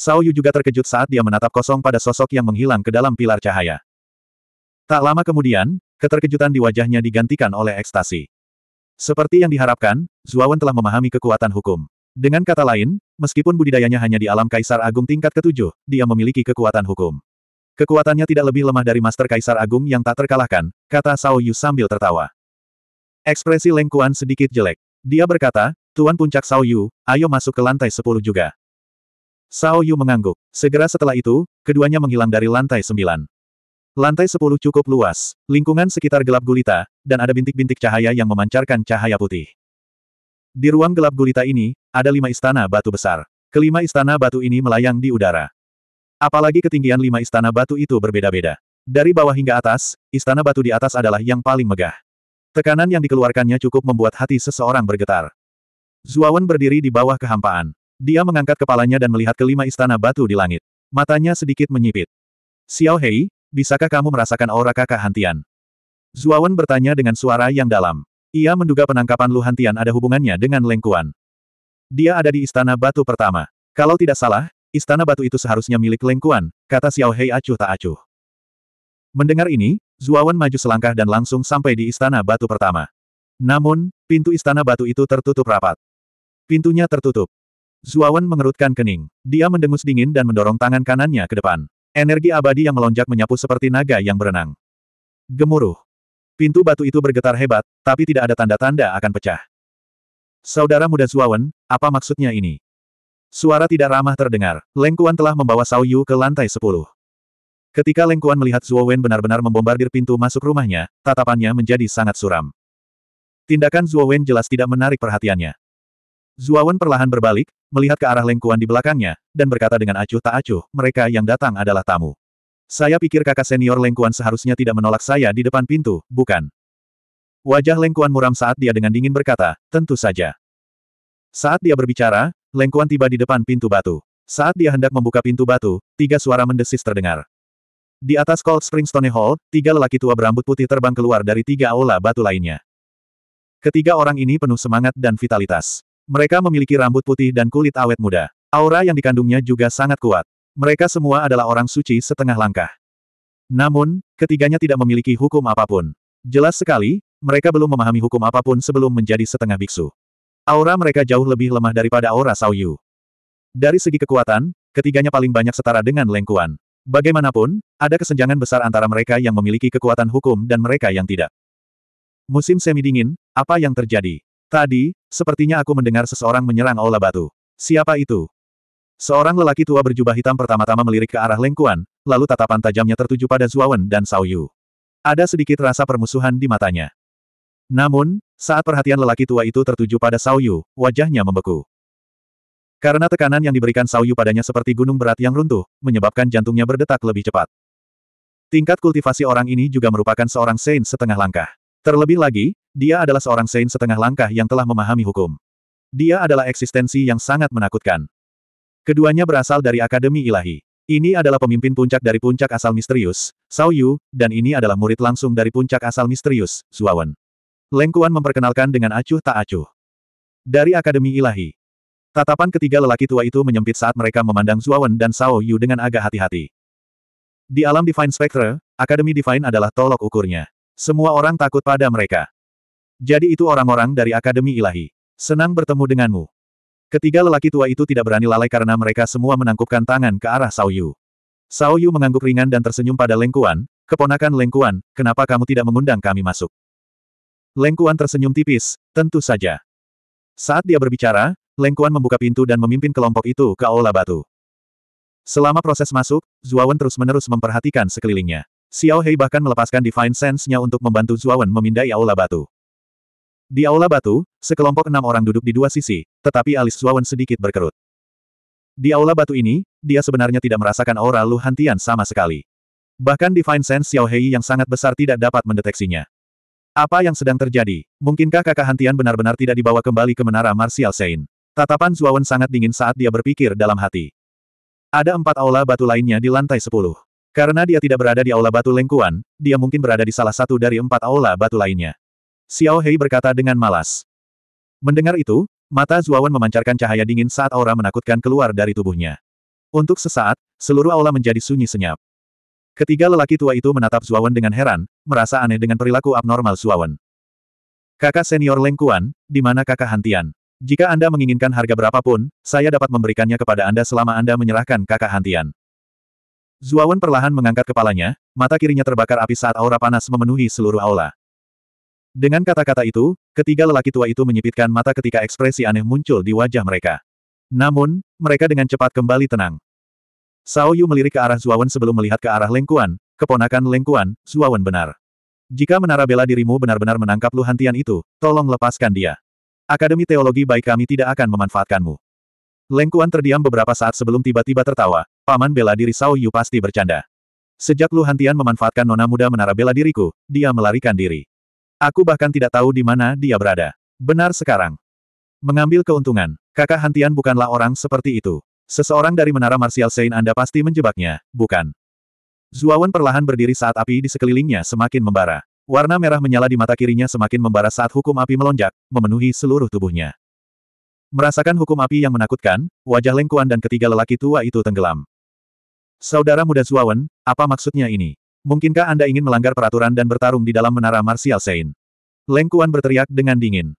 Sao Yu juga terkejut saat dia menatap kosong pada sosok yang menghilang ke dalam pilar cahaya. Tak lama kemudian, keterkejutan di wajahnya digantikan oleh ekstasi. Seperti yang diharapkan, Zuawan telah memahami kekuatan hukum. Dengan kata lain, meskipun budidayanya hanya di alam Kaisar Agung tingkat ketujuh, dia memiliki kekuatan hukum. Kekuatannya tidak lebih lemah dari Master Kaisar Agung yang tak terkalahkan, kata Sao Yu sambil tertawa. Ekspresi Leng sedikit jelek. Dia berkata, Tuan Puncak Sao Yu, ayo masuk ke lantai sepuluh juga. Sao Yu mengangguk. Segera setelah itu, keduanya menghilang dari lantai sembilan. Lantai sepuluh cukup luas, lingkungan sekitar gelap gulita, dan ada bintik-bintik cahaya yang memancarkan cahaya putih. Di ruang gelap gulita ini, ada lima istana batu besar. Kelima istana batu ini melayang di udara. Apalagi ketinggian lima istana batu itu berbeda-beda. Dari bawah hingga atas, istana batu di atas adalah yang paling megah. Tekanan yang dikeluarkannya cukup membuat hati seseorang bergetar. Zuawan berdiri di bawah kehampaan. Dia mengangkat kepalanya dan melihat kelima istana batu di langit. Matanya sedikit menyipit. Xiao Hei, bisakah kamu merasakan aura kakak Hantian? Zuawan bertanya dengan suara yang dalam. Ia menduga penangkapan Lu Hantian ada hubungannya dengan Lengkuan. Dia ada di istana batu pertama. Kalau tidak salah, istana batu itu seharusnya milik Lengkuan, kata Xiao Hei acuh tak acuh. Mendengar ini, Zuawan maju selangkah dan langsung sampai di istana batu pertama. Namun, pintu istana batu itu tertutup rapat. Pintunya tertutup. Zuawan mengerutkan kening. Dia mendengus dingin dan mendorong tangan kanannya ke depan. Energi abadi yang melonjak menyapu seperti naga yang berenang. Gemuruh. Pintu batu itu bergetar hebat, tapi tidak ada tanda-tanda akan pecah. Saudara muda Zuawan, apa maksudnya ini? Suara tidak ramah terdengar. Lengkuan telah membawa Sao Yu ke lantai sepuluh. Ketika Lengkuan melihat Zuawan benar-benar membombardir pintu masuk rumahnya, tatapannya menjadi sangat suram. Tindakan Zuawan jelas tidak menarik perhatiannya. Zuawan perlahan berbalik, melihat ke arah lengkuan di belakangnya, dan berkata dengan acuh tak acuh, mereka yang datang adalah tamu. Saya pikir kakak senior lengkuan seharusnya tidak menolak saya di depan pintu, bukan? Wajah lengkuan muram saat dia dengan dingin berkata, tentu saja. Saat dia berbicara, lengkuan tiba di depan pintu batu. Saat dia hendak membuka pintu batu, tiga suara mendesis terdengar. Di atas Cold Stone Hall, tiga lelaki tua berambut putih terbang keluar dari tiga aula batu lainnya. Ketiga orang ini penuh semangat dan vitalitas. Mereka memiliki rambut putih dan kulit awet muda. Aura yang dikandungnya juga sangat kuat. Mereka semua adalah orang suci setengah langkah. Namun, ketiganya tidak memiliki hukum apapun. Jelas sekali, mereka belum memahami hukum apapun sebelum menjadi setengah biksu. Aura mereka jauh lebih lemah daripada aura Yu. Dari segi kekuatan, ketiganya paling banyak setara dengan lengkuan. Bagaimanapun, ada kesenjangan besar antara mereka yang memiliki kekuatan hukum dan mereka yang tidak. Musim semi dingin, apa yang terjadi? Tadi, sepertinya aku mendengar seseorang menyerang Aula Batu. Siapa itu? Seorang lelaki tua berjubah hitam pertama-tama melirik ke arah Lengkuan, lalu tatapan tajamnya tertuju pada Zuawan dan Sao Ada sedikit rasa permusuhan di matanya. Namun, saat perhatian lelaki tua itu tertuju pada Sao wajahnya membeku. Karena tekanan yang diberikan Sao padanya seperti gunung berat yang runtuh, menyebabkan jantungnya berdetak lebih cepat. Tingkat kultivasi orang ini juga merupakan seorang Saint setengah langkah. Terlebih lagi, dia adalah seorang sein setengah langkah yang telah memahami hukum. Dia adalah eksistensi yang sangat menakutkan. Keduanya berasal dari Akademi Ilahi. Ini adalah pemimpin puncak dari puncak asal misterius, Sao Yu, dan ini adalah murid langsung dari puncak asal misterius, Zuawan. Leng memperkenalkan dengan acuh tak acuh. Dari Akademi Ilahi. Tatapan ketiga lelaki tua itu menyempit saat mereka memandang Zuawan dan Sao Yu dengan agak hati-hati. Di alam Divine Spectre, Akademi Divine adalah tolok ukurnya. Semua orang takut pada mereka. Jadi itu orang-orang dari Akademi Ilahi. Senang bertemu denganmu. Ketiga lelaki tua itu tidak berani lalai karena mereka semua menangkupkan tangan ke arah Sao Yu. Sao Yu mengangguk ringan dan tersenyum pada Lengkuan, keponakan Lengkuan, kenapa kamu tidak mengundang kami masuk? Lengkuan tersenyum tipis, tentu saja. Saat dia berbicara, Lengkuan membuka pintu dan memimpin kelompok itu ke Aula Batu. Selama proses masuk, Zuawan terus-menerus memperhatikan sekelilingnya. Xiao Hei bahkan melepaskan Divine Sense-nya untuk membantu Zuawan memindai Aula Batu. Di aula batu, sekelompok enam orang duduk di dua sisi, tetapi alis Zuawan sedikit berkerut. Di aula batu ini, dia sebenarnya tidak merasakan aura Lu Hantian sama sekali. Bahkan Divine Sense Xiao Hei yang sangat besar tidak dapat mendeteksinya. Apa yang sedang terjadi? Mungkinkah kakak Hantian benar-benar tidak dibawa kembali ke menara Martial Sein? Tatapan Zuawan sangat dingin saat dia berpikir dalam hati. Ada empat aula batu lainnya di lantai sepuluh. Karena dia tidak berada di aula batu lengkuan, dia mungkin berada di salah satu dari empat aula batu lainnya. Xiao Hei berkata dengan malas. Mendengar itu, mata Zuawan memancarkan cahaya dingin saat aura menakutkan keluar dari tubuhnya. Untuk sesaat, seluruh aula menjadi sunyi senyap. Ketiga lelaki tua itu menatap Zuawan dengan heran, merasa aneh dengan perilaku abnormal Zuawan. Kakak senior Lengkuan, di mana kakak Hantian? Jika Anda menginginkan harga berapapun, saya dapat memberikannya kepada Anda selama Anda menyerahkan kakak Hantian. Zuawan perlahan mengangkat kepalanya, mata kirinya terbakar api saat aura panas memenuhi seluruh aula. Dengan kata-kata itu, ketiga lelaki tua itu menyipitkan mata ketika ekspresi aneh muncul di wajah mereka. Namun, mereka dengan cepat kembali tenang. Sao Yu melirik ke arah Zuawan sebelum melihat ke arah Lengkuan, keponakan Lengkuan, Zuawan benar. Jika menara bela dirimu benar-benar menangkap luhantian itu, tolong lepaskan dia. Akademi Teologi baik kami tidak akan memanfaatkanmu. Lengkuan terdiam beberapa saat sebelum tiba-tiba tertawa, paman bela diri Sao Yu pasti bercanda. Sejak Luhantian memanfaatkan nona muda menara bela diriku, dia melarikan diri. Aku bahkan tidak tahu di mana dia berada. Benar sekarang. Mengambil keuntungan, kakak Hantian bukanlah orang seperti itu. Seseorang dari menara Martial Saint Anda pasti menjebaknya, bukan? Zuawan perlahan berdiri saat api di sekelilingnya semakin membara. Warna merah menyala di mata kirinya semakin membara saat hukum api melonjak, memenuhi seluruh tubuhnya. Merasakan hukum api yang menakutkan, wajah lengkuan dan ketiga lelaki tua itu tenggelam. Saudara muda Zuawan, apa maksudnya ini? Mungkinkah Anda ingin melanggar peraturan dan bertarung di dalam menara Martial Sein? Leng Kuan berteriak dengan dingin.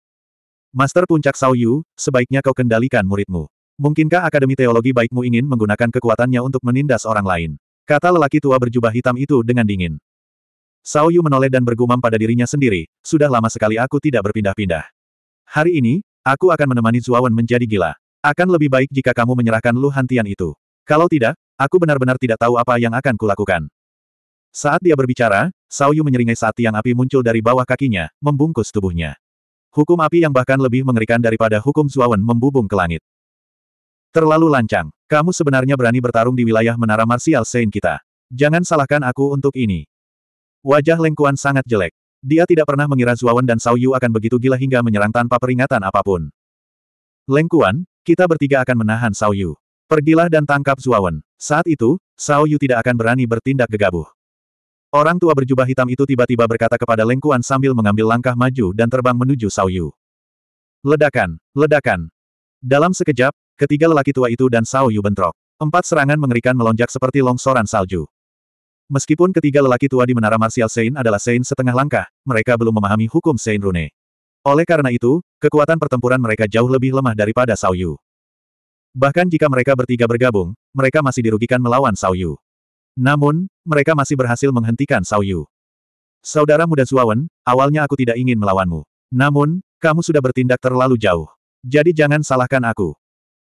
Master Puncak Sao Yu, sebaiknya kau kendalikan muridmu. Mungkinkah Akademi Teologi baikmu ingin menggunakan kekuatannya untuk menindas orang lain? Kata lelaki tua berjubah hitam itu dengan dingin. Sao Yu menoleh dan bergumam pada dirinya sendiri, sudah lama sekali aku tidak berpindah-pindah. Hari ini, aku akan menemani Zuawan menjadi gila. Akan lebih baik jika kamu menyerahkan Lu Hantian itu. Kalau tidak, aku benar-benar tidak tahu apa yang akan kulakukan. Saat dia berbicara, Sauyu menyeringai saat tiang api muncul dari bawah kakinya, membungkus tubuhnya. Hukum api yang bahkan lebih mengerikan daripada hukum Zuawan membubung ke langit. Terlalu lancang. Kamu sebenarnya berani bertarung di wilayah menara marsial Sein kita. Jangan salahkan aku untuk ini. Wajah Lengkuan sangat jelek. Dia tidak pernah mengira Zuawan dan Sauyu akan begitu gila hingga menyerang tanpa peringatan apapun. Lengkuan, kita bertiga akan menahan Sauyu. Pergilah dan tangkap Zuawan. Saat itu, Sauyu tidak akan berani bertindak gegabah. Orang tua berjubah hitam itu tiba-tiba berkata kepada Lengkuan sambil mengambil langkah maju dan terbang menuju Sao Ledakan, ledakan. Dalam sekejap, ketiga lelaki tua itu dan Sao bentrok. Empat serangan mengerikan melonjak seperti longsoran salju. Meskipun ketiga lelaki tua di menara marsial Sein adalah Sein setengah langkah, mereka belum memahami hukum Sein Rune. Oleh karena itu, kekuatan pertempuran mereka jauh lebih lemah daripada Sao Bahkan jika mereka bertiga bergabung, mereka masih dirugikan melawan Sao namun, mereka masih berhasil menghentikan Sao Yu. Saudara muda Zuawan, awalnya aku tidak ingin melawanmu. Namun, kamu sudah bertindak terlalu jauh. Jadi jangan salahkan aku.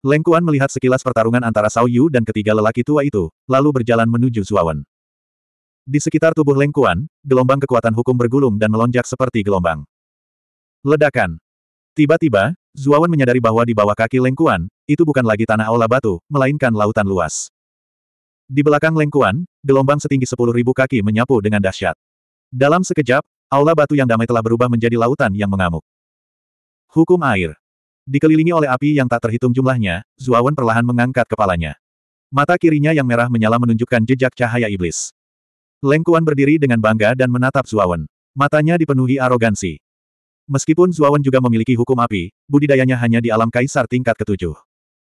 Lengkuan melihat sekilas pertarungan antara Sao Yu dan ketiga lelaki tua itu, lalu berjalan menuju Zuawan. Di sekitar tubuh Lengkuan, gelombang kekuatan hukum bergulung dan melonjak seperti gelombang. Ledakan. Tiba-tiba, Zuawan menyadari bahwa di bawah kaki Lengkuan, itu bukan lagi tanah aula batu, melainkan lautan luas. Di belakang lengkuan, gelombang setinggi sepuluh ribu kaki menyapu dengan dahsyat. Dalam sekejap, aula batu yang damai telah berubah menjadi lautan yang mengamuk. Hukum air. Dikelilingi oleh api yang tak terhitung jumlahnya, Zuawan perlahan mengangkat kepalanya. Mata kirinya yang merah menyala menunjukkan jejak cahaya iblis. Lengkuan berdiri dengan bangga dan menatap Zuawan. Matanya dipenuhi arogansi. Meskipun Zuawan juga memiliki hukum api, budidayanya hanya di alam kaisar tingkat ketujuh.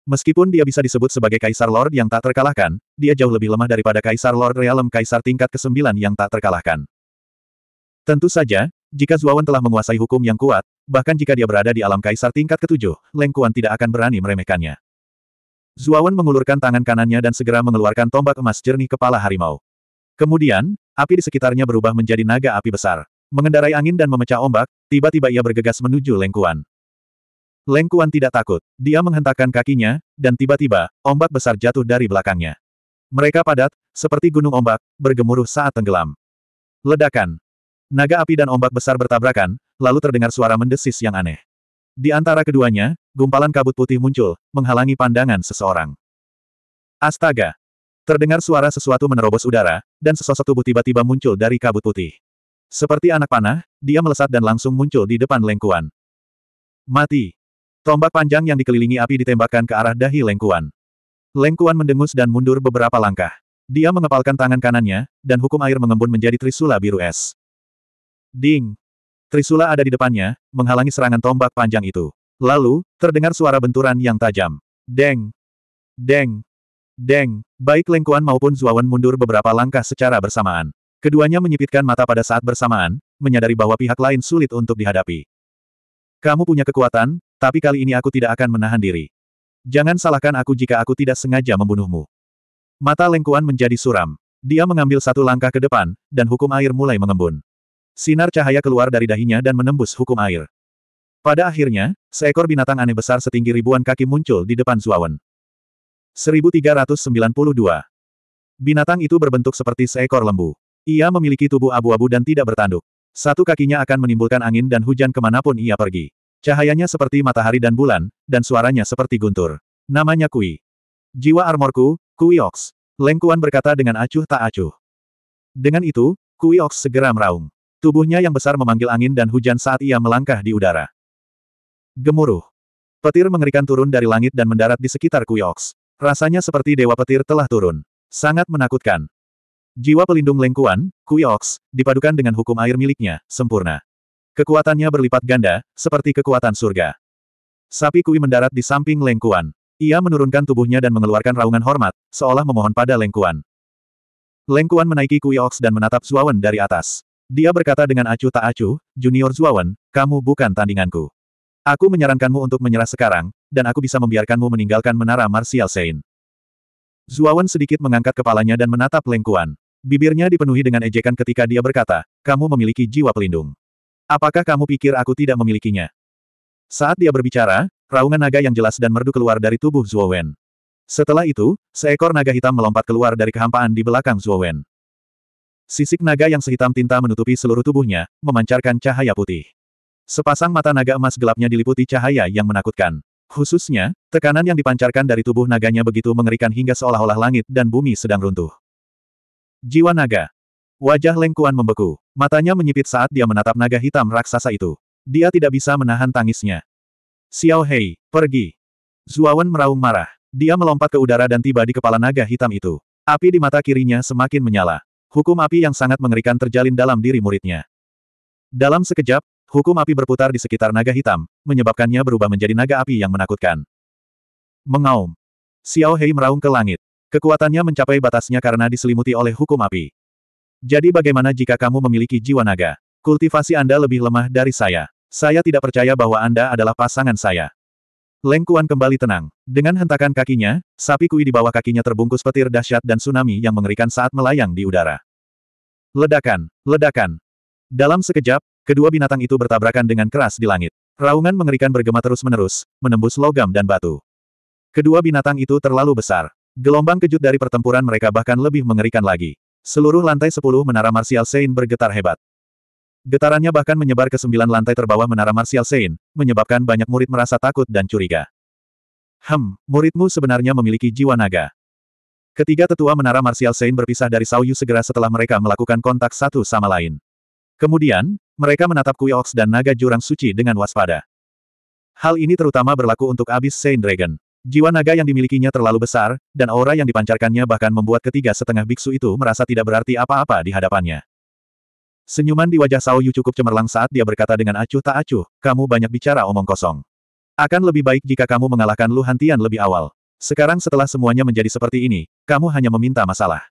Meskipun dia bisa disebut sebagai Kaisar Lord yang tak terkalahkan, dia jauh lebih lemah daripada Kaisar Lord Realm Kaisar tingkat ke-9 yang tak terkalahkan. Tentu saja, jika Zuawan telah menguasai hukum yang kuat, bahkan jika dia berada di alam Kaisar tingkat ke-7, Leng Kuan tidak akan berani meremehkannya. Zuawan mengulurkan tangan kanannya dan segera mengeluarkan tombak emas jernih kepala harimau. Kemudian, api di sekitarnya berubah menjadi naga api besar. Mengendarai angin dan memecah ombak, tiba-tiba ia bergegas menuju lengkuan. Leng Kuan tidak takut. Dia menghentakkan kakinya, dan tiba-tiba, ombak besar jatuh dari belakangnya. Mereka padat, seperti gunung ombak, bergemuruh saat tenggelam. Ledakan. Naga api dan ombak besar bertabrakan, lalu terdengar suara mendesis yang aneh. Di antara keduanya, gumpalan kabut putih muncul, menghalangi pandangan seseorang. Astaga! Terdengar suara sesuatu menerobos udara, dan sesosok tubuh tiba-tiba muncul dari kabut putih. Seperti anak panah, dia melesat dan langsung muncul di depan lengkuan. Mati! Tombak panjang yang dikelilingi api ditembakkan ke arah dahi Lengkuan. Lengkuan mendengus dan mundur beberapa langkah. Dia mengepalkan tangan kanannya, dan hukum air mengembun menjadi trisula biru es. Ding! Trisula ada di depannya, menghalangi serangan tombak panjang itu. Lalu, terdengar suara benturan yang tajam. Deng! Deng! Deng! Baik Lengkuan maupun Zuawan mundur beberapa langkah secara bersamaan. Keduanya menyipitkan mata pada saat bersamaan, menyadari bahwa pihak lain sulit untuk dihadapi. Kamu punya kekuatan, tapi kali ini aku tidak akan menahan diri. Jangan salahkan aku jika aku tidak sengaja membunuhmu. Mata Lengkuan menjadi suram. Dia mengambil satu langkah ke depan, dan hukum air mulai mengembun. Sinar cahaya keluar dari dahinya dan menembus hukum air. Pada akhirnya, seekor binatang aneh besar setinggi ribuan kaki muncul di depan Zuawan. 1392. Binatang itu berbentuk seperti seekor lembu. Ia memiliki tubuh abu-abu dan tidak bertanduk. Satu kakinya akan menimbulkan angin dan hujan kemanapun ia pergi. Cahayanya seperti matahari dan bulan, dan suaranya seperti guntur. Namanya Kui. Jiwa armorku, Kui Ox. Lengkuan berkata dengan acuh tak acuh. Dengan itu, Kui Ox segera meraung. Tubuhnya yang besar memanggil angin dan hujan saat ia melangkah di udara. Gemuruh. Petir mengerikan turun dari langit dan mendarat di sekitar Kui Ox. Rasanya seperti dewa petir telah turun. Sangat menakutkan. Jiwa pelindung lengkuan, Kui Ox, dipadukan dengan hukum air miliknya, sempurna. Kekuatannya berlipat ganda, seperti kekuatan surga. Sapi kui mendarat di samping Lengkuan. Ia menurunkan tubuhnya dan mengeluarkan raungan hormat, seolah memohon pada Lengkuan. Lengkuan menaiki kui ox dan menatap Zuawan dari atas. Dia berkata dengan acuh tak acuh, Junior Zuawan, kamu bukan tandinganku. Aku menyarankanmu untuk menyerah sekarang, dan aku bisa membiarkanmu meninggalkan menara Martial Sein. Zuawan sedikit mengangkat kepalanya dan menatap Lengkuan. Bibirnya dipenuhi dengan ejekan ketika dia berkata, kamu memiliki jiwa pelindung. Apakah kamu pikir aku tidak memilikinya? Saat dia berbicara, raungan naga yang jelas dan merdu keluar dari tubuh Zuo Wen. Setelah itu, seekor naga hitam melompat keluar dari kehampaan di belakang Zuo Wen. Sisik naga yang sehitam tinta menutupi seluruh tubuhnya, memancarkan cahaya putih. Sepasang mata naga emas gelapnya diliputi cahaya yang menakutkan. Khususnya, tekanan yang dipancarkan dari tubuh naganya begitu mengerikan hingga seolah-olah langit dan bumi sedang runtuh. Jiwa naga. Wajah Lengkuan membeku. Matanya menyipit saat dia menatap naga hitam raksasa itu. Dia tidak bisa menahan tangisnya. Xiao Hei, pergi. Zuawan meraung marah. Dia melompat ke udara dan tiba di kepala naga hitam itu. Api di mata kirinya semakin menyala. Hukum api yang sangat mengerikan terjalin dalam diri muridnya. Dalam sekejap, hukum api berputar di sekitar naga hitam, menyebabkannya berubah menjadi naga api yang menakutkan. Mengaum. Xiao Hei meraung ke langit. Kekuatannya mencapai batasnya karena diselimuti oleh hukum api. Jadi bagaimana jika kamu memiliki jiwa naga? Kultivasi Anda lebih lemah dari saya. Saya tidak percaya bahwa Anda adalah pasangan saya. Lengkuan kembali tenang. Dengan hentakan kakinya, sapi kui di bawah kakinya terbungkus petir dahsyat dan tsunami yang mengerikan saat melayang di udara. Ledakan, ledakan. Dalam sekejap, kedua binatang itu bertabrakan dengan keras di langit. Raungan mengerikan bergema terus-menerus, menembus logam dan batu. Kedua binatang itu terlalu besar. Gelombang kejut dari pertempuran mereka bahkan lebih mengerikan lagi. Seluruh lantai sepuluh menara Martial Sein bergetar hebat. Getarannya bahkan menyebar ke sembilan lantai terbawah menara Martial Sein, menyebabkan banyak murid merasa takut dan curiga. Hem, muridmu sebenarnya memiliki jiwa naga. Ketiga tetua menara Martial Sein berpisah dari Sauyu segera setelah mereka melakukan kontak satu sama lain. Kemudian, mereka menatap Kui Ox dan naga jurang suci dengan waspada. Hal ini terutama berlaku untuk abis sein Dragon. Jiwa naga yang dimilikinya terlalu besar, dan aura yang dipancarkannya bahkan membuat ketiga setengah biksu itu merasa tidak berarti apa-apa di hadapannya. Senyuman di wajah Sao Yu cukup cemerlang saat dia berkata dengan acuh tak acuh, kamu banyak bicara omong kosong. Akan lebih baik jika kamu mengalahkan Lu Hantian lebih awal. Sekarang setelah semuanya menjadi seperti ini, kamu hanya meminta masalah.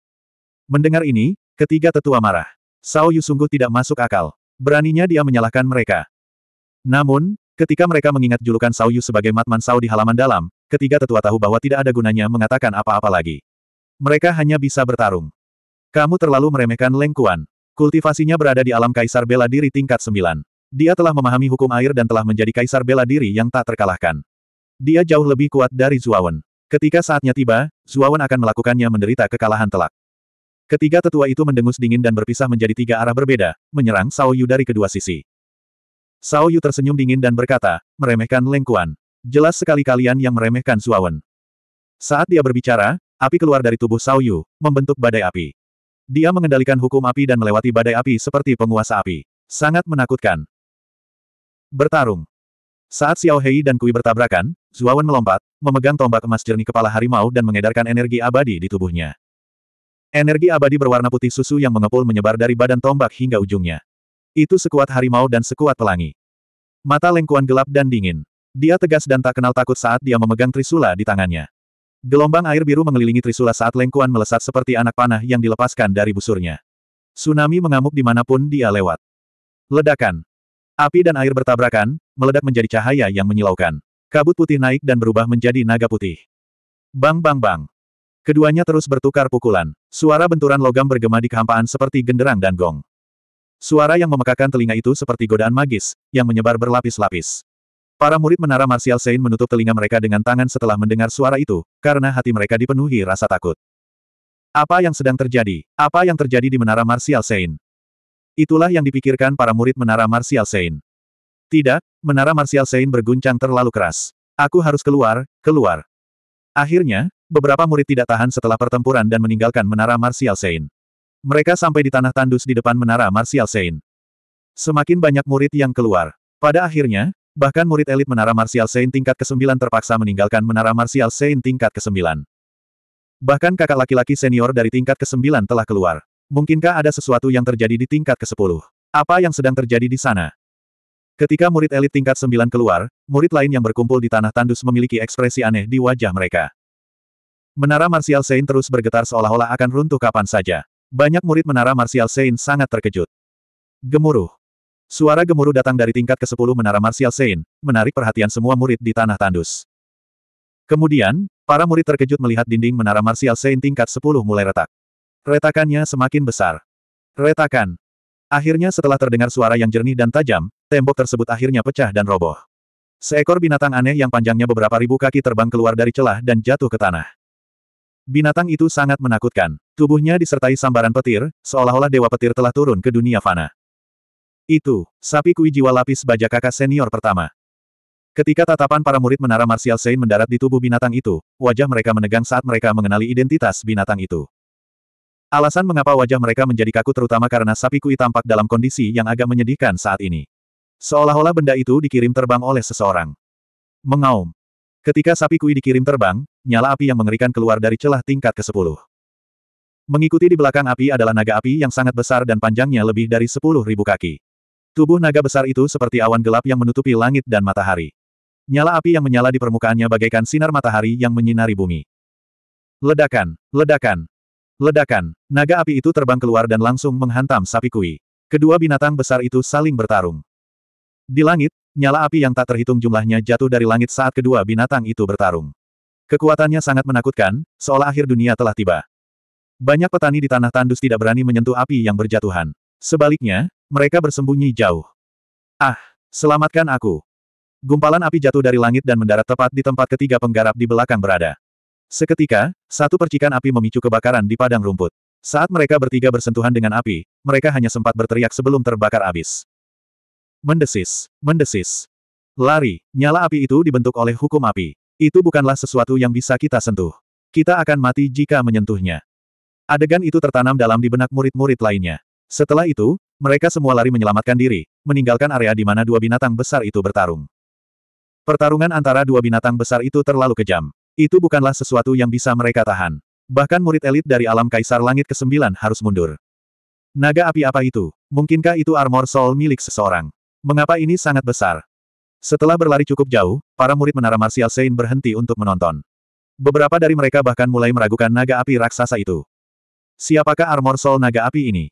Mendengar ini, ketiga tetua marah. Sao Yu sungguh tidak masuk akal. Beraninya dia menyalahkan mereka. Namun, Ketika mereka mengingat julukan Sauyu sebagai Matman Sao di halaman dalam, ketiga tetua tahu bahwa tidak ada gunanya mengatakan apa-apa lagi. Mereka hanya bisa bertarung. Kamu terlalu meremehkan Lengkuan. Kultivasinya berada di alam kaisar bela diri tingkat 9. Dia telah memahami hukum air dan telah menjadi kaisar bela diri yang tak terkalahkan. Dia jauh lebih kuat dari Zuawan. Ketika saatnya tiba, Zuawan akan melakukannya menderita kekalahan telak. Ketiga tetua itu mendengus dingin dan berpisah menjadi tiga arah berbeda, menyerang Sao Yu dari kedua sisi. Sao Yu tersenyum dingin dan berkata, meremehkan Leng Kuan. Jelas sekali kalian yang meremehkan Suawen. Saat dia berbicara, api keluar dari tubuh Sao Yu, membentuk badai api. Dia mengendalikan hukum api dan melewati badai api seperti penguasa api. Sangat menakutkan. Bertarung. Saat Xiao Hei dan Kui bertabrakan, Zuawan melompat, memegang tombak emas jernih kepala harimau dan mengedarkan energi abadi di tubuhnya. Energi abadi berwarna putih susu yang mengepul menyebar dari badan tombak hingga ujungnya. Itu sekuat harimau dan sekuat pelangi. Mata lengkuan gelap dan dingin. Dia tegas dan tak kenal takut saat dia memegang trisula di tangannya. Gelombang air biru mengelilingi trisula saat lengkuan melesat seperti anak panah yang dilepaskan dari busurnya. Tsunami mengamuk dimanapun dia lewat. Ledakan. Api dan air bertabrakan, meledak menjadi cahaya yang menyilaukan. Kabut putih naik dan berubah menjadi naga putih. Bang bang bang. Keduanya terus bertukar pukulan. Suara benturan logam bergema di kehampaan seperti genderang dan gong. Suara yang memekakan telinga itu seperti godaan magis, yang menyebar berlapis-lapis. Para murid menara Martial Saint menutup telinga mereka dengan tangan setelah mendengar suara itu, karena hati mereka dipenuhi rasa takut. Apa yang sedang terjadi? Apa yang terjadi di menara Martial Saint? Itulah yang dipikirkan para murid menara Martial Saint. Tidak, menara Martial Saint berguncang terlalu keras. Aku harus keluar, keluar. Akhirnya, beberapa murid tidak tahan setelah pertempuran dan meninggalkan menara Martial Saint. Mereka sampai di tanah tandus di depan menara Martial Sein. Semakin banyak murid yang keluar. Pada akhirnya, bahkan murid elit menara Martial Sein tingkat ke-9 terpaksa meninggalkan menara Martial Sein tingkat ke-9. Bahkan kakak laki-laki senior dari tingkat ke-9 telah keluar. Mungkinkah ada sesuatu yang terjadi di tingkat ke-10? Apa yang sedang terjadi di sana? Ketika murid elit tingkat 9 keluar, murid lain yang berkumpul di tanah tandus memiliki ekspresi aneh di wajah mereka. Menara Martial Sein terus bergetar seolah-olah akan runtuh kapan saja. Banyak murid menara Martial sein sangat terkejut. Gemuruh. Suara gemuruh datang dari tingkat ke-10 menara Martial sein, menarik perhatian semua murid di tanah tandus. Kemudian, para murid terkejut melihat dinding menara Martial sein tingkat 10 mulai retak. Retakannya semakin besar. Retakan. Akhirnya setelah terdengar suara yang jernih dan tajam, tembok tersebut akhirnya pecah dan roboh. Seekor binatang aneh yang panjangnya beberapa ribu kaki terbang keluar dari celah dan jatuh ke tanah. Binatang itu sangat menakutkan. Tubuhnya disertai sambaran petir, seolah-olah dewa petir telah turun ke dunia fana. Itu, sapi kui jiwa lapis baja kakak senior pertama. Ketika tatapan para murid menara Martial Sein mendarat di tubuh binatang itu, wajah mereka menegang saat mereka mengenali identitas binatang itu. Alasan mengapa wajah mereka menjadi kaku terutama karena sapi kui tampak dalam kondisi yang agak menyedihkan saat ini. Seolah-olah benda itu dikirim terbang oleh seseorang. Mengaum, Ketika sapi kui dikirim terbang, nyala api yang mengerikan keluar dari celah tingkat ke-10. Mengikuti di belakang api adalah naga api yang sangat besar dan panjangnya lebih dari sepuluh ribu kaki. Tubuh naga besar itu seperti awan gelap yang menutupi langit dan matahari. Nyala api yang menyala di permukaannya bagaikan sinar matahari yang menyinari bumi. Ledakan, ledakan, ledakan, naga api itu terbang keluar dan langsung menghantam sapi kui. Kedua binatang besar itu saling bertarung. Di langit, nyala api yang tak terhitung jumlahnya jatuh dari langit saat kedua binatang itu bertarung. Kekuatannya sangat menakutkan, seolah akhir dunia telah tiba. Banyak petani di tanah tandus tidak berani menyentuh api yang berjatuhan. Sebaliknya, mereka bersembunyi jauh. Ah, selamatkan aku. Gumpalan api jatuh dari langit dan mendarat tepat di tempat ketiga penggarap di belakang berada. Seketika, satu percikan api memicu kebakaran di padang rumput. Saat mereka bertiga bersentuhan dengan api, mereka hanya sempat berteriak sebelum terbakar abis. Mendesis, mendesis. Lari, nyala api itu dibentuk oleh hukum api. Itu bukanlah sesuatu yang bisa kita sentuh. Kita akan mati jika menyentuhnya. Adegan itu tertanam dalam di benak murid-murid lainnya. Setelah itu, mereka semua lari menyelamatkan diri, meninggalkan area di mana dua binatang besar itu bertarung. Pertarungan antara dua binatang besar itu terlalu kejam. Itu bukanlah sesuatu yang bisa mereka tahan. Bahkan murid elit dari alam Kaisar Langit ke-9 harus mundur. Naga api apa itu? Mungkinkah itu armor soul milik seseorang? Mengapa ini sangat besar? Setelah berlari cukup jauh, para murid menara Martial Sein berhenti untuk menonton. Beberapa dari mereka bahkan mulai meragukan naga api raksasa itu. Siapakah armor soul naga api ini?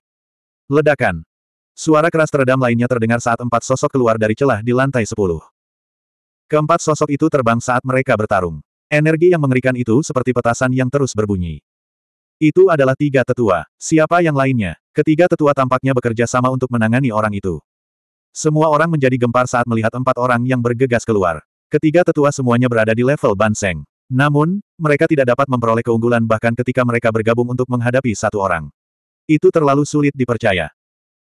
Ledakan. Suara keras teredam lainnya terdengar saat empat sosok keluar dari celah di lantai sepuluh. Keempat sosok itu terbang saat mereka bertarung. Energi yang mengerikan itu seperti petasan yang terus berbunyi. Itu adalah tiga tetua. Siapa yang lainnya? Ketiga tetua tampaknya bekerja sama untuk menangani orang itu. Semua orang menjadi gempar saat melihat empat orang yang bergegas keluar. Ketiga tetua semuanya berada di level Banseng. Namun, mereka tidak dapat memperoleh keunggulan bahkan ketika mereka bergabung untuk menghadapi satu orang. Itu terlalu sulit dipercaya.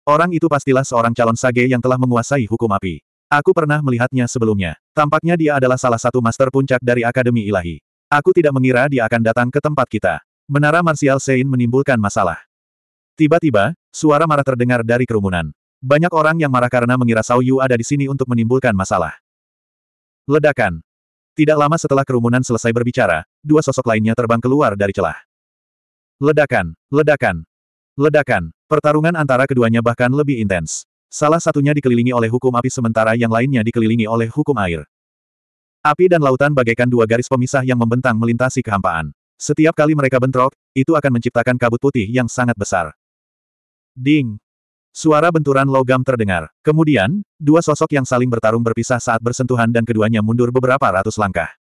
Orang itu pastilah seorang calon sage yang telah menguasai hukum api. Aku pernah melihatnya sebelumnya. Tampaknya dia adalah salah satu master puncak dari Akademi Ilahi. Aku tidak mengira dia akan datang ke tempat kita. Menara Marsial Sein menimbulkan masalah. Tiba-tiba, suara marah terdengar dari kerumunan. Banyak orang yang marah karena mengira Sao Yu ada di sini untuk menimbulkan masalah. Ledakan. Tidak lama setelah kerumunan selesai berbicara, dua sosok lainnya terbang keluar dari celah. Ledakan, ledakan, ledakan. Pertarungan antara keduanya bahkan lebih intens. Salah satunya dikelilingi oleh hukum api sementara yang lainnya dikelilingi oleh hukum air. Api dan lautan bagaikan dua garis pemisah yang membentang melintasi kehampaan. Setiap kali mereka bentrok, itu akan menciptakan kabut putih yang sangat besar. Ding! Suara benturan logam terdengar. Kemudian, dua sosok yang saling bertarung berpisah saat bersentuhan dan keduanya mundur beberapa ratus langkah.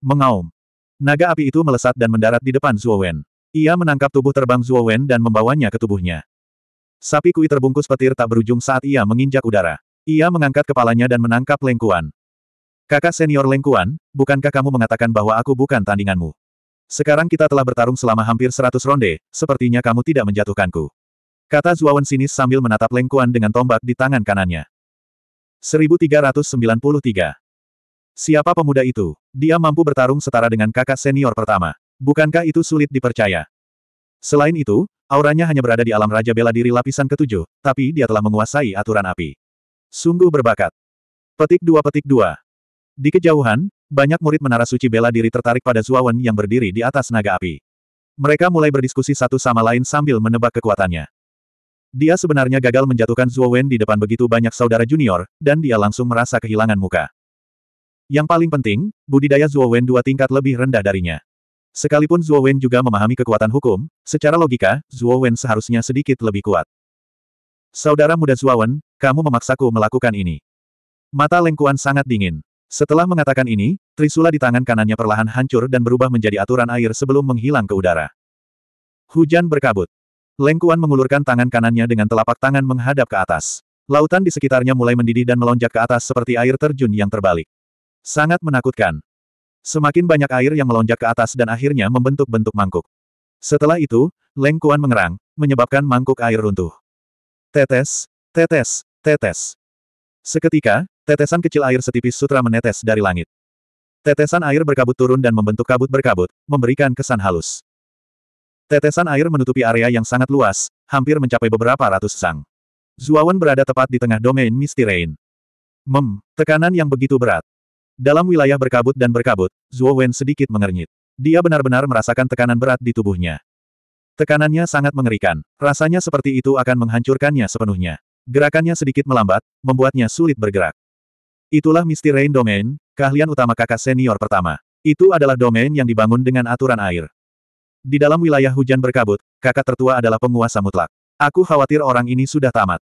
Mengaum. Naga api itu melesat dan mendarat di depan Zuo Wen. Ia menangkap tubuh terbang Zuo Wen dan membawanya ke tubuhnya. Sapi kui terbungkus petir tak berujung saat ia menginjak udara. Ia mengangkat kepalanya dan menangkap lengkuan. Kakak senior lengkuan, bukankah kamu mengatakan bahwa aku bukan tandinganmu? Sekarang kita telah bertarung selama hampir seratus ronde, sepertinya kamu tidak menjatuhkanku. Kata Zuawan sinis sambil menatap Lengkuan dengan tombak di tangan kanannya. 1393. Siapa pemuda itu? Dia mampu bertarung setara dengan kakak senior pertama. Bukankah itu sulit dipercaya? Selain itu, auranya hanya berada di alam Raja Bela Diri lapisan ketujuh, tapi dia telah menguasai aturan api. Sungguh berbakat. Petik dua petik dua. Di kejauhan, banyak murid menara suci bela diri tertarik pada Zuawan yang berdiri di atas naga api. Mereka mulai berdiskusi satu sama lain sambil menebak kekuatannya. Dia sebenarnya gagal menjatuhkan Zhuo Wen di depan begitu banyak saudara junior, dan dia langsung merasa kehilangan muka. Yang paling penting, budidaya Zhuo Wen dua tingkat lebih rendah darinya. Sekalipun Zhuo Wen juga memahami kekuatan hukum, secara logika, Zhuo Wen seharusnya sedikit lebih kuat. Saudara muda Zhuo Wen, kamu memaksaku melakukan ini. Mata Lengkuan sangat dingin. Setelah mengatakan ini, Trisula di tangan kanannya perlahan hancur dan berubah menjadi aturan air sebelum menghilang ke udara. Hujan berkabut. Lengkuan mengulurkan tangan kanannya dengan telapak tangan menghadap ke atas. Lautan di sekitarnya mulai mendidih dan melonjak ke atas seperti air terjun yang terbalik. Sangat menakutkan. Semakin banyak air yang melonjak ke atas dan akhirnya membentuk bentuk mangkuk. Setelah itu, Lengkuan mengerang, menyebabkan mangkuk air runtuh. Tetes, tetes, tetes. Seketika, tetesan kecil air setipis sutra menetes dari langit. Tetesan air berkabut turun dan membentuk kabut berkabut, memberikan kesan halus. Tetesan air menutupi area yang sangat luas, hampir mencapai beberapa ratus sang. Zuawan berada tepat di tengah domain Rain. Mem, tekanan yang begitu berat. Dalam wilayah berkabut dan berkabut, Zuowen sedikit mengernyit. Dia benar-benar merasakan tekanan berat di tubuhnya. Tekanannya sangat mengerikan, rasanya seperti itu akan menghancurkannya sepenuhnya. Gerakannya sedikit melambat, membuatnya sulit bergerak. Itulah Rain Domain, keahlian utama kakak senior pertama. Itu adalah domain yang dibangun dengan aturan air. Di dalam wilayah hujan berkabut, kakak tertua adalah penguasa mutlak. Aku khawatir orang ini sudah tamat.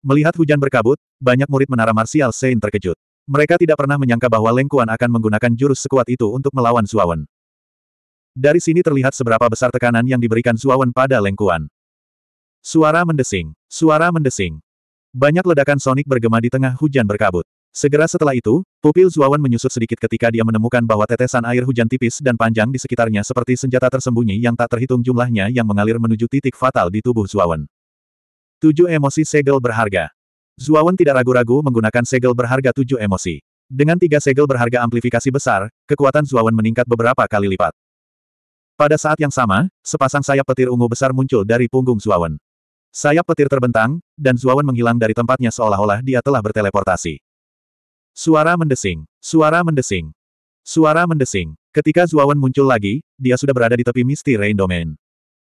Melihat hujan berkabut, banyak murid menara martial Sein terkejut. Mereka tidak pernah menyangka bahwa Lengkuan akan menggunakan jurus sekuat itu untuk melawan Zuawan. Dari sini terlihat seberapa besar tekanan yang diberikan Zuawan pada Lengkuan. Suara mendesing, suara mendesing. Banyak ledakan sonik bergema di tengah hujan berkabut. Segera setelah itu, pupil Zuawan menyusut sedikit ketika dia menemukan bahwa tetesan air hujan tipis dan panjang di sekitarnya seperti senjata tersembunyi yang tak terhitung jumlahnya yang mengalir menuju titik fatal di tubuh Zuawan. Tujuh emosi segel berharga. Zuawan tidak ragu-ragu menggunakan segel berharga tujuh emosi. Dengan tiga segel berharga amplifikasi besar, kekuatan Zuawan meningkat beberapa kali lipat. Pada saat yang sama, sepasang sayap petir ungu besar muncul dari punggung Zuawan. Sayap petir terbentang, dan Zuawan menghilang dari tempatnya seolah-olah dia telah berteleportasi. Suara mendesing. Suara mendesing. Suara mendesing. Ketika Zuawan muncul lagi, dia sudah berada di tepi Misty Rain Domain.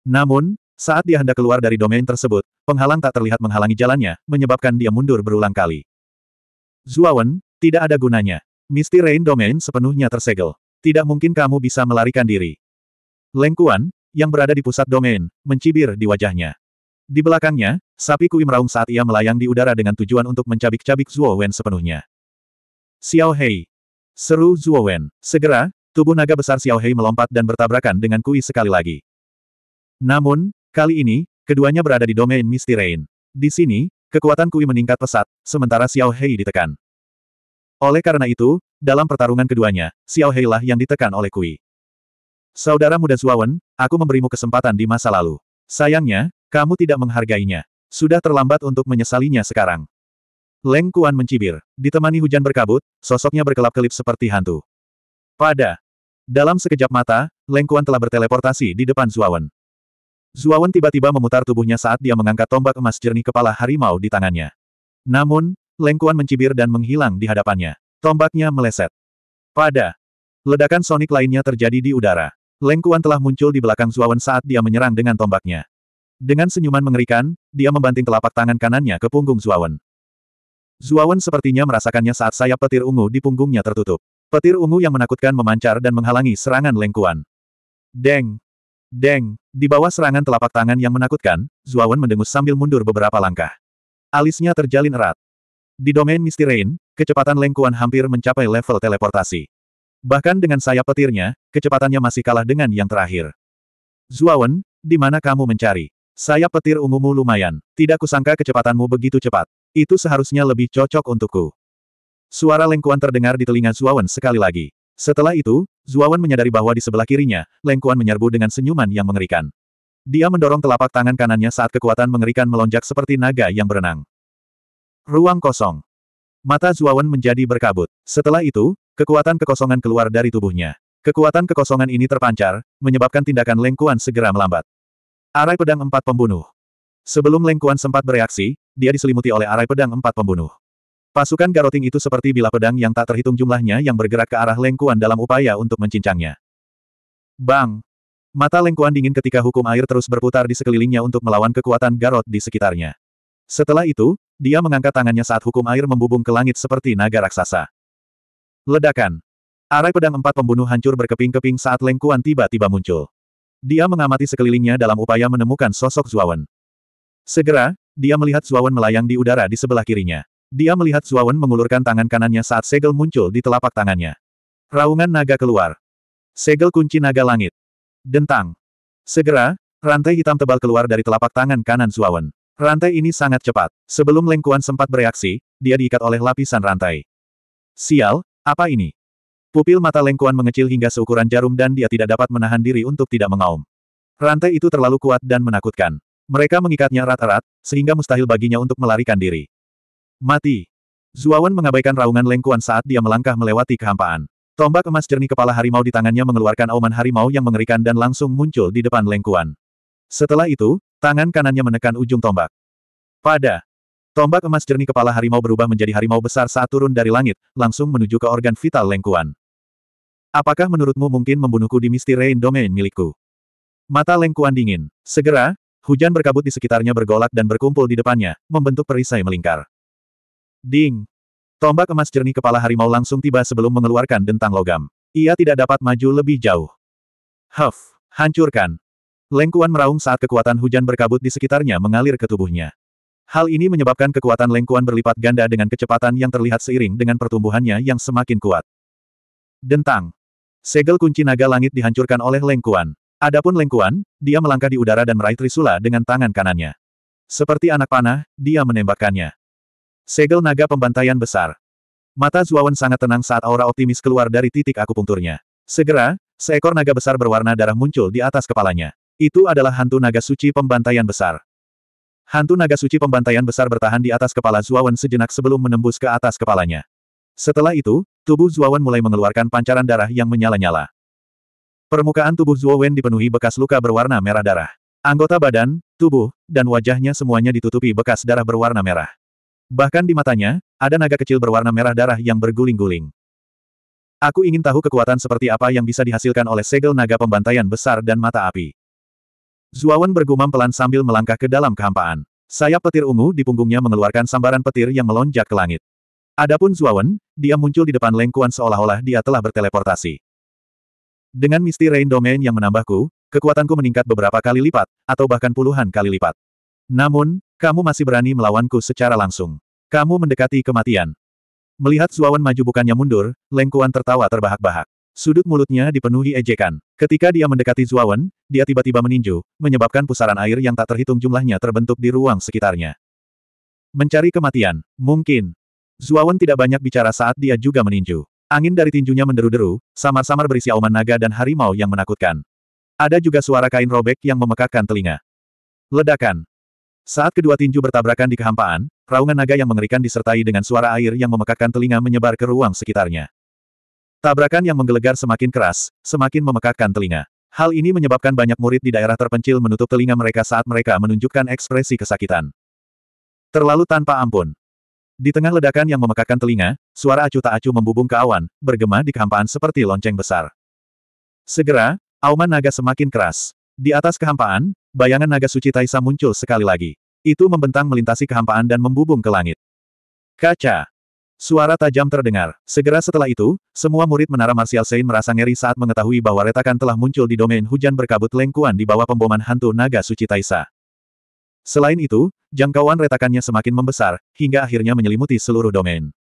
Namun, saat dia hendak keluar dari domain tersebut, penghalang tak terlihat menghalangi jalannya, menyebabkan dia mundur berulang kali. Zuawan, tidak ada gunanya. Misty Rain Domain sepenuhnya tersegel. Tidak mungkin kamu bisa melarikan diri. Lengkuan, yang berada di pusat domain, mencibir di wajahnya. Di belakangnya, sapi kui meraung saat ia melayang di udara dengan tujuan untuk mencabik-cabik Zuo sepenuhnya. Xiao Hei. Seru Zuo Wen. Segera, tubuh naga besar Xiao Hei melompat dan bertabrakan dengan Kui sekali lagi. Namun, kali ini, keduanya berada di domain Misty Rain. Di sini, kekuatan Kui meningkat pesat, sementara Xiao Hei ditekan. Oleh karena itu, dalam pertarungan keduanya, Xiao Hei lah yang ditekan oleh Kui. Saudara muda Zuawan, aku memberimu kesempatan di masa lalu. Sayangnya, kamu tidak menghargainya. Sudah terlambat untuk menyesalinya sekarang. Leng Kuan mencibir. Ditemani hujan berkabut, sosoknya berkelap-kelip seperti hantu. Pada. Dalam sekejap mata, Leng Kuan telah berteleportasi di depan Zuawan. Zuawan tiba-tiba memutar tubuhnya saat dia mengangkat tombak emas jernih kepala harimau di tangannya. Namun, Leng Kuan mencibir dan menghilang di hadapannya. Tombaknya meleset. Pada. Ledakan sonik lainnya terjadi di udara. Leng Kuan telah muncul di belakang Zuawan saat dia menyerang dengan tombaknya. Dengan senyuman mengerikan, dia membanting telapak tangan kanannya ke punggung Zuawan. Zuawan sepertinya merasakannya saat sayap petir ungu di punggungnya tertutup. Petir ungu yang menakutkan memancar dan menghalangi serangan lengkuan. Deng! Deng! Di bawah serangan telapak tangan yang menakutkan, Zuawan mendengus sambil mundur beberapa langkah. Alisnya terjalin erat. Di domain Misty Rain, kecepatan lengkuan hampir mencapai level teleportasi. Bahkan dengan sayap petirnya, kecepatannya masih kalah dengan yang terakhir. Zuawan, di mana kamu mencari? Sayap petir ungumu lumayan. Tidak kusangka kecepatanmu begitu cepat. Itu seharusnya lebih cocok untukku. Suara lengkuan terdengar di telinga Zuawan sekali lagi. Setelah itu, Zuawan menyadari bahwa di sebelah kirinya, lengkuan menyerbu dengan senyuman yang mengerikan. Dia mendorong telapak tangan kanannya saat kekuatan mengerikan melonjak seperti naga yang berenang. Ruang kosong. Mata Zuawan menjadi berkabut. Setelah itu, kekuatan kekosongan keluar dari tubuhnya. Kekuatan kekosongan ini terpancar, menyebabkan tindakan lengkuan segera melambat. Arai pedang empat pembunuh. Sebelum Lengkuan sempat bereaksi, dia diselimuti oleh arai pedang empat pembunuh. Pasukan Garoting itu seperti bila pedang yang tak terhitung jumlahnya yang bergerak ke arah Lengkuan dalam upaya untuk mencincangnya. Bang! Mata Lengkuan dingin ketika hukum air terus berputar di sekelilingnya untuk melawan kekuatan Garot di sekitarnya. Setelah itu, dia mengangkat tangannya saat hukum air membubung ke langit seperti naga raksasa. Ledakan! Arai pedang empat pembunuh hancur berkeping-keping saat Lengkuan tiba-tiba muncul. Dia mengamati sekelilingnya dalam upaya menemukan sosok Zuawan. Segera, dia melihat Zuawan melayang di udara di sebelah kirinya. Dia melihat Zuawan mengulurkan tangan kanannya saat segel muncul di telapak tangannya. Raungan naga keluar. Segel kunci naga langit. Dentang. Segera, rantai hitam tebal keluar dari telapak tangan kanan Zuawan. Rantai ini sangat cepat. Sebelum Lengkuan sempat bereaksi, dia diikat oleh lapisan rantai. Sial, apa ini? Pupil mata Lengkuan mengecil hingga seukuran jarum dan dia tidak dapat menahan diri untuk tidak mengaum. Rantai itu terlalu kuat dan menakutkan. Mereka mengikatnya erat-erat, sehingga mustahil baginya untuk melarikan diri. Mati! Zuawan mengabaikan raungan Lengkuan saat dia melangkah melewati kehampaan. Tombak emas jernih kepala harimau di tangannya mengeluarkan auman harimau yang mengerikan dan langsung muncul di depan Lengkuan. Setelah itu, tangan kanannya menekan ujung tombak. Pada Tombak emas jernih kepala harimau berubah menjadi harimau besar saat turun dari langit, langsung menuju ke organ vital Lengkuan. Apakah menurutmu mungkin membunuhku di Misty Rain Domain milikku? Mata Lengkuan dingin. Segera, hujan berkabut di sekitarnya bergolak dan berkumpul di depannya, membentuk perisai melingkar. Ding! Tombak emas jernih kepala harimau langsung tiba sebelum mengeluarkan dentang logam. Ia tidak dapat maju lebih jauh. Huff! Hancurkan! Lengkuan meraung saat kekuatan hujan berkabut di sekitarnya mengalir ke tubuhnya. Hal ini menyebabkan kekuatan Lengkuan berlipat ganda dengan kecepatan yang terlihat seiring dengan pertumbuhannya yang semakin kuat. Dentang! Segel kunci naga langit dihancurkan oleh Lengkuan. Adapun Lengkuan, dia melangkah di udara dan meraih Trisula dengan tangan kanannya. Seperti anak panah, dia menembakkannya. Segel naga pembantaian besar. Mata Zuawan sangat tenang saat aura optimis keluar dari titik akupunkturnya. Segera, seekor naga besar berwarna darah muncul di atas kepalanya. Itu adalah hantu naga suci pembantaian besar. Hantu naga suci pembantaian besar bertahan di atas kepala Zuawan sejenak sebelum menembus ke atas kepalanya. Setelah itu, Tubuh Zuowen mulai mengeluarkan pancaran darah yang menyala-nyala. Permukaan tubuh Zuowen dipenuhi bekas luka berwarna merah darah. Anggota badan, tubuh, dan wajahnya semuanya ditutupi bekas darah berwarna merah. Bahkan di matanya, ada naga kecil berwarna merah darah yang berguling-guling. Aku ingin tahu kekuatan seperti apa yang bisa dihasilkan oleh segel naga pembantaian besar dan mata api. Zuawan bergumam pelan sambil melangkah ke dalam kehampaan. Sayap petir ungu di punggungnya mengeluarkan sambaran petir yang melonjak ke langit. Adapun Zuawan, dia muncul di depan lengkuan seolah-olah dia telah berteleportasi. Dengan misti Rain Domain yang menambahku, kekuatanku meningkat beberapa kali lipat, atau bahkan puluhan kali lipat. Namun, kamu masih berani melawanku secara langsung. Kamu mendekati kematian. Melihat Zuawan maju bukannya mundur, lengkuan tertawa terbahak-bahak. Sudut mulutnya dipenuhi ejekan. Ketika dia mendekati Zuawan, dia tiba-tiba meninju, menyebabkan pusaran air yang tak terhitung jumlahnya terbentuk di ruang sekitarnya. Mencari kematian, mungkin, Zuawan tidak banyak bicara saat dia juga meninju. Angin dari tinjunya menderu-deru, samar-samar berisi auman naga dan harimau yang menakutkan. Ada juga suara kain robek yang memekakkan telinga. Ledakan. Saat kedua tinju bertabrakan di kehampaan, raungan naga yang mengerikan disertai dengan suara air yang memekakkan telinga menyebar ke ruang sekitarnya. Tabrakan yang menggelegar semakin keras, semakin memekakkan telinga. Hal ini menyebabkan banyak murid di daerah terpencil menutup telinga mereka saat mereka menunjukkan ekspresi kesakitan. Terlalu tanpa ampun. Di tengah ledakan yang memekakkan telinga, suara acu tak acu membubung ke awan, bergema di kehampaan seperti lonceng besar. Segera, auman naga semakin keras. Di atas kehampaan, bayangan naga suci Taisa muncul sekali lagi. Itu membentang melintasi kehampaan dan membubung ke langit. Kaca! Suara tajam terdengar. Segera setelah itu, semua murid menara Martial Sein merasa ngeri saat mengetahui bahwa retakan telah muncul di domain hujan berkabut lengkuan di bawah pemboman hantu naga suci Taisa. Selain itu, jangkauan retakannya semakin membesar, hingga akhirnya menyelimuti seluruh domain.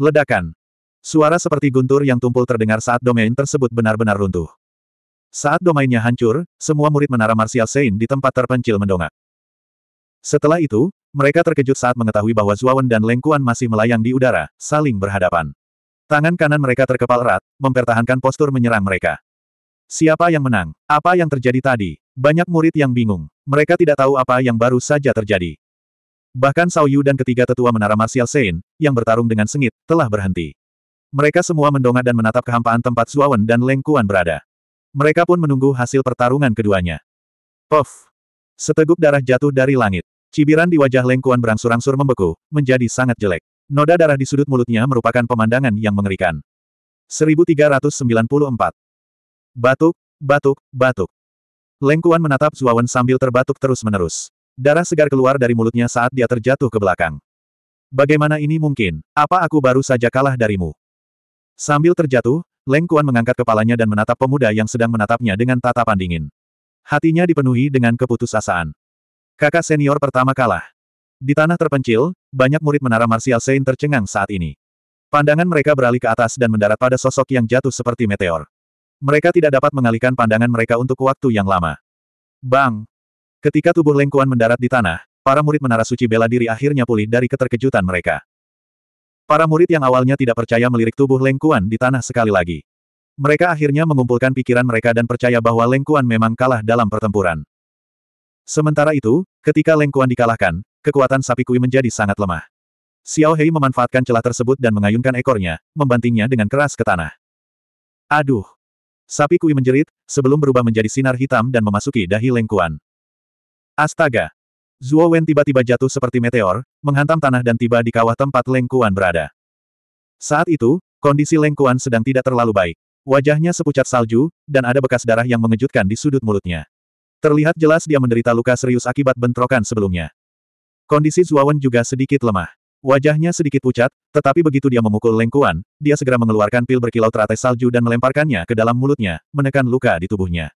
Ledakan. Suara seperti guntur yang tumpul terdengar saat domain tersebut benar-benar runtuh. Saat domainnya hancur, semua murid menara Martial Sein di tempat terpencil mendongak. Setelah itu, mereka terkejut saat mengetahui bahwa Zuawan dan Lengkuan masih melayang di udara, saling berhadapan. Tangan kanan mereka terkepal erat, mempertahankan postur menyerang mereka. Siapa yang menang? Apa yang terjadi tadi? Banyak murid yang bingung. Mereka tidak tahu apa yang baru saja terjadi. Bahkan Sao Yu dan ketiga tetua menara Martial Sein, yang bertarung dengan sengit, telah berhenti. Mereka semua mendongak dan menatap kehampaan tempat Zuawan dan Lengkuan berada. Mereka pun menunggu hasil pertarungan keduanya. Puff! Seteguk darah jatuh dari langit. Cibiran di wajah Lengkuan berangsur-angsur membeku, menjadi sangat jelek. Noda darah di sudut mulutnya merupakan pemandangan yang mengerikan. 1394 Batuk, batuk, batuk. Lengkuan menatap Zuawan sambil terbatuk terus-menerus. Darah segar keluar dari mulutnya saat dia terjatuh ke belakang. Bagaimana ini mungkin? Apa aku baru saja kalah darimu? Sambil terjatuh, Lengkuan mengangkat kepalanya dan menatap pemuda yang sedang menatapnya dengan tatapan dingin. Hatinya dipenuhi dengan keputusasaan. Kakak senior pertama kalah. Di tanah terpencil, banyak murid menara Martial Saint tercengang saat ini. Pandangan mereka beralih ke atas dan mendarat pada sosok yang jatuh seperti meteor. Mereka tidak dapat mengalihkan pandangan mereka untuk waktu yang lama. Bang! Ketika tubuh lengkuan mendarat di tanah, para murid menara suci bela diri akhirnya pulih dari keterkejutan mereka. Para murid yang awalnya tidak percaya melirik tubuh lengkuan di tanah sekali lagi. Mereka akhirnya mengumpulkan pikiran mereka dan percaya bahwa lengkuan memang kalah dalam pertempuran. Sementara itu, ketika lengkuan dikalahkan, kekuatan sapi kui menjadi sangat lemah. Xiao Hei memanfaatkan celah tersebut dan mengayunkan ekornya, membantingnya dengan keras ke tanah. Aduh! Sapi kui menjerit, sebelum berubah menjadi sinar hitam dan memasuki dahi lengkuan. Astaga! Zuo Wen tiba-tiba jatuh seperti meteor, menghantam tanah dan tiba di kawah tempat lengkuan berada. Saat itu, kondisi lengkuan sedang tidak terlalu baik. Wajahnya sepucat salju, dan ada bekas darah yang mengejutkan di sudut mulutnya. Terlihat jelas dia menderita luka serius akibat bentrokan sebelumnya. Kondisi Wen juga sedikit lemah. Wajahnya sedikit pucat, tetapi begitu dia memukul lengkuan, dia segera mengeluarkan pil berkilau teratai salju dan melemparkannya ke dalam mulutnya, menekan luka di tubuhnya.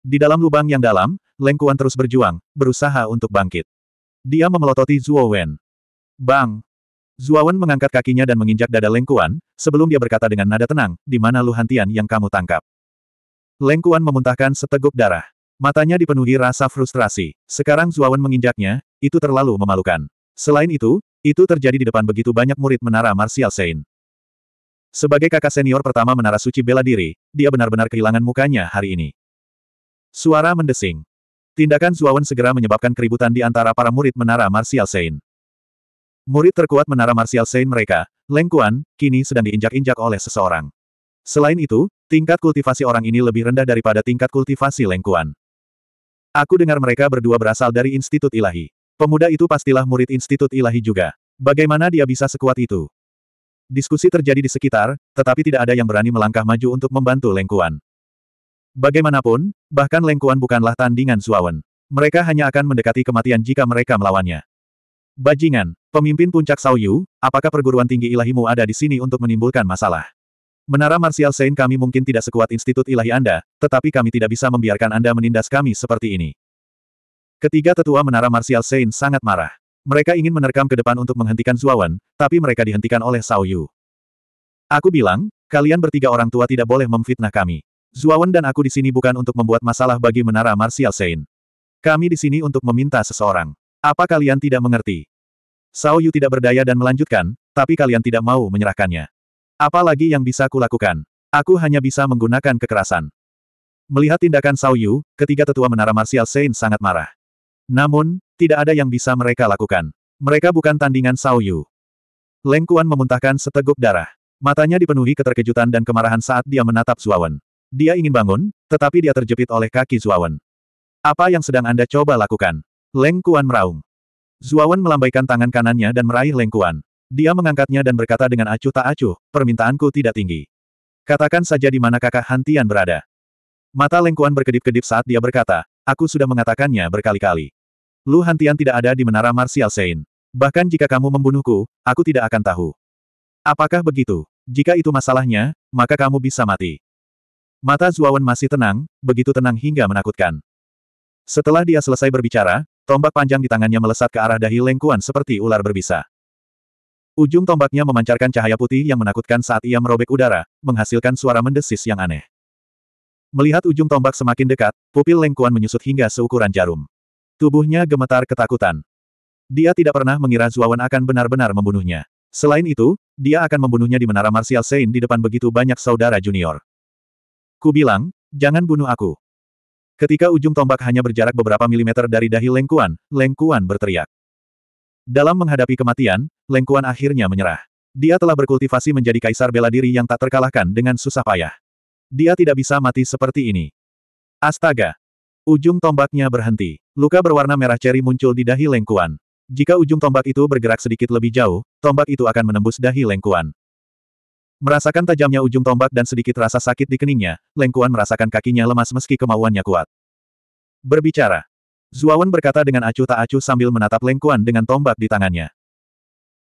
Di dalam lubang yang dalam, lengkuan terus berjuang, berusaha untuk bangkit. Dia memelototi Zuo Wen. Bang! Zuo Wen mengangkat kakinya dan menginjak dada lengkuan, sebelum dia berkata dengan nada tenang, di mana Lu Hantian yang kamu tangkap. Lengkuan memuntahkan seteguk darah. Matanya dipenuhi rasa frustrasi. Sekarang Zuawan menginjaknya, itu terlalu memalukan. Selain itu, itu terjadi di depan begitu banyak murid menara Martial Saint. Sebagai kakak senior pertama menara suci bela diri, dia benar-benar kehilangan mukanya hari ini. Suara mendesing. Tindakan Zuawan segera menyebabkan keributan di antara para murid menara Martial Saint. Murid terkuat menara Martial Saint mereka, Leng Kuan, kini sedang diinjak-injak oleh seseorang. Selain itu, tingkat kultivasi orang ini lebih rendah daripada tingkat kultivasi Leng Kuan. Aku dengar mereka berdua berasal dari Institut Ilahi. Pemuda itu pastilah murid Institut Ilahi juga. Bagaimana dia bisa sekuat itu? Diskusi terjadi di sekitar, tetapi tidak ada yang berani melangkah maju untuk membantu Lengkuan. Bagaimanapun, bahkan Lengkuan bukanlah tandingan Suawen. Mereka hanya akan mendekati kematian jika mereka melawannya. Bajingan, pemimpin puncak Sauyu, apakah perguruan tinggi ilahimu ada di sini untuk menimbulkan masalah? Menara Martial Saint kami mungkin tidak sekuat Institut Ilahi Anda, tetapi kami tidak bisa membiarkan Anda menindas kami seperti ini. Ketiga tetua menara Martial Sein sangat marah. Mereka ingin menerkam ke depan untuk menghentikan Zuawan, tapi mereka dihentikan oleh Sao Yu. Aku bilang, kalian bertiga orang tua tidak boleh memfitnah kami. Zuawan dan aku di sini bukan untuk membuat masalah bagi menara Martial Sein. Kami di sini untuk meminta seseorang. Apa kalian tidak mengerti? Sao Yu tidak berdaya dan melanjutkan, tapi kalian tidak mau menyerahkannya. Apalagi yang bisa kulakukan? Aku hanya bisa menggunakan kekerasan. Melihat tindakan Sao Yu, ketiga tetua menara Martial Sein sangat marah. Namun, tidak ada yang bisa mereka lakukan. Mereka bukan tandingan Sao Yu. Leng Kuan memuntahkan seteguk darah. Matanya dipenuhi keterkejutan dan kemarahan saat dia menatap Zuawan. Dia ingin bangun, tetapi dia terjepit oleh kaki Zuawan. Apa yang sedang Anda coba lakukan? Leng Kuan meraung. Zuawan melambaikan tangan kanannya dan meraih Leng Kuan. Dia mengangkatnya dan berkata dengan acuh tak acuh, permintaanku tidak tinggi. Katakan saja di mana kakak Hantian berada. Mata Leng Kuan berkedip-kedip saat dia berkata, aku sudah mengatakannya berkali-kali. Lu Hantian tidak ada di menara Martial Sein. Bahkan jika kamu membunuhku, aku tidak akan tahu. Apakah begitu? Jika itu masalahnya, maka kamu bisa mati. Mata Zuawan masih tenang, begitu tenang hingga menakutkan. Setelah dia selesai berbicara, tombak panjang di tangannya melesat ke arah dahi lengkuan seperti ular berbisa. Ujung tombaknya memancarkan cahaya putih yang menakutkan saat ia merobek udara, menghasilkan suara mendesis yang aneh. Melihat ujung tombak semakin dekat, pupil lengkuan menyusut hingga seukuran jarum. Tubuhnya gemetar ketakutan. Dia tidak pernah mengira Zuawan akan benar-benar membunuhnya. Selain itu, dia akan membunuhnya di menara Martial Sein di depan begitu banyak saudara junior. Ku bilang, jangan bunuh aku. Ketika ujung tombak hanya berjarak beberapa milimeter dari dahi Lengkuan, Lengkuan berteriak. Dalam menghadapi kematian, Lengkuan akhirnya menyerah. Dia telah berkultivasi menjadi kaisar bela diri yang tak terkalahkan dengan susah payah. Dia tidak bisa mati seperti ini. Astaga, Ujung tombaknya berhenti. Luka berwarna merah ceri muncul di dahi lengkuan. Jika ujung tombak itu bergerak sedikit lebih jauh, tombak itu akan menembus dahi lengkuan. Merasakan tajamnya ujung tombak dan sedikit rasa sakit di keningnya, lengkuan merasakan kakinya lemas meski kemauannya kuat. Berbicara. Zuawan berkata dengan acuh tak acuh sambil menatap lengkuan dengan tombak di tangannya.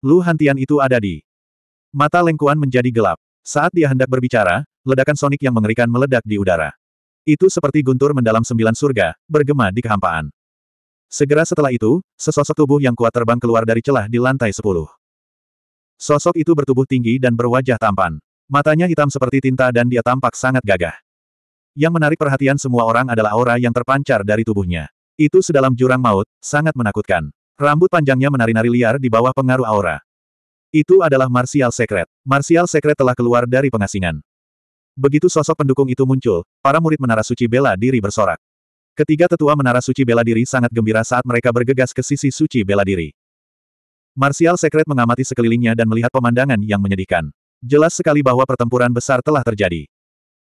Lu Hantian itu ada di. Mata lengkuan menjadi gelap. Saat dia hendak berbicara, ledakan sonik yang mengerikan meledak di udara. Itu seperti guntur mendalam sembilan surga, bergema di kehampaan. Segera setelah itu, sesosok tubuh yang kuat terbang keluar dari celah di lantai sepuluh. Sosok itu bertubuh tinggi dan berwajah tampan. Matanya hitam seperti tinta dan dia tampak sangat gagah. Yang menarik perhatian semua orang adalah aura yang terpancar dari tubuhnya. Itu sedalam jurang maut, sangat menakutkan. Rambut panjangnya menari-nari liar di bawah pengaruh aura. Itu adalah Martial Secret. Martial Secret telah keluar dari pengasingan. Begitu sosok pendukung itu muncul, para murid menara suci bela diri bersorak. Ketiga tetua menara suci bela diri sangat gembira saat mereka bergegas ke sisi suci bela diri. Martial Secret mengamati sekelilingnya dan melihat pemandangan yang menyedihkan. Jelas sekali bahwa pertempuran besar telah terjadi.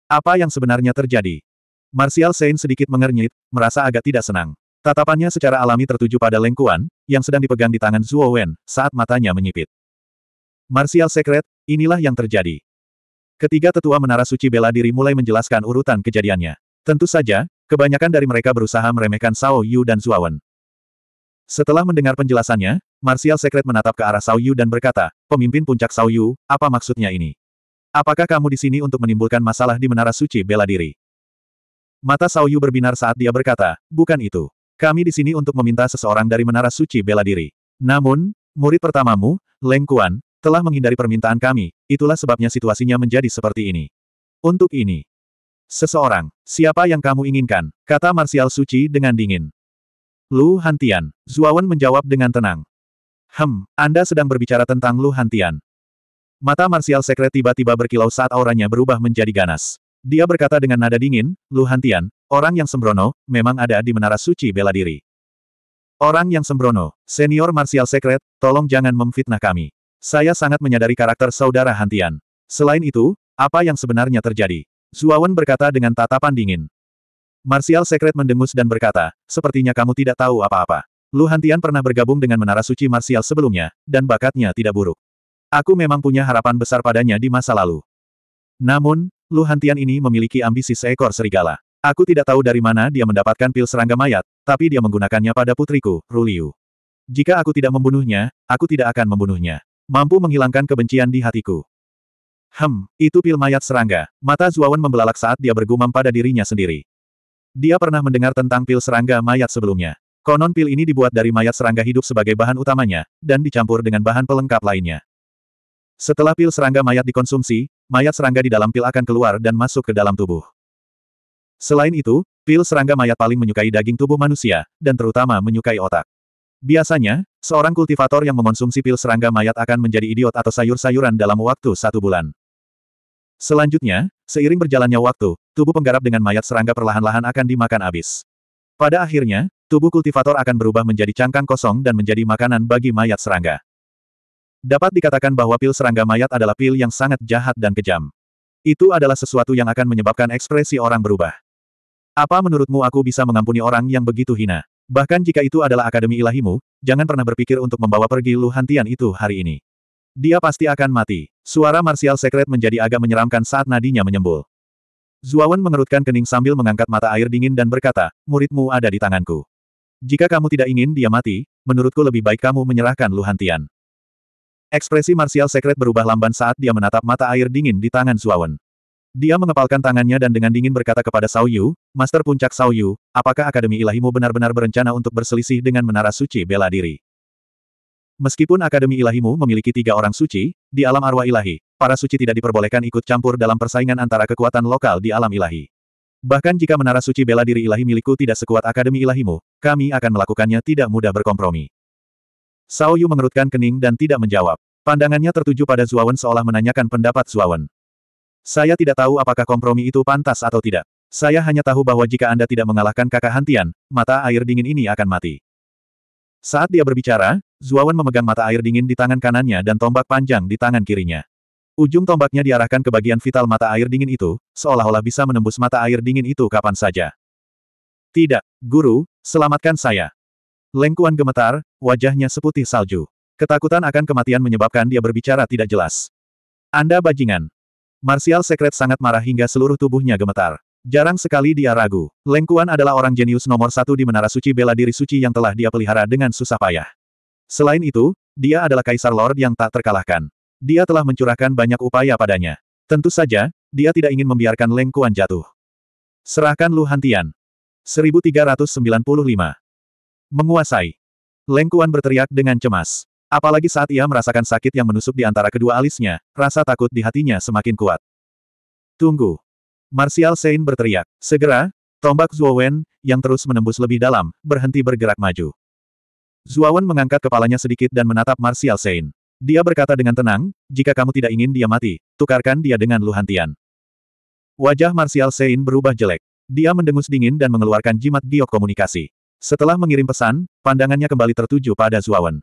Apa yang sebenarnya terjadi? Martial Saint sedikit mengernyit, merasa agak tidak senang. Tatapannya secara alami tertuju pada lengkuan, yang sedang dipegang di tangan Zhuo Wen, saat matanya menyipit. Martial Secret, inilah yang terjadi. Ketiga tetua menara suci bela diri mulai menjelaskan urutan kejadiannya. Tentu saja, kebanyakan dari mereka berusaha meremehkan Sao Yu dan Zuawan. Setelah mendengar penjelasannya, Marsial Secret menatap ke arah Sao Yu dan berkata, pemimpin puncak Sao Yu, apa maksudnya ini? Apakah kamu di sini untuk menimbulkan masalah di menara suci bela diri? Mata Sao Yu berbinar saat dia berkata, bukan itu. Kami di sini untuk meminta seseorang dari menara suci bela diri. Namun, murid pertamamu, Leng Kuan, telah menghindari permintaan kami, itulah sebabnya situasinya menjadi seperti ini. Untuk ini. Seseorang, siapa yang kamu inginkan? Kata Marsial Suci dengan dingin. Lu Hantian. Zuawan menjawab dengan tenang. Hem, Anda sedang berbicara tentang Lu Hantian. Mata Marsial Sekret tiba-tiba berkilau saat auranya berubah menjadi ganas. Dia berkata dengan nada dingin, Lu Hantian, orang yang sembrono, memang ada di Menara Suci Bela Diri. Orang yang sembrono, senior Marsial Sekret, tolong jangan memfitnah kami. Saya sangat menyadari karakter saudara Hantian. Selain itu, apa yang sebenarnya terjadi? Zuawan berkata dengan tatapan dingin. Martial Secret mendengus dan berkata, sepertinya kamu tidak tahu apa-apa. Lu Hantian pernah bergabung dengan Menara Suci Martial sebelumnya, dan bakatnya tidak buruk. Aku memang punya harapan besar padanya di masa lalu. Namun, Lu Hantian ini memiliki ambisi seekor serigala. Aku tidak tahu dari mana dia mendapatkan pil serangga mayat, tapi dia menggunakannya pada putriku, Ruliu. Jika aku tidak membunuhnya, aku tidak akan membunuhnya. Mampu menghilangkan kebencian di hatiku. Hem, itu pil mayat serangga. Mata Zuawan membelalak saat dia bergumam pada dirinya sendiri. Dia pernah mendengar tentang pil serangga mayat sebelumnya. Konon pil ini dibuat dari mayat serangga hidup sebagai bahan utamanya, dan dicampur dengan bahan pelengkap lainnya. Setelah pil serangga mayat dikonsumsi, mayat serangga di dalam pil akan keluar dan masuk ke dalam tubuh. Selain itu, pil serangga mayat paling menyukai daging tubuh manusia, dan terutama menyukai otak. Biasanya, seorang kultivator yang mengonsumsi pil serangga mayat akan menjadi idiot atau sayur-sayuran dalam waktu satu bulan. Selanjutnya, seiring berjalannya waktu, tubuh penggarap dengan mayat serangga perlahan-lahan akan dimakan habis. Pada akhirnya, tubuh kultivator akan berubah menjadi cangkang kosong dan menjadi makanan bagi mayat serangga. Dapat dikatakan bahwa pil serangga mayat adalah pil yang sangat jahat dan kejam. Itu adalah sesuatu yang akan menyebabkan ekspresi orang berubah. Apa menurutmu aku bisa mengampuni orang yang begitu hina? Bahkan jika itu adalah akademi ilahimu, jangan pernah berpikir untuk membawa pergi Lu Hantian itu hari ini. Dia pasti akan mati. Suara Martial Secret menjadi agak menyeramkan saat nadinya menyembul. Zuawan mengerutkan kening sambil mengangkat mata air dingin dan berkata, muridmu ada di tanganku. Jika kamu tidak ingin dia mati, menurutku lebih baik kamu menyerahkan Lu Hantian. Ekspresi Martial Secret berubah lamban saat dia menatap mata air dingin di tangan Zuawan. Dia mengepalkan tangannya dan dengan dingin berkata kepada Sao Yu, Master Puncak Sao Yu, apakah Akademi Ilahimu benar-benar berencana untuk berselisih dengan Menara Suci Bela Diri? Meskipun Akademi Ilahimu memiliki tiga orang suci, di alam arwah ilahi, para suci tidak diperbolehkan ikut campur dalam persaingan antara kekuatan lokal di alam ilahi. Bahkan jika menara suci bela diri ilahi milikku tidak sekuat Akademi Ilahimu, kami akan melakukannya tidak mudah berkompromi. Sao Yu mengerutkan kening dan tidak menjawab. Pandangannya tertuju pada Zuawan seolah menanyakan pendapat Zuawan. Saya tidak tahu apakah kompromi itu pantas atau tidak. Saya hanya tahu bahwa jika Anda tidak mengalahkan kakak Hantian, mata air dingin ini akan mati. Saat dia berbicara, Zuawan memegang mata air dingin di tangan kanannya dan tombak panjang di tangan kirinya. Ujung tombaknya diarahkan ke bagian vital mata air dingin itu, seolah-olah bisa menembus mata air dingin itu kapan saja. Tidak, guru, selamatkan saya. Lengkuan gemetar, wajahnya seputih salju. Ketakutan akan kematian menyebabkan dia berbicara tidak jelas. Anda bajingan. Martial Secret sangat marah hingga seluruh tubuhnya gemetar. Jarang sekali dia ragu. Lengkuan adalah orang jenius nomor satu di Menara Suci Bela Diri Suci yang telah dia pelihara dengan susah payah. Selain itu, dia adalah Kaisar Lord yang tak terkalahkan. Dia telah mencurahkan banyak upaya padanya. Tentu saja, dia tidak ingin membiarkan Lengkuan jatuh. Serahkan Lu Hantian. 1395. Menguasai. Lengkuan berteriak dengan cemas. Apalagi saat ia merasakan sakit yang menusuk di antara kedua alisnya, rasa takut di hatinya semakin kuat. Tunggu. Martial Sein berteriak. Segera, tombak Zhuowen, yang terus menembus lebih dalam, berhenti bergerak maju. Zhuowen mengangkat kepalanya sedikit dan menatap Martial Sein. Dia berkata dengan tenang, jika kamu tidak ingin dia mati, tukarkan dia dengan Luhantian. Wajah Martial Sein berubah jelek. Dia mendengus dingin dan mengeluarkan jimat giok komunikasi. Setelah mengirim pesan, pandangannya kembali tertuju pada Zuowen.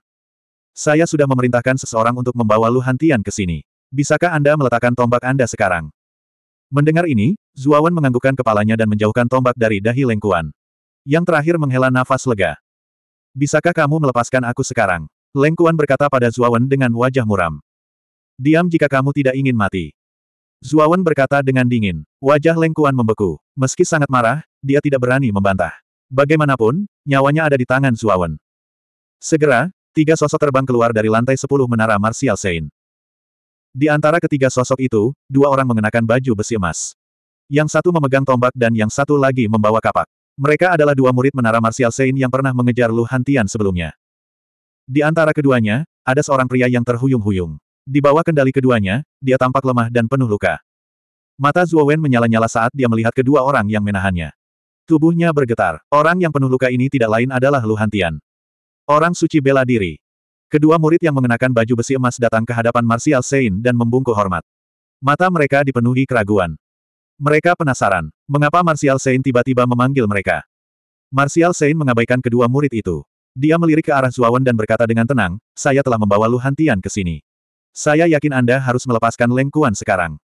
Saya sudah memerintahkan seseorang untuk membawa Lu Hantian ke sini. Bisakah Anda meletakkan tombak Anda sekarang? Mendengar ini, Zuawan menganggukkan kepalanya dan menjauhkan tombak dari dahi Lengkuan. Yang terakhir menghela nafas lega. Bisakah kamu melepaskan aku sekarang? Lengkuan berkata pada Zuawan dengan wajah muram. Diam jika kamu tidak ingin mati. Zuawan berkata dengan dingin. Wajah Lengkuan membeku. Meski sangat marah, dia tidak berani membantah. Bagaimanapun, nyawanya ada di tangan Zuawan. Segera, Tiga sosok terbang keluar dari lantai sepuluh menara Martial Sein. Di antara ketiga sosok itu, dua orang mengenakan baju besi emas. Yang satu memegang tombak dan yang satu lagi membawa kapak. Mereka adalah dua murid menara Martial Sein yang pernah mengejar Lu Hantian sebelumnya. Di antara keduanya, ada seorang pria yang terhuyung-huyung. Di bawah kendali keduanya, dia tampak lemah dan penuh luka. Mata Wen menyala-nyala saat dia melihat kedua orang yang menahannya. Tubuhnya bergetar. Orang yang penuh luka ini tidak lain adalah Lu Hantian. Orang suci bela diri. Kedua murid yang mengenakan baju besi emas datang ke hadapan Martial Sein dan membungkuk hormat. Mata mereka dipenuhi keraguan. Mereka penasaran, mengapa Martial Sein tiba-tiba memanggil mereka. Martial Sein mengabaikan kedua murid itu. Dia melirik ke arah Zuawan dan berkata dengan tenang, saya telah membawa Lu ke sini. Saya yakin Anda harus melepaskan Lengkuan sekarang.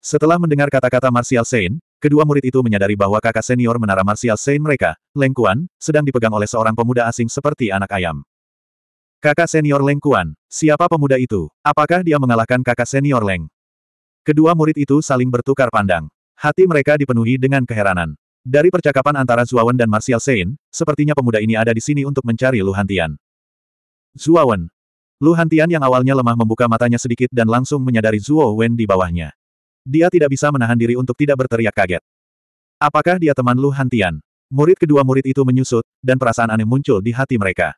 Setelah mendengar kata-kata Martial Sein, Kedua murid itu menyadari bahwa kakak senior menara martial Saint mereka, Leng Kuan, sedang dipegang oleh seorang pemuda asing seperti anak ayam. Kakak senior Leng Kuan, siapa pemuda itu? Apakah dia mengalahkan kakak senior Leng? Kedua murid itu saling bertukar pandang. Hati mereka dipenuhi dengan keheranan. Dari percakapan antara Zuawan dan Martial Saint, sepertinya pemuda ini ada di sini untuk mencari Luhantian. Zuawan. Luhantian yang awalnya lemah membuka matanya sedikit dan langsung menyadari Zuo Wen di bawahnya. Dia tidak bisa menahan diri untuk tidak berteriak kaget. Apakah dia teman Lu Hantian? Murid kedua murid itu menyusut, dan perasaan aneh muncul di hati mereka.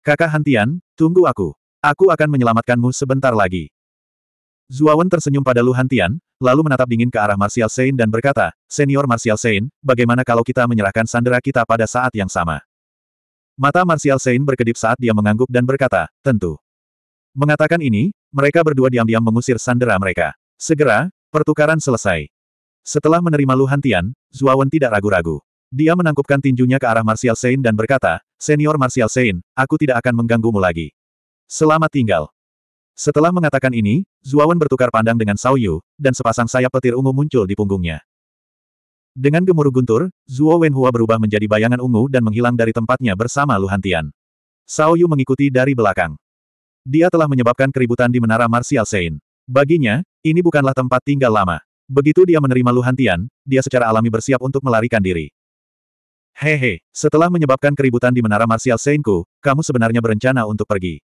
Kakak Hantian, tunggu aku. Aku akan menyelamatkanmu sebentar lagi. Zuawan tersenyum pada Lu Hantian, lalu menatap dingin ke arah Martial Sein dan berkata, Senior Martial Sein, bagaimana kalau kita menyerahkan sandera kita pada saat yang sama? Mata Martial Sein berkedip saat dia mengangguk dan berkata, tentu. Mengatakan ini, mereka berdua diam-diam mengusir sandera mereka. Segera, pertukaran selesai. Setelah menerima Luhantian, Tian, Zuawan tidak ragu-ragu. Dia menangkupkan tinjunya ke arah Martial Sein dan berkata, Senior Martial Sein, aku tidak akan mengganggumu lagi. Selamat tinggal. Setelah mengatakan ini, Zuawan bertukar pandang dengan Sao Yu, dan sepasang sayap petir ungu muncul di punggungnya. Dengan gemuruh guntur, Zuo Wenhua berubah menjadi bayangan ungu dan menghilang dari tempatnya bersama Luhantian. Tian. Sao Yu mengikuti dari belakang. Dia telah menyebabkan keributan di menara Martial Sein. Baginya, ini bukanlah tempat tinggal lama. Begitu dia menerima Lu dia secara alami bersiap untuk melarikan diri. Hehe, setelah menyebabkan keributan di Menara Marsial Seinku, kamu sebenarnya berencana untuk pergi.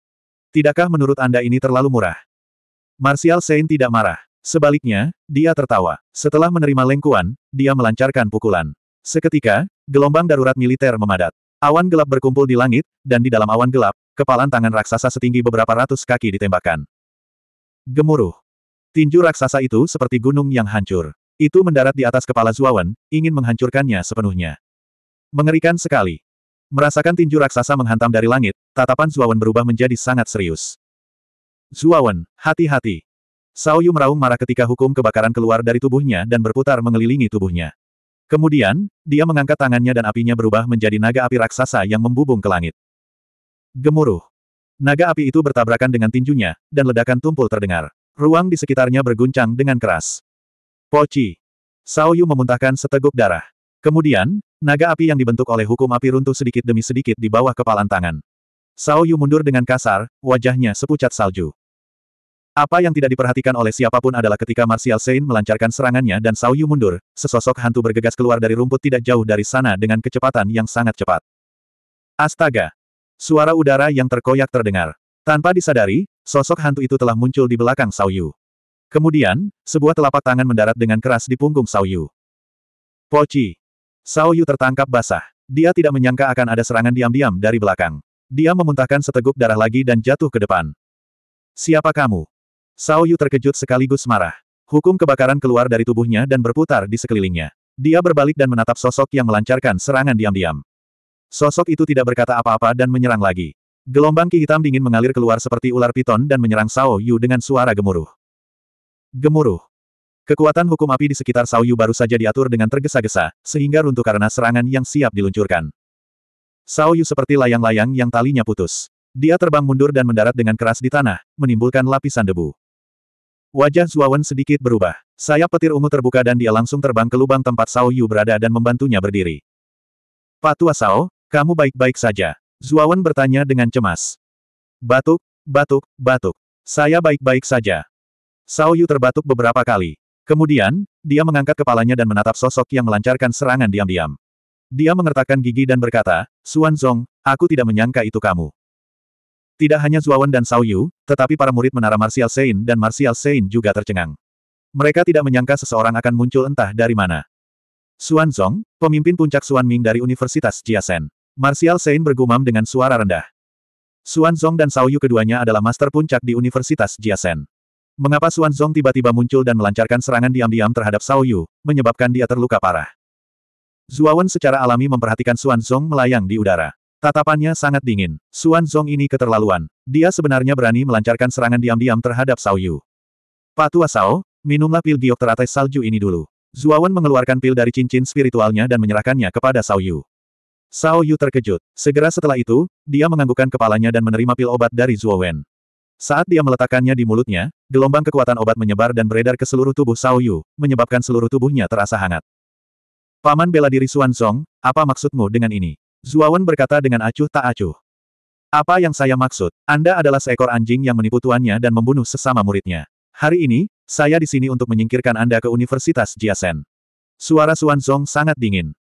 Tidakkah menurut Anda ini terlalu murah? Marsial Sein tidak marah. Sebaliknya, dia tertawa. Setelah menerima lengkuan, dia melancarkan pukulan. Seketika, gelombang darurat militer memadat. Awan gelap berkumpul di langit, dan di dalam awan gelap, kepalan tangan raksasa setinggi beberapa ratus kaki ditembakkan. Gemuruh. Tinju raksasa itu seperti gunung yang hancur. Itu mendarat di atas kepala Zuawan, ingin menghancurkannya sepenuhnya. Mengerikan sekali. Merasakan tinju raksasa menghantam dari langit, tatapan Zuawan berubah menjadi sangat serius. Zuawan, hati-hati. Sao Yu meraung marah ketika hukum kebakaran keluar dari tubuhnya dan berputar mengelilingi tubuhnya. Kemudian, dia mengangkat tangannya dan apinya berubah menjadi naga api raksasa yang membubung ke langit. Gemuruh. Naga api itu bertabrakan dengan tinjunya, dan ledakan tumpul terdengar. Ruang di sekitarnya berguncang dengan keras. Poci. Sao Yu memuntahkan seteguk darah. Kemudian, naga api yang dibentuk oleh hukum api runtuh sedikit demi sedikit di bawah kepalan tangan. Sao Yu mundur dengan kasar, wajahnya sepucat salju. Apa yang tidak diperhatikan oleh siapapun adalah ketika Martial Sein melancarkan serangannya dan Sao Yu mundur, sesosok hantu bergegas keluar dari rumput tidak jauh dari sana dengan kecepatan yang sangat cepat. Astaga! Suara udara yang terkoyak terdengar. Tanpa disadari, sosok hantu itu telah muncul di belakang Yu. Kemudian, sebuah telapak tangan mendarat dengan keras di punggung Yu. Poci. Yu tertangkap basah. Dia tidak menyangka akan ada serangan diam-diam dari belakang. Dia memuntahkan seteguk darah lagi dan jatuh ke depan. Siapa kamu? Yu terkejut sekaligus marah. Hukum kebakaran keluar dari tubuhnya dan berputar di sekelilingnya. Dia berbalik dan menatap sosok yang melancarkan serangan diam-diam. Sosok itu tidak berkata apa-apa dan menyerang lagi. Gelombang ki hitam dingin mengalir keluar seperti ular piton dan menyerang Sao Yu dengan suara gemuruh. Gemuruh. Kekuatan hukum api di sekitar Sao Yu baru saja diatur dengan tergesa-gesa, sehingga runtuh karena serangan yang siap diluncurkan. Sao Yu seperti layang-layang yang talinya putus. Dia terbang mundur dan mendarat dengan keras di tanah, menimbulkan lapisan debu. Wajah Zuawan sedikit berubah. Sayap petir ungu terbuka dan dia langsung terbang ke lubang tempat Sao Yu berada dan membantunya berdiri. Patua Sao, kamu baik-baik saja. Zuawan bertanya dengan cemas. Batuk, batuk, batuk. Saya baik-baik saja. Sao Yu terbatuk beberapa kali. Kemudian, dia mengangkat kepalanya dan menatap sosok yang melancarkan serangan diam-diam. Dia mengertakkan gigi dan berkata, Suan Zong, aku tidak menyangka itu kamu. Tidak hanya Zuawan dan Sao Yu, tetapi para murid menara Martial Sein dan Martial Sein juga tercengang. Mereka tidak menyangka seseorang akan muncul entah dari mana. Suan Zong, pemimpin puncak Suan Ming dari Universitas Jiasen. Martial Sein bergumam dengan suara rendah. Suan Zong dan Sao Yu keduanya adalah master puncak di Universitas Jiasen. Mengapa Suan Zong tiba-tiba muncul dan melancarkan serangan diam-diam terhadap Sao Yu, menyebabkan dia terluka parah? Zuawan secara alami memperhatikan Suan Zong melayang di udara. Tatapannya sangat dingin. Suan Zong ini keterlaluan. Dia sebenarnya berani melancarkan serangan diam-diam terhadap Sao Yu. Pak Tua Sao, minumlah pil giok teratai salju ini dulu. Zuawan mengeluarkan pil dari cincin spiritualnya dan menyerahkannya kepada Sao Yu. Sao Yu terkejut. Segera setelah itu, dia menganggukkan kepalanya dan menerima pil obat dari Zuo Wen. Saat dia meletakkannya di mulutnya, gelombang kekuatan obat menyebar dan beredar ke seluruh tubuh Sao Yu, menyebabkan seluruh tubuhnya terasa hangat. Paman bela diri Xuan Song, apa maksudmu dengan ini? Wen berkata dengan acuh tak acuh. Apa yang saya maksud, Anda adalah seekor anjing yang menipu tuannya dan membunuh sesama muridnya. Hari ini, saya di sini untuk menyingkirkan Anda ke Universitas Jiasen. Suara Xuan Song sangat dingin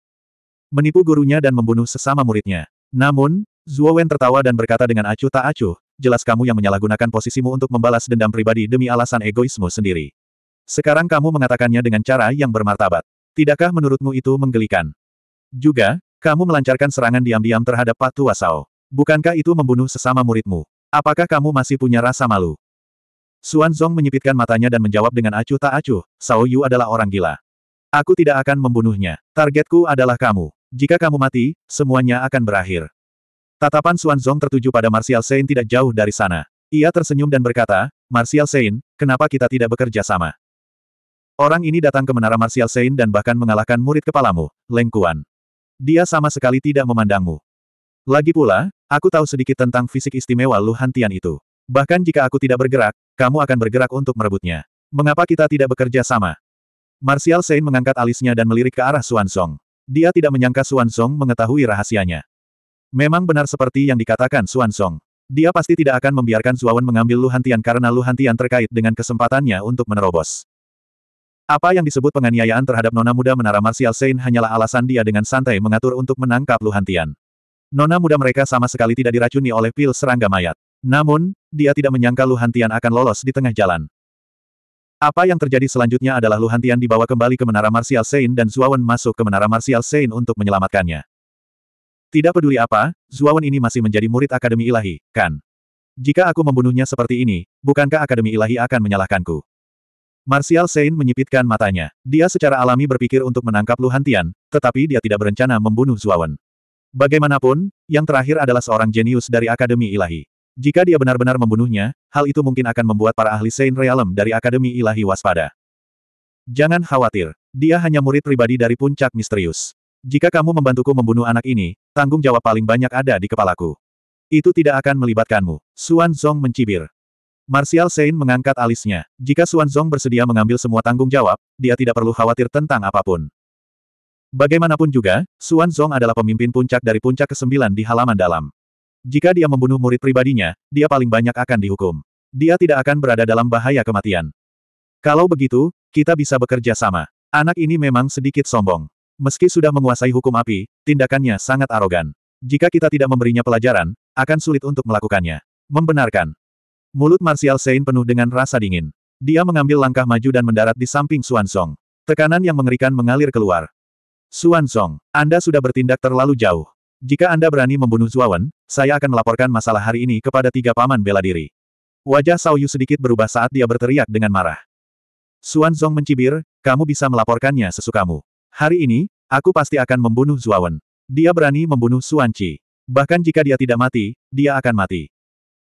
menipu gurunya dan membunuh sesama muridnya. Namun, Zhuo Wen tertawa dan berkata dengan acuh tak acuh, jelas kamu yang menyalahgunakan posisimu untuk membalas dendam pribadi demi alasan egoismu sendiri. Sekarang kamu mengatakannya dengan cara yang bermartabat. Tidakkah menurutmu itu menggelikan? Juga, kamu melancarkan serangan diam-diam terhadap Tua Sao. Bukankah itu membunuh sesama muridmu? Apakah kamu masih punya rasa malu? Suan Zong menyipitkan matanya dan menjawab dengan acuh tak acuh, Sao Yu adalah orang gila. Aku tidak akan membunuhnya. Targetku adalah kamu. Jika kamu mati, semuanya akan berakhir. Tatapan Zong tertuju pada Martial Sein tidak jauh dari sana. Ia tersenyum dan berkata, Martial Sein, kenapa kita tidak bekerja sama? Orang ini datang ke menara Martial Sein dan bahkan mengalahkan murid kepalamu, Leng Kuan. Dia sama sekali tidak memandangmu. Lagi pula, aku tahu sedikit tentang fisik istimewa Lu Hantian itu. Bahkan jika aku tidak bergerak, kamu akan bergerak untuk merebutnya. Mengapa kita tidak bekerja sama? Martial Sein mengangkat alisnya dan melirik ke arah Zong. Dia tidak menyangka Suansong mengetahui rahasianya. Memang benar seperti yang dikatakan Suansong. Dia pasti tidak akan membiarkan Zuawan mengambil Luhantian karena Luhantian terkait dengan kesempatannya untuk menerobos. Apa yang disebut penganiayaan terhadap Nona Muda Menara Martial Saint hanyalah alasan dia dengan santai mengatur untuk menangkap Luhantian. Nona muda mereka sama sekali tidak diracuni oleh pil serangga mayat. Namun, dia tidak menyangka Luhantian akan lolos di tengah jalan. Apa yang terjadi selanjutnya adalah Luhantian dibawa kembali ke Menara Martial Sein dan Zuawan masuk ke Menara Martial Sein untuk menyelamatkannya. Tidak peduli apa, Zuawan ini masih menjadi murid Akademi Ilahi, kan? Jika aku membunuhnya seperti ini, bukankah Akademi Ilahi akan menyalahkanku? Martial Sein menyipitkan matanya. Dia secara alami berpikir untuk menangkap Luhantian, tetapi dia tidak berencana membunuh Zuawan. Bagaimanapun, yang terakhir adalah seorang jenius dari Akademi Ilahi. Jika dia benar-benar membunuhnya, hal itu mungkin akan membuat para ahli Saint Realm dari Akademi Ilahi waspada. Jangan khawatir, dia hanya murid pribadi dari puncak misterius. Jika kamu membantuku membunuh anak ini, tanggung jawab paling banyak ada di kepalaku. Itu tidak akan melibatkanmu. Suan Zong mencibir. Martial Saint mengangkat alisnya. Jika Suan Zong bersedia mengambil semua tanggung jawab, dia tidak perlu khawatir tentang apapun. Bagaimanapun juga, Suan Zong adalah pemimpin puncak dari puncak ke-9 di halaman dalam. Jika dia membunuh murid pribadinya, dia paling banyak akan dihukum. Dia tidak akan berada dalam bahaya kematian. Kalau begitu, kita bisa bekerja sama. Anak ini memang sedikit sombong. Meski sudah menguasai hukum api, tindakannya sangat arogan. Jika kita tidak memberinya pelajaran, akan sulit untuk melakukannya. Membenarkan. Mulut Martial Sein penuh dengan rasa dingin. Dia mengambil langkah maju dan mendarat di samping Xuan Song. Tekanan yang mengerikan mengalir keluar. Xuan Song, Anda sudah bertindak terlalu jauh. Jika Anda berani membunuh Zuawan, saya akan melaporkan masalah hari ini kepada tiga paman bela diri. Wajah Yu sedikit berubah saat dia berteriak dengan marah. Xuan Zong mencibir, kamu bisa melaporkannya sesukamu. Hari ini, aku pasti akan membunuh Zuawan. Dia berani membunuh Xuan Qi. Bahkan jika dia tidak mati, dia akan mati.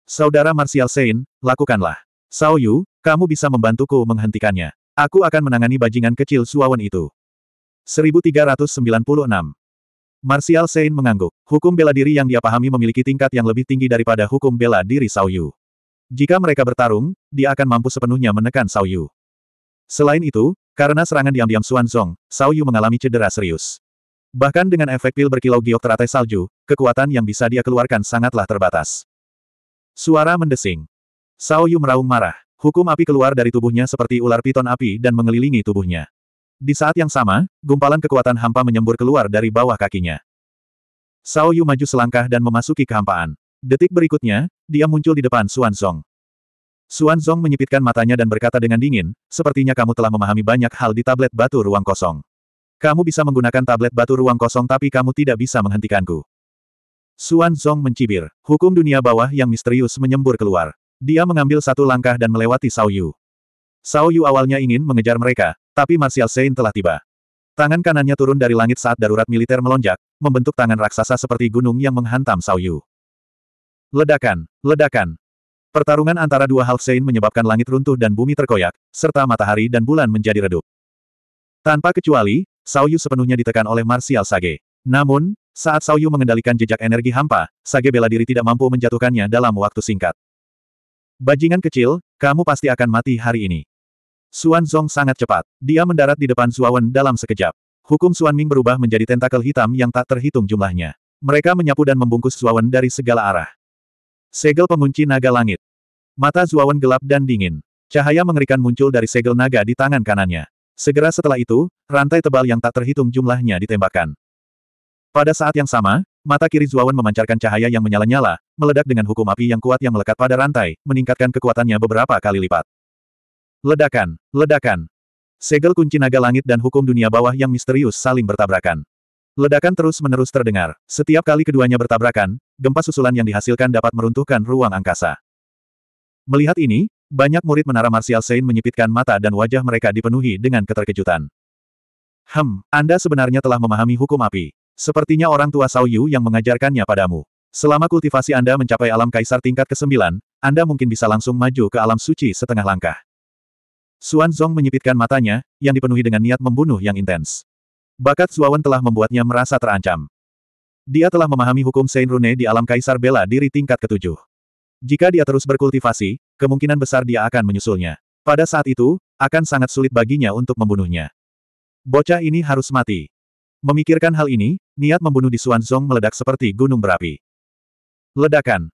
Saudara Martial Sein, lakukanlah. Yu, kamu bisa membantuku menghentikannya. Aku akan menangani bajingan kecil Suawan itu. 1396 Martial Sein mengangguk. Hukum bela diri yang dia pahami memiliki tingkat yang lebih tinggi daripada hukum bela diri Sao Yu. Jika mereka bertarung, dia akan mampu sepenuhnya menekan Sao Yu. Selain itu, karena serangan diam-diam Xuan Zong, Sao Yu mengalami cedera serius. Bahkan dengan efek pil berkilau giok teratai salju, kekuatan yang bisa dia keluarkan sangatlah terbatas. Suara mendesing. Sao Yu meraung marah. Hukum api keluar dari tubuhnya seperti ular piton api dan mengelilingi tubuhnya. Di saat yang sama, gumpalan kekuatan hampa menyembur keluar dari bawah kakinya. Sao Yu maju selangkah dan memasuki kehampaan. Detik berikutnya, dia muncul di depan Xuan Zong. Xuan Zong menyipitkan matanya dan berkata dengan dingin, sepertinya kamu telah memahami banyak hal di tablet batu ruang kosong. Kamu bisa menggunakan tablet batu ruang kosong tapi kamu tidak bisa menghentikanku. Xuan Zong mencibir. Hukum dunia bawah yang misterius menyembur keluar. Dia mengambil satu langkah dan melewati Sao Yu. Sao Yu awalnya ingin mengejar mereka, tapi Martial Sein telah tiba. Tangan kanannya turun dari langit saat darurat militer melonjak, membentuk tangan raksasa seperti gunung yang menghantam Saoyu. Ledakan, ledakan. Pertarungan antara dua Half Sein menyebabkan langit runtuh dan bumi terkoyak, serta matahari dan bulan menjadi redup. Tanpa kecuali, Saoyu sepenuhnya ditekan oleh Martial Sage. Namun, saat Saoyu mengendalikan jejak energi hampa, Sage bela diri tidak mampu menjatuhkannya dalam waktu singkat. Bajingan kecil, kamu pasti akan mati hari ini. Suan Zong sangat cepat. Dia mendarat di depan Zuawan dalam sekejap. Hukum Suan Ming berubah menjadi tentakel hitam yang tak terhitung jumlahnya. Mereka menyapu dan membungkus Zuawan dari segala arah. Segel pengunci naga langit. Mata Zuawan gelap dan dingin. Cahaya mengerikan muncul dari segel naga di tangan kanannya. Segera setelah itu, rantai tebal yang tak terhitung jumlahnya ditembakkan. Pada saat yang sama, mata kiri Zuawan memancarkan cahaya yang menyala-nyala, meledak dengan hukum api yang kuat yang melekat pada rantai, meningkatkan kekuatannya beberapa kali lipat. Ledakan, ledakan. Segel kunci naga langit dan hukum dunia bawah yang misterius saling bertabrakan. Ledakan terus-menerus terdengar. Setiap kali keduanya bertabrakan, gempa susulan yang dihasilkan dapat meruntuhkan ruang angkasa. Melihat ini, banyak murid menara Martial Saint menyipitkan mata dan wajah mereka dipenuhi dengan keterkejutan. Hem, Anda sebenarnya telah memahami hukum api. Sepertinya orang tua Sao Yu yang mengajarkannya padamu. Selama kultivasi Anda mencapai alam kaisar tingkat ke-9, Anda mungkin bisa langsung maju ke alam suci setengah langkah. Xuan Zong menyipitkan matanya, yang dipenuhi dengan niat membunuh yang intens. Bakat Zuawan telah membuatnya merasa terancam. Dia telah memahami hukum Saint Rune di alam kaisar bela diri tingkat ketujuh. Jika dia terus berkultivasi, kemungkinan besar dia akan menyusulnya. Pada saat itu, akan sangat sulit baginya untuk membunuhnya. Bocah ini harus mati. Memikirkan hal ini, niat membunuh di Zong meledak seperti gunung berapi. Ledakan.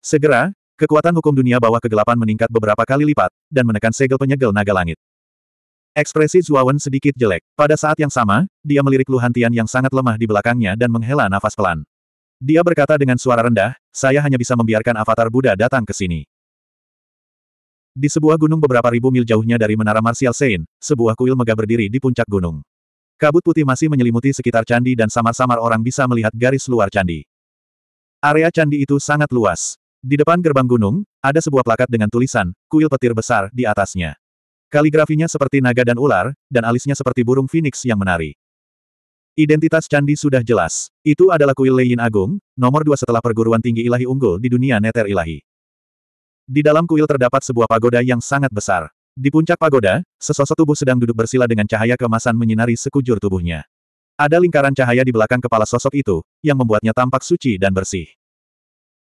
Segera, Kekuatan hukum dunia bawah kegelapan meningkat beberapa kali lipat, dan menekan segel penyegel naga langit. Ekspresi Zuawan sedikit jelek. Pada saat yang sama, dia melirik Luhantian yang sangat lemah di belakangnya dan menghela nafas pelan. Dia berkata dengan suara rendah, saya hanya bisa membiarkan avatar Buddha datang ke sini. Di sebuah gunung beberapa ribu mil jauhnya dari Menara Martial Sein, sebuah kuil megah berdiri di puncak gunung. Kabut putih masih menyelimuti sekitar candi dan samar-samar orang bisa melihat garis luar candi. Area candi itu sangat luas. Di depan gerbang gunung, ada sebuah plakat dengan tulisan, kuil petir besar, di atasnya. Kaligrafinya seperti naga dan ular, dan alisnya seperti burung phoenix yang menari. Identitas candi sudah jelas. Itu adalah kuil Leyin Agung, nomor dua setelah perguruan tinggi ilahi unggul di dunia neter ilahi. Di dalam kuil terdapat sebuah pagoda yang sangat besar. Di puncak pagoda, sesosok tubuh sedang duduk bersila dengan cahaya kemasan menyinari sekujur tubuhnya. Ada lingkaran cahaya di belakang kepala sosok itu, yang membuatnya tampak suci dan bersih.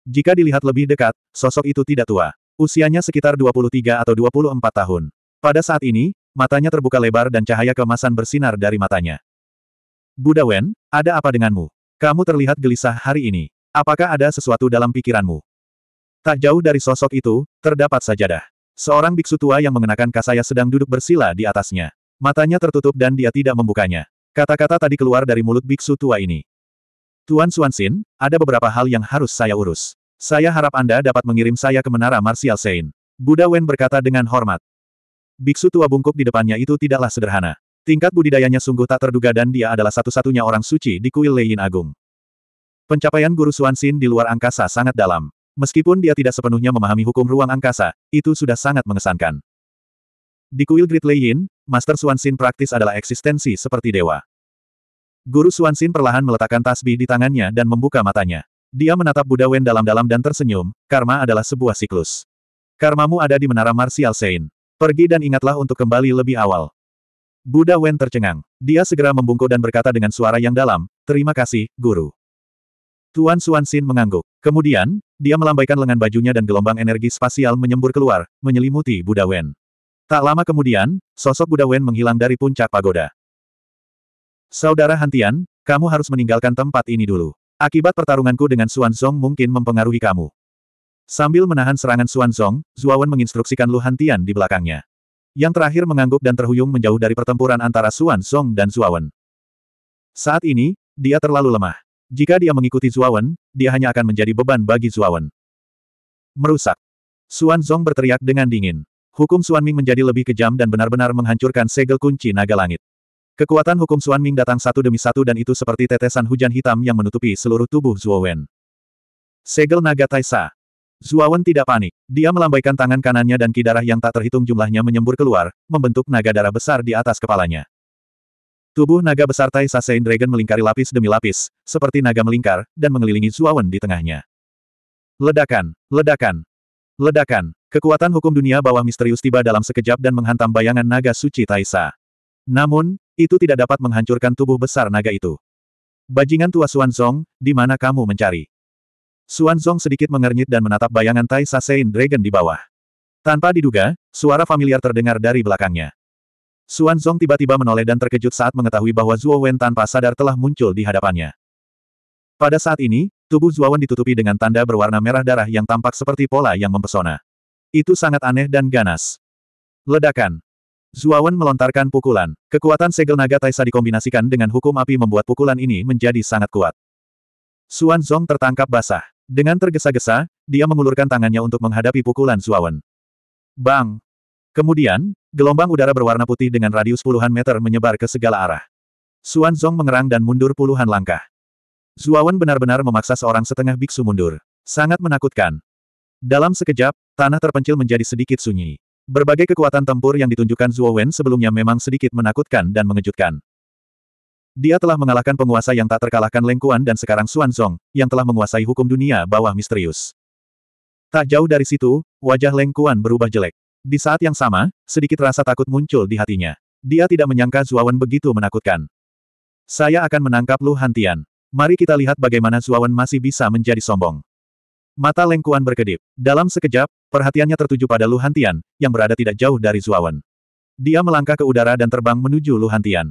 Jika dilihat lebih dekat, sosok itu tidak tua. Usianya sekitar 23 atau 24 tahun. Pada saat ini, matanya terbuka lebar dan cahaya kemasan bersinar dari matanya. Buddha Wen, ada apa denganmu? Kamu terlihat gelisah hari ini. Apakah ada sesuatu dalam pikiranmu? Tak jauh dari sosok itu, terdapat sajadah. Seorang biksu tua yang mengenakan kasaya sedang duduk bersila di atasnya. Matanya tertutup dan dia tidak membukanya. Kata-kata tadi keluar dari mulut biksu tua ini. Tuan Xuanxin, ada beberapa hal yang harus saya urus. Saya harap Anda dapat mengirim saya ke Menara Martial Sein. Buddha Wen berkata dengan hormat. Biksu tua bungkuk di depannya itu tidaklah sederhana. Tingkat budidayanya sungguh tak terduga dan dia adalah satu-satunya orang suci di kuil Leyin Agung. Pencapaian Guru Xuanxin di luar angkasa sangat dalam. Meskipun dia tidak sepenuhnya memahami hukum ruang angkasa, itu sudah sangat mengesankan. Di kuil Great Leyin, Master Xuanxin praktis adalah eksistensi seperti dewa. Guru Suansin perlahan meletakkan tasbih di tangannya dan membuka matanya. Dia menatap Buddha Wen dalam-dalam dan tersenyum, karma adalah sebuah siklus. Karmamu ada di menara martial Sein. Pergi dan ingatlah untuk kembali lebih awal. Buddha Wen tercengang. Dia segera membungkuk dan berkata dengan suara yang dalam, Terima kasih, Guru. Tuan Xuanxin mengangguk. Kemudian, dia melambaikan lengan bajunya dan gelombang energi spasial menyembur keluar, menyelimuti Buddha Wen. Tak lama kemudian, sosok Buddha Wen menghilang dari puncak pagoda. Saudara Hantian, kamu harus meninggalkan tempat ini dulu. Akibat pertarunganku dengan Song mungkin mempengaruhi kamu. Sambil menahan serangan Song, Zuawan menginstruksikan Lu Hantian di belakangnya. Yang terakhir mengangguk dan terhuyung menjauh dari pertempuran antara Song dan Zuawan. Saat ini, dia terlalu lemah. Jika dia mengikuti Zuawan, dia hanya akan menjadi beban bagi Zuawan. Merusak. Song berteriak dengan dingin. Hukum Ming menjadi lebih kejam dan benar-benar menghancurkan segel kunci naga langit. Kekuatan hukum Suan Ming datang satu demi satu dan itu seperti tetesan hujan hitam yang menutupi seluruh tubuh Zuo Wen. Segel naga Taisa. Zuo Wen tidak panik. Dia melambaikan tangan kanannya dan kidarah yang tak terhitung jumlahnya menyembur keluar, membentuk naga darah besar di atas kepalanya. Tubuh naga besar Taisa Saint Dragon melingkari lapis demi lapis, seperti naga melingkar, dan mengelilingi Zuo Wen di tengahnya. Ledakan, ledakan, ledakan. Kekuatan hukum dunia bawah misterius tiba dalam sekejap dan menghantam bayangan naga suci Taisa. Namun, itu tidak dapat menghancurkan tubuh besar naga itu. Bajingan tua Zong, di mana kamu mencari? Zong sedikit mengernyit dan menatap bayangan Tai Sasein Dragon di bawah. Tanpa diduga, suara familiar terdengar dari belakangnya. Zong tiba-tiba menoleh dan terkejut saat mengetahui bahwa Zuo Wen tanpa sadar telah muncul di hadapannya. Pada saat ini, tubuh Zuo Wen ditutupi dengan tanda berwarna merah darah yang tampak seperti pola yang mempesona. Itu sangat aneh dan ganas. Ledakan. Zuawan melontarkan pukulan. Kekuatan segel naga Taisa dikombinasikan dengan hukum api membuat pukulan ini menjadi sangat kuat. Xuan Zong tertangkap basah. Dengan tergesa-gesa, dia mengulurkan tangannya untuk menghadapi pukulan Zuawan. Bang! Kemudian, gelombang udara berwarna putih dengan radius puluhan meter menyebar ke segala arah. Xuan Zong mengerang dan mundur puluhan langkah. Zuawan benar-benar memaksa seorang setengah biksu mundur. Sangat menakutkan. Dalam sekejap, tanah terpencil menjadi sedikit sunyi. Berbagai kekuatan tempur yang ditunjukkan Zhuo Wen sebelumnya memang sedikit menakutkan dan mengejutkan. Dia telah mengalahkan penguasa yang tak terkalahkan Leng Kuan dan sekarang Xuan Zong, yang telah menguasai hukum dunia bawah misterius. Tak jauh dari situ, wajah Leng Kuan berubah jelek. Di saat yang sama, sedikit rasa takut muncul di hatinya. Dia tidak menyangka Wen begitu menakutkan. Saya akan menangkap Lu Hantian. Mari kita lihat bagaimana Wen masih bisa menjadi sombong. Mata Lengkuan berkedip. Dalam sekejap, perhatiannya tertuju pada Luhantian, yang berada tidak jauh dari Zuawan. Dia melangkah ke udara dan terbang menuju Luhantian.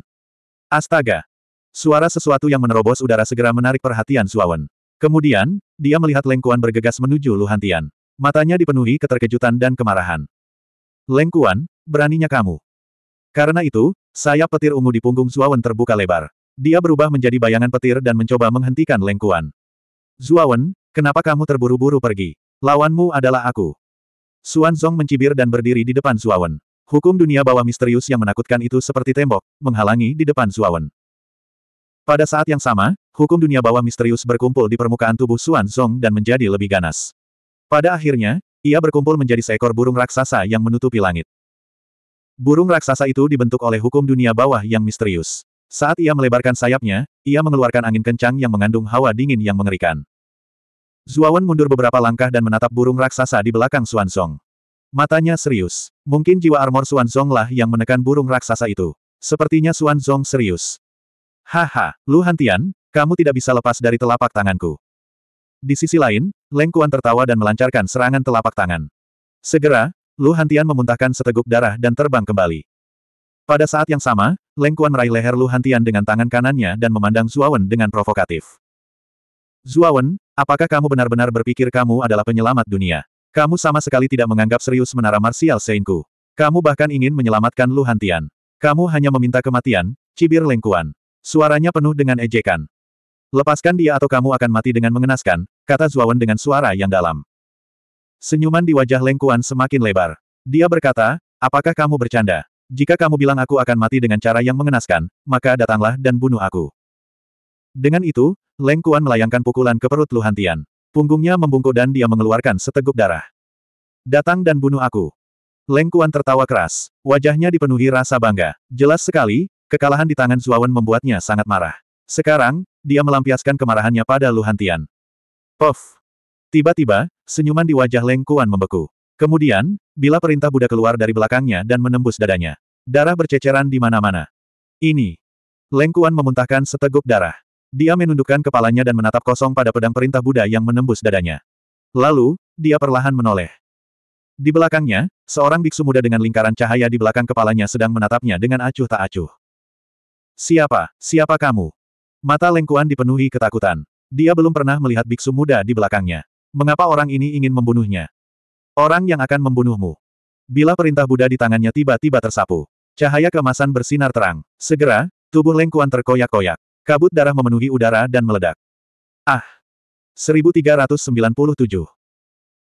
Astaga! Suara sesuatu yang menerobos udara segera menarik perhatian Zuawan. Kemudian, dia melihat Lengkuan bergegas menuju Luhantian. Matanya dipenuhi keterkejutan dan kemarahan. Lengkuan, beraninya kamu. Karena itu, sayap petir ungu di punggung Zuawan terbuka lebar. Dia berubah menjadi bayangan petir dan mencoba menghentikan Lengkuan. Zuawan, Kenapa kamu terburu-buru pergi? Lawanmu adalah aku. Suan Zong mencibir dan berdiri di depan Suawen. Hukum dunia bawah misterius yang menakutkan itu seperti tembok, menghalangi di depan Suawen. Pada saat yang sama, hukum dunia bawah misterius berkumpul di permukaan tubuh Suan Zong dan menjadi lebih ganas. Pada akhirnya, ia berkumpul menjadi seekor burung raksasa yang menutupi langit. Burung raksasa itu dibentuk oleh hukum dunia bawah yang misterius. Saat ia melebarkan sayapnya, ia mengeluarkan angin kencang yang mengandung hawa dingin yang mengerikan. Zuawan mundur beberapa langkah dan menatap burung raksasa di belakang Suansong. Matanya serius. Mungkin jiwa armor Suansong lah yang menekan burung raksasa itu. Sepertinya Suansong serius. Haha, Lu Hantian, kamu tidak bisa lepas dari telapak tanganku. Di sisi lain, Leng Kuan tertawa dan melancarkan serangan telapak tangan. Segera, Lu Hantian memuntahkan seteguk darah dan terbang kembali. Pada saat yang sama, Leng Kuan meraih leher Lu Hantian dengan tangan kanannya dan memandang Zuawan dengan provokatif. Zuawan, apakah kamu benar-benar berpikir kamu adalah penyelamat dunia? Kamu sama sekali tidak menganggap serius menara Martial Seinku. Kamu bahkan ingin menyelamatkan Lu Hantian. Kamu hanya meminta kematian, cibir lengkuan. Suaranya penuh dengan ejekan. Lepaskan dia atau kamu akan mati dengan mengenaskan, kata Zuawan dengan suara yang dalam. Senyuman di wajah lengkuan semakin lebar. Dia berkata, apakah kamu bercanda? Jika kamu bilang aku akan mati dengan cara yang mengenaskan, maka datanglah dan bunuh aku. Dengan itu, Leng Kuan melayangkan pukulan ke perut Luhantian. Punggungnya membungkuk dan dia mengeluarkan seteguk darah. Datang dan bunuh aku. Leng Kuan tertawa keras. Wajahnya dipenuhi rasa bangga. Jelas sekali, kekalahan di tangan Zuawan membuatnya sangat marah. Sekarang, dia melampiaskan kemarahannya pada Luhantian. Puf. Tiba-tiba, senyuman di wajah Leng Kuan membeku. Kemudian, bila perintah Buddha keluar dari belakangnya dan menembus dadanya. Darah berceceran di mana-mana. Ini. Leng Kuan memuntahkan seteguk darah. Dia menundukkan kepalanya dan menatap kosong pada pedang perintah Buddha yang menembus dadanya. Lalu, dia perlahan menoleh. Di belakangnya, seorang biksu muda dengan lingkaran cahaya di belakang kepalanya sedang menatapnya dengan acuh tak acuh. Siapa? Siapa kamu? Mata Lengkuan dipenuhi ketakutan. Dia belum pernah melihat biksu muda di belakangnya. Mengapa orang ini ingin membunuhnya? Orang yang akan membunuhmu. Bila perintah Buddha di tangannya tiba-tiba tersapu. Cahaya kemasan bersinar terang. Segera, tubuh Lengkuan terkoyak-koyak. Kabut darah memenuhi udara dan meledak. Ah! 1397.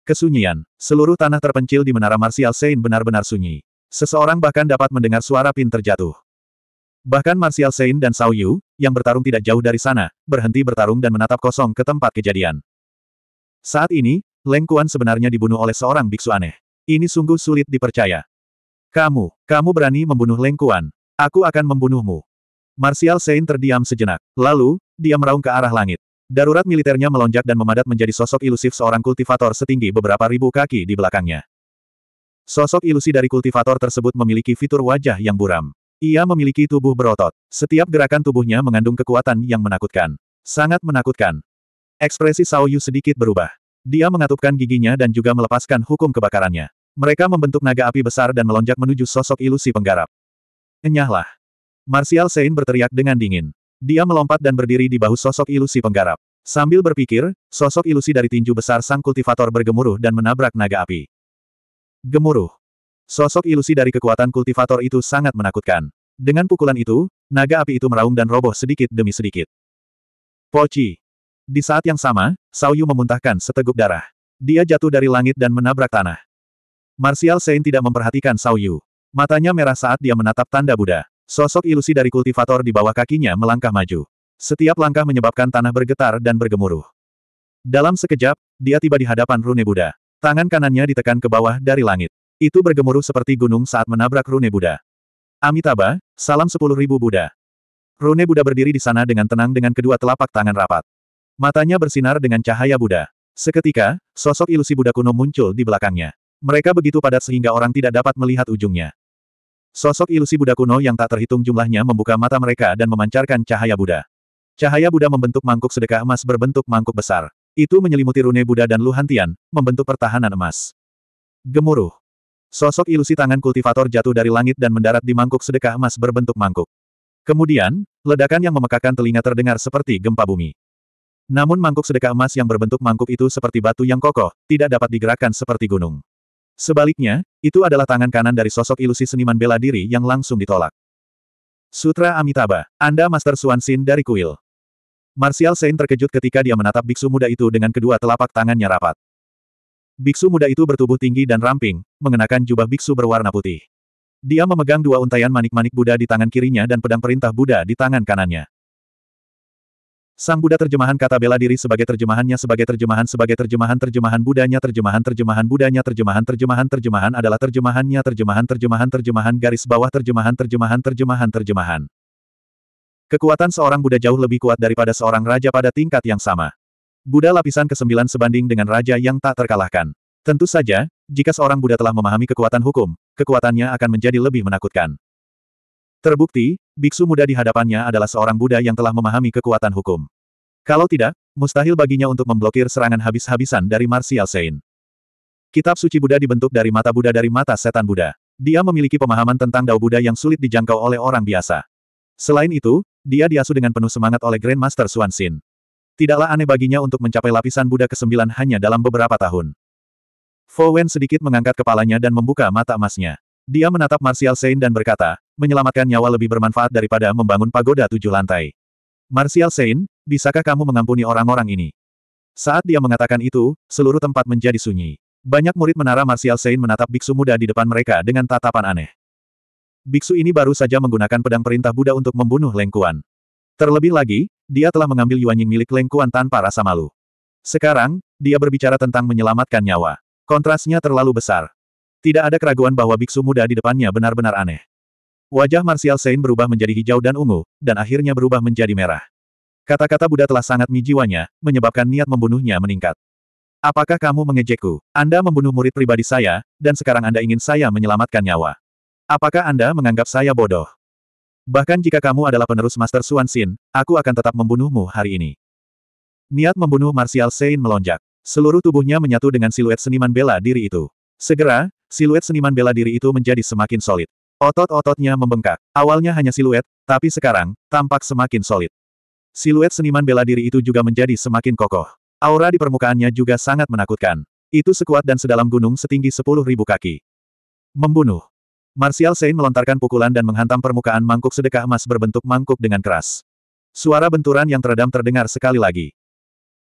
Kesunyian, seluruh tanah terpencil di menara Marsial Sein benar-benar sunyi. Seseorang bahkan dapat mendengar suara pin terjatuh. Bahkan Marsial Sein dan Sao Yu, yang bertarung tidak jauh dari sana, berhenti bertarung dan menatap kosong ke tempat kejadian. Saat ini, Leng Kuan sebenarnya dibunuh oleh seorang biksu aneh. Ini sungguh sulit dipercaya. Kamu, kamu berani membunuh Leng Kuan. Aku akan membunuhmu. Martial Sein terdiam sejenak. Lalu, dia meraung ke arah langit. Darurat militernya melonjak dan memadat menjadi sosok ilusif seorang kultivator setinggi beberapa ribu kaki di belakangnya. Sosok ilusi dari kultivator tersebut memiliki fitur wajah yang buram. Ia memiliki tubuh berotot. Setiap gerakan tubuhnya mengandung kekuatan yang menakutkan. Sangat menakutkan. Ekspresi Sao Yu sedikit berubah. Dia mengatupkan giginya dan juga melepaskan hukum kebakarannya. Mereka membentuk naga api besar dan melonjak menuju sosok ilusi penggarap. Enyahlah. Martial Sein berteriak dengan dingin. Dia melompat dan berdiri di bahu sosok ilusi penggarap. Sambil berpikir, sosok ilusi dari tinju besar sang kultivator bergemuruh dan menabrak naga api. Gemuruh. Sosok ilusi dari kekuatan kultivator itu sangat menakutkan. Dengan pukulan itu, naga api itu meraung dan roboh sedikit demi sedikit. Poci. Di saat yang sama, Sauyu memuntahkan seteguk darah. Dia jatuh dari langit dan menabrak tanah. Martial Sein tidak memperhatikan Sauyu. Matanya merah saat dia menatap tanda Buddha. Sosok ilusi dari kultivator di bawah kakinya melangkah maju. Setiap langkah menyebabkan tanah bergetar dan bergemuruh. Dalam sekejap, dia tiba di hadapan Rune Buddha. Tangan kanannya ditekan ke bawah dari langit. Itu bergemuruh seperti gunung saat menabrak Rune Buddha. Amitabha, salam sepuluh ribu Buddha. Rune Buddha berdiri di sana dengan tenang dengan kedua telapak tangan rapat. Matanya bersinar dengan cahaya Buddha. Seketika, sosok ilusi Buddha kuno muncul di belakangnya. Mereka begitu padat sehingga orang tidak dapat melihat ujungnya. Sosok ilusi Buddha kuno yang tak terhitung jumlahnya membuka mata mereka dan memancarkan cahaya Buddha. Cahaya Buddha membentuk mangkuk sedekah emas berbentuk mangkuk besar. Itu menyelimuti rune Buddha dan Luhantian, membentuk pertahanan emas. Gemuruh. Sosok ilusi tangan kultivator jatuh dari langit dan mendarat di mangkuk sedekah emas berbentuk mangkuk. Kemudian, ledakan yang memekakan telinga terdengar seperti gempa bumi. Namun mangkuk sedekah emas yang berbentuk mangkuk itu seperti batu yang kokoh, tidak dapat digerakkan seperti gunung. Sebaliknya, itu adalah tangan kanan dari sosok ilusi seniman bela diri yang langsung ditolak. Sutra Amitabha, Anda Master Sin dari kuil. Martial Saint terkejut ketika dia menatap biksu muda itu dengan kedua telapak tangannya rapat. Biksu muda itu bertubuh tinggi dan ramping, mengenakan jubah biksu berwarna putih. Dia memegang dua untayan manik-manik Buddha di tangan kirinya dan pedang perintah Buddha di tangan kanannya. Sang Buddha terjemahan kata bela diri sebagai terjemahannya sebagai terjemahan sebagai terjemahan terjemahan Budanya terjemahan terjemahan Budanya terjemahan terjemahan terjemahan adalah terjemahannya terjemahan terjemahan terjemahan garis bawah terjemahan terjemahan terjemahan terjemahan. Kekuatan seorang Buddha jauh lebih kuat daripada seorang raja pada tingkat yang sama. Buddha lapisan ke-9 sebanding dengan raja yang tak terkalahkan. Tentu saja, jika seorang Buddha telah memahami kekuatan hukum, kekuatannya akan menjadi lebih menakutkan. Terbukti, biksu muda di hadapannya adalah seorang Buddha yang telah memahami kekuatan hukum. Kalau tidak, mustahil baginya untuk memblokir serangan habis-habisan dari Martial Sein. Kitab suci Buddha dibentuk dari mata Buddha dari mata setan Buddha. Dia memiliki pemahaman tentang Dao Buddha yang sulit dijangkau oleh orang biasa. Selain itu, dia diasuh dengan penuh semangat oleh Grandmaster Xuan Xin. Tidaklah aneh baginya untuk mencapai lapisan Buddha ke-9 hanya dalam beberapa tahun. Fo Wen sedikit mengangkat kepalanya dan membuka mata emasnya. Dia menatap Martial Sein dan berkata, menyelamatkan nyawa lebih bermanfaat daripada membangun pagoda tujuh lantai. Martial Sein, bisakah kamu mengampuni orang-orang ini? Saat dia mengatakan itu, seluruh tempat menjadi sunyi. Banyak murid menara martial Sein menatap biksu muda di depan mereka dengan tatapan aneh. Biksu ini baru saja menggunakan pedang perintah Buddha untuk membunuh Lengkuan. Terlebih lagi, dia telah mengambil Yuan Ying milik Lengkuan tanpa rasa malu. Sekarang, dia berbicara tentang menyelamatkan nyawa. Kontrasnya terlalu besar. Tidak ada keraguan bahwa biksu muda di depannya benar-benar aneh. Wajah Martial Sein berubah menjadi hijau dan ungu, dan akhirnya berubah menjadi merah. Kata-kata Buddha telah sangat mijiwanya, menyebabkan niat membunuhnya meningkat. Apakah kamu mengejekku? Anda membunuh murid pribadi saya, dan sekarang Anda ingin saya menyelamatkan nyawa. Apakah Anda menganggap saya bodoh? Bahkan jika kamu adalah penerus Master Suan Xin, aku akan tetap membunuhmu hari ini. Niat membunuh Martial Sein melonjak. Seluruh tubuhnya menyatu dengan siluet seniman bela diri itu. Segera, siluet seniman bela diri itu menjadi semakin solid. Otot-ototnya membengkak. Awalnya hanya siluet, tapi sekarang, tampak semakin solid. Siluet seniman bela diri itu juga menjadi semakin kokoh. Aura di permukaannya juga sangat menakutkan. Itu sekuat dan sedalam gunung setinggi sepuluh ribu kaki. Membunuh. Martial Sein melontarkan pukulan dan menghantam permukaan mangkuk sedekah emas berbentuk mangkuk dengan keras. Suara benturan yang teredam terdengar sekali lagi.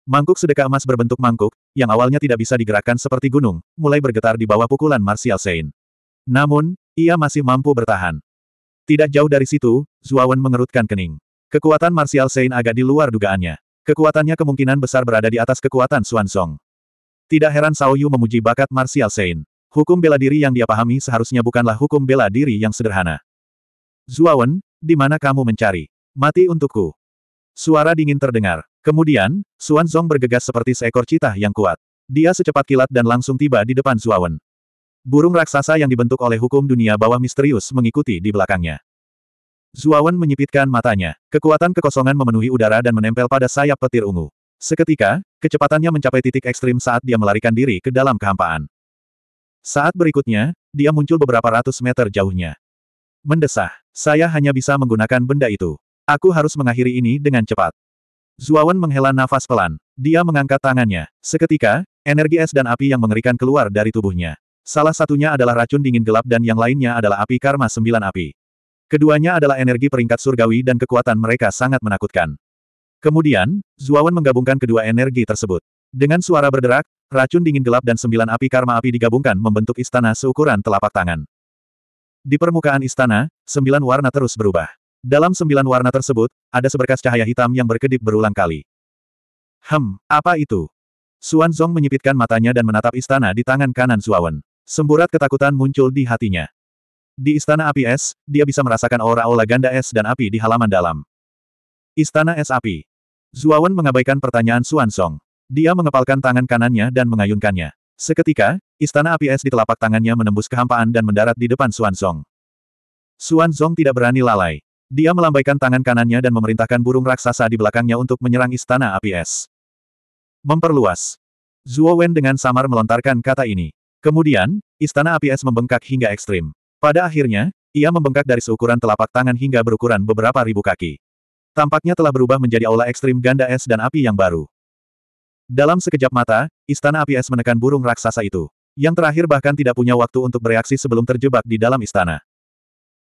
Mangkuk sedekah emas berbentuk mangkuk, yang awalnya tidak bisa digerakkan seperti gunung, mulai bergetar di bawah pukulan Martial Sein. Namun, ia masih mampu bertahan. Tidak jauh dari situ, Zuawan mengerutkan kening. Kekuatan Martial Sein agak di luar dugaannya. Kekuatannya kemungkinan besar berada di atas kekuatan Song. Tidak heran Sao Yu memuji bakat Martial Sein. Hukum bela diri yang dia pahami seharusnya bukanlah hukum bela diri yang sederhana. Zuawan, di mana kamu mencari? Mati untukku. Suara dingin terdengar. Kemudian, Song bergegas seperti seekor citah yang kuat. Dia secepat kilat dan langsung tiba di depan Zuawan. Burung raksasa yang dibentuk oleh hukum dunia bawah misterius mengikuti di belakangnya. Zuawan menyipitkan matanya. Kekuatan kekosongan memenuhi udara dan menempel pada sayap petir ungu. Seketika, kecepatannya mencapai titik ekstrim saat dia melarikan diri ke dalam kehampaan. Saat berikutnya, dia muncul beberapa ratus meter jauhnya. Mendesah, saya hanya bisa menggunakan benda itu. Aku harus mengakhiri ini dengan cepat. Zuawan menghela nafas pelan. Dia mengangkat tangannya. Seketika, energi es dan api yang mengerikan keluar dari tubuhnya. Salah satunya adalah racun dingin gelap dan yang lainnya adalah api karma sembilan api. Keduanya adalah energi peringkat surgawi dan kekuatan mereka sangat menakutkan. Kemudian, Zuawan menggabungkan kedua energi tersebut. Dengan suara berderak, racun dingin gelap dan sembilan api karma api digabungkan membentuk istana seukuran telapak tangan. Di permukaan istana, sembilan warna terus berubah. Dalam sembilan warna tersebut, ada seberkas cahaya hitam yang berkedip berulang kali. Hem, apa itu? Xuan Zong menyipitkan matanya dan menatap istana di tangan kanan Zuawan. Semburat ketakutan muncul di hatinya. Di Istana Api Es, dia bisa merasakan aura-aura ganda es dan api di halaman dalam. Istana Es Api. Zuawan mengabaikan pertanyaan Suan Song. Dia mengepalkan tangan kanannya dan mengayunkannya. Seketika, Istana Api Es di telapak tangannya menembus kehampaan dan mendarat di depan Suan Song. Suan Song tidak berani lalai. Dia melambaikan tangan kanannya dan memerintahkan burung raksasa di belakangnya untuk menyerang Istana Api Es. Memperluas. Zuo Wen dengan samar melontarkan kata ini. Kemudian, Istana Api Es membengkak hingga ekstrim. Pada akhirnya, ia membengkak dari seukuran telapak tangan hingga berukuran beberapa ribu kaki. Tampaknya telah berubah menjadi aula ekstrim ganda es dan api yang baru. Dalam sekejap mata, istana api es menekan burung raksasa itu. Yang terakhir bahkan tidak punya waktu untuk bereaksi sebelum terjebak di dalam istana.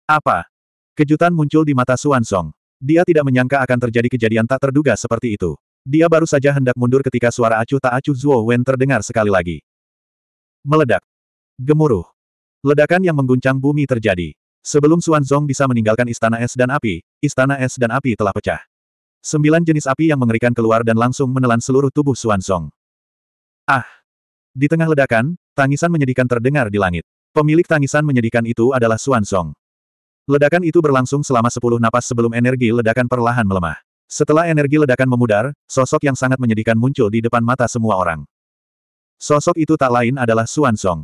Apa? Kejutan muncul di mata Suan Song. Dia tidak menyangka akan terjadi kejadian tak terduga seperti itu. Dia baru saja hendak mundur ketika suara acuh tak acuh Zuo Wen terdengar sekali lagi. Meledak. Gemuruh. Ledakan yang mengguncang bumi terjadi. Sebelum Zong bisa meninggalkan istana es dan api, istana es dan api telah pecah. Sembilan jenis api yang mengerikan keluar dan langsung menelan seluruh tubuh Zong. Ah! Di tengah ledakan, tangisan menyedihkan terdengar di langit. Pemilik tangisan menyedihkan itu adalah Zong. Ledakan itu berlangsung selama sepuluh napas sebelum energi ledakan perlahan melemah. Setelah energi ledakan memudar, sosok yang sangat menyedihkan muncul di depan mata semua orang. Sosok itu tak lain adalah Xuanzong.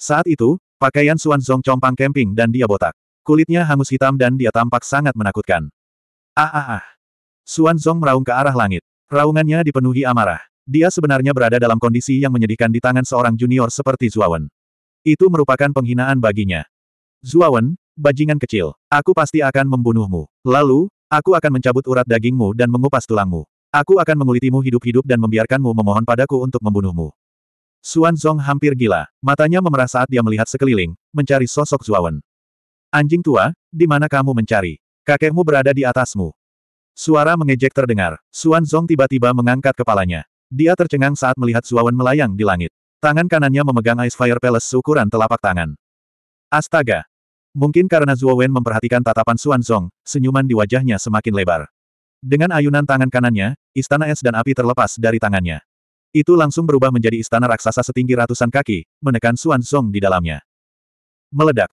Saat itu, Pakaian Suan Zong compang kemping dan dia botak. Kulitnya hangus hitam dan dia tampak sangat menakutkan. Ah ah ah. Suan Zong meraung ke arah langit. Raungannya dipenuhi amarah. Dia sebenarnya berada dalam kondisi yang menyedihkan di tangan seorang junior seperti Zuawan. Itu merupakan penghinaan baginya. Zuawan, bajingan kecil, aku pasti akan membunuhmu. Lalu, aku akan mencabut urat dagingmu dan mengupas tulangmu. Aku akan mengulitimu hidup-hidup dan membiarkanmu memohon padaku untuk membunuhmu. Suan Zong hampir gila, matanya memerah saat dia melihat sekeliling, mencari sosok Zuawan. Anjing tua, di mana kamu mencari? Kakekmu berada di atasmu. Suara mengejek terdengar, Suan Zong tiba-tiba mengangkat kepalanya. Dia tercengang saat melihat Zuawan melayang di langit. Tangan kanannya memegang Ice Fire Palace seukuran telapak tangan. Astaga! Mungkin karena Wen memperhatikan tatapan Suan Zong, senyuman di wajahnya semakin lebar. Dengan ayunan tangan kanannya, istana es dan api terlepas dari tangannya. Itu langsung berubah menjadi istana raksasa setinggi ratusan kaki, menekan Xuan Song di dalamnya. Meledak.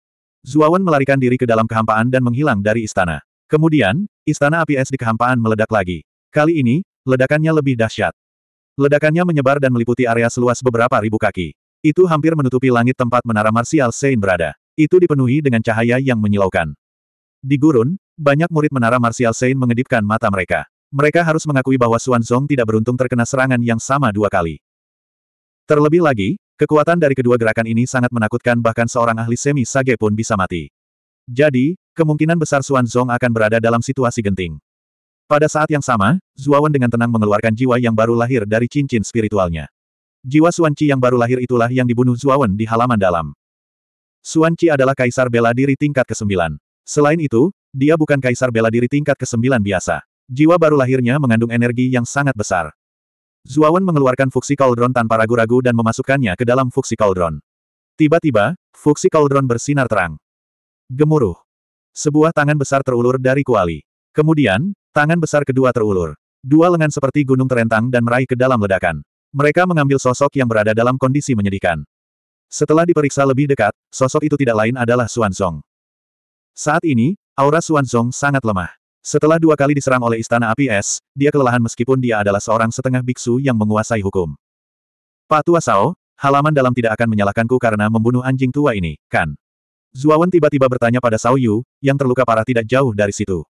Zuawan melarikan diri ke dalam kehampaan dan menghilang dari istana. Kemudian, istana api es di kehampaan meledak lagi. Kali ini, ledakannya lebih dahsyat. Ledakannya menyebar dan meliputi area seluas beberapa ribu kaki. Itu hampir menutupi langit tempat menara marsial Sein berada. Itu dipenuhi dengan cahaya yang menyilaukan. Di gurun, banyak murid menara marsial Sein mengedipkan mata mereka. Mereka harus mengakui bahwa Xuan Zong tidak beruntung terkena serangan yang sama dua kali. Terlebih lagi, kekuatan dari kedua gerakan ini sangat menakutkan bahkan seorang ahli semi sage pun bisa mati. Jadi, kemungkinan besar Xuan Zong akan berada dalam situasi genting. Pada saat yang sama, Zuawan dengan tenang mengeluarkan jiwa yang baru lahir dari cincin spiritualnya. Jiwa Suanci yang baru lahir itulah yang dibunuh Zuawan di halaman dalam. Suanci adalah kaisar bela diri tingkat ke-9. Selain itu, dia bukan kaisar bela diri tingkat ke-9 biasa. Jiwa baru lahirnya mengandung energi yang sangat besar. Zuawan mengeluarkan fuksi cauldron tanpa ragu-ragu dan memasukkannya ke dalam fuksi cauldron. Tiba-tiba, fuksi cauldron bersinar terang. Gemuruh. Sebuah tangan besar terulur dari kuali. Kemudian, tangan besar kedua terulur. Dua lengan seperti gunung terentang dan meraih ke dalam ledakan. Mereka mengambil sosok yang berada dalam kondisi menyedihkan. Setelah diperiksa lebih dekat, sosok itu tidak lain adalah Suansong. Saat ini, aura Suansong sangat lemah. Setelah dua kali diserang oleh Istana Api Es, dia kelelahan meskipun dia adalah seorang setengah biksu yang menguasai hukum. Pak Tua Sao, halaman dalam tidak akan menyalahkanku karena membunuh anjing tua ini, kan? Zuawan tiba-tiba bertanya pada Sao Yu, yang terluka parah tidak jauh dari situ.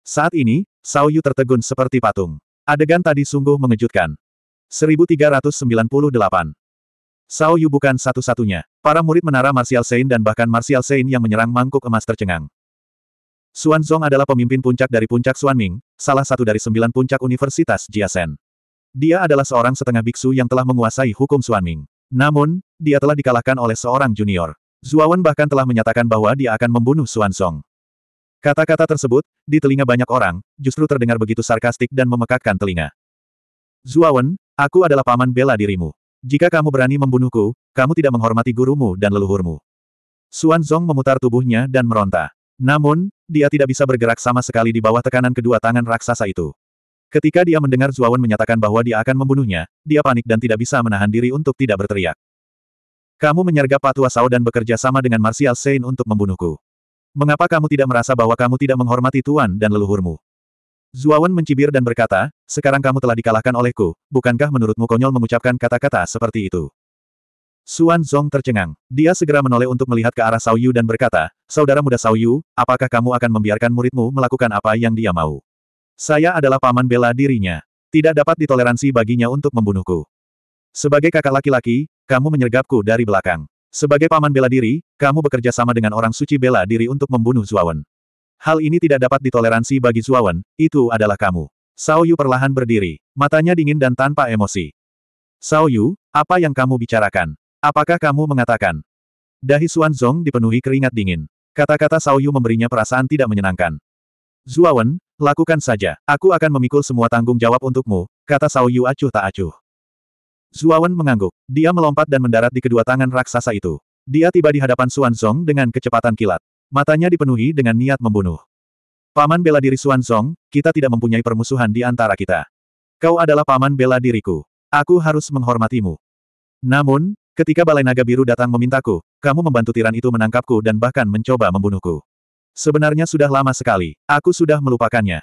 Saat ini, Sao Yu tertegun seperti patung. Adegan tadi sungguh mengejutkan. 1398. Sao Yu bukan satu-satunya. Para murid menara Martial Sein dan bahkan Martial Sein yang menyerang mangkuk emas tercengang. Xuan Zong adalah pemimpin puncak dari puncak Ming, salah satu dari sembilan puncak Universitas Jiasen. Dia adalah seorang setengah biksu yang telah menguasai hukum Ming. Namun, dia telah dikalahkan oleh seorang junior. Zuawan bahkan telah menyatakan bahwa dia akan membunuh Xuan Zong. Kata-kata tersebut, di telinga banyak orang, justru terdengar begitu sarkastik dan memekakkan telinga. Zuawan, aku adalah paman bela dirimu. Jika kamu berani membunuhku, kamu tidak menghormati gurumu dan leluhurmu. Xuan Zong memutar tubuhnya dan meronta. Namun, dia tidak bisa bergerak sama sekali di bawah tekanan kedua tangan raksasa itu. Ketika dia mendengar Zuawan menyatakan bahwa dia akan membunuhnya, dia panik dan tidak bisa menahan diri untuk tidak berteriak. Kamu menyergap Patua Sao dan bekerja sama dengan Martial Saint untuk membunuhku. Mengapa kamu tidak merasa bahwa kamu tidak menghormati tuan dan leluhurmu? Zuawan mencibir dan berkata, sekarang kamu telah dikalahkan olehku, bukankah menurutmu konyol mengucapkan kata-kata seperti itu? Suan Zong tercengang. Dia segera menoleh untuk melihat ke arah Sao Yu dan berkata, Saudara muda Sao Yu, apakah kamu akan membiarkan muridmu melakukan apa yang dia mau? Saya adalah paman bela dirinya. Tidak dapat ditoleransi baginya untuk membunuhku. Sebagai kakak laki-laki, kamu menyergapku dari belakang. Sebagai paman bela diri, kamu bekerja sama dengan orang suci bela diri untuk membunuh Zuawan. Hal ini tidak dapat ditoleransi bagi Zuawan, itu adalah kamu. Sao Yu perlahan berdiri, matanya dingin dan tanpa emosi. Sao Yu, apa yang kamu bicarakan? Apakah kamu mengatakan? Dahi Xuan Zong dipenuhi keringat dingin. Kata-kata Yu memberinya perasaan tidak menyenangkan. Zuawan, lakukan saja. Aku akan memikul semua tanggung jawab untukmu, kata Yu acuh tak acuh. Zuawan mengangguk. Dia melompat dan mendarat di kedua tangan raksasa itu. Dia tiba di hadapan Xuan Zong dengan kecepatan kilat. Matanya dipenuhi dengan niat membunuh. Paman bela diri Xuan Zong, kita tidak mempunyai permusuhan di antara kita. Kau adalah paman bela diriku. Aku harus menghormatimu. Namun, Ketika Balai Naga Biru datang memintaku, kamu membantu tiran itu menangkapku dan bahkan mencoba membunuhku. Sebenarnya sudah lama sekali, aku sudah melupakannya.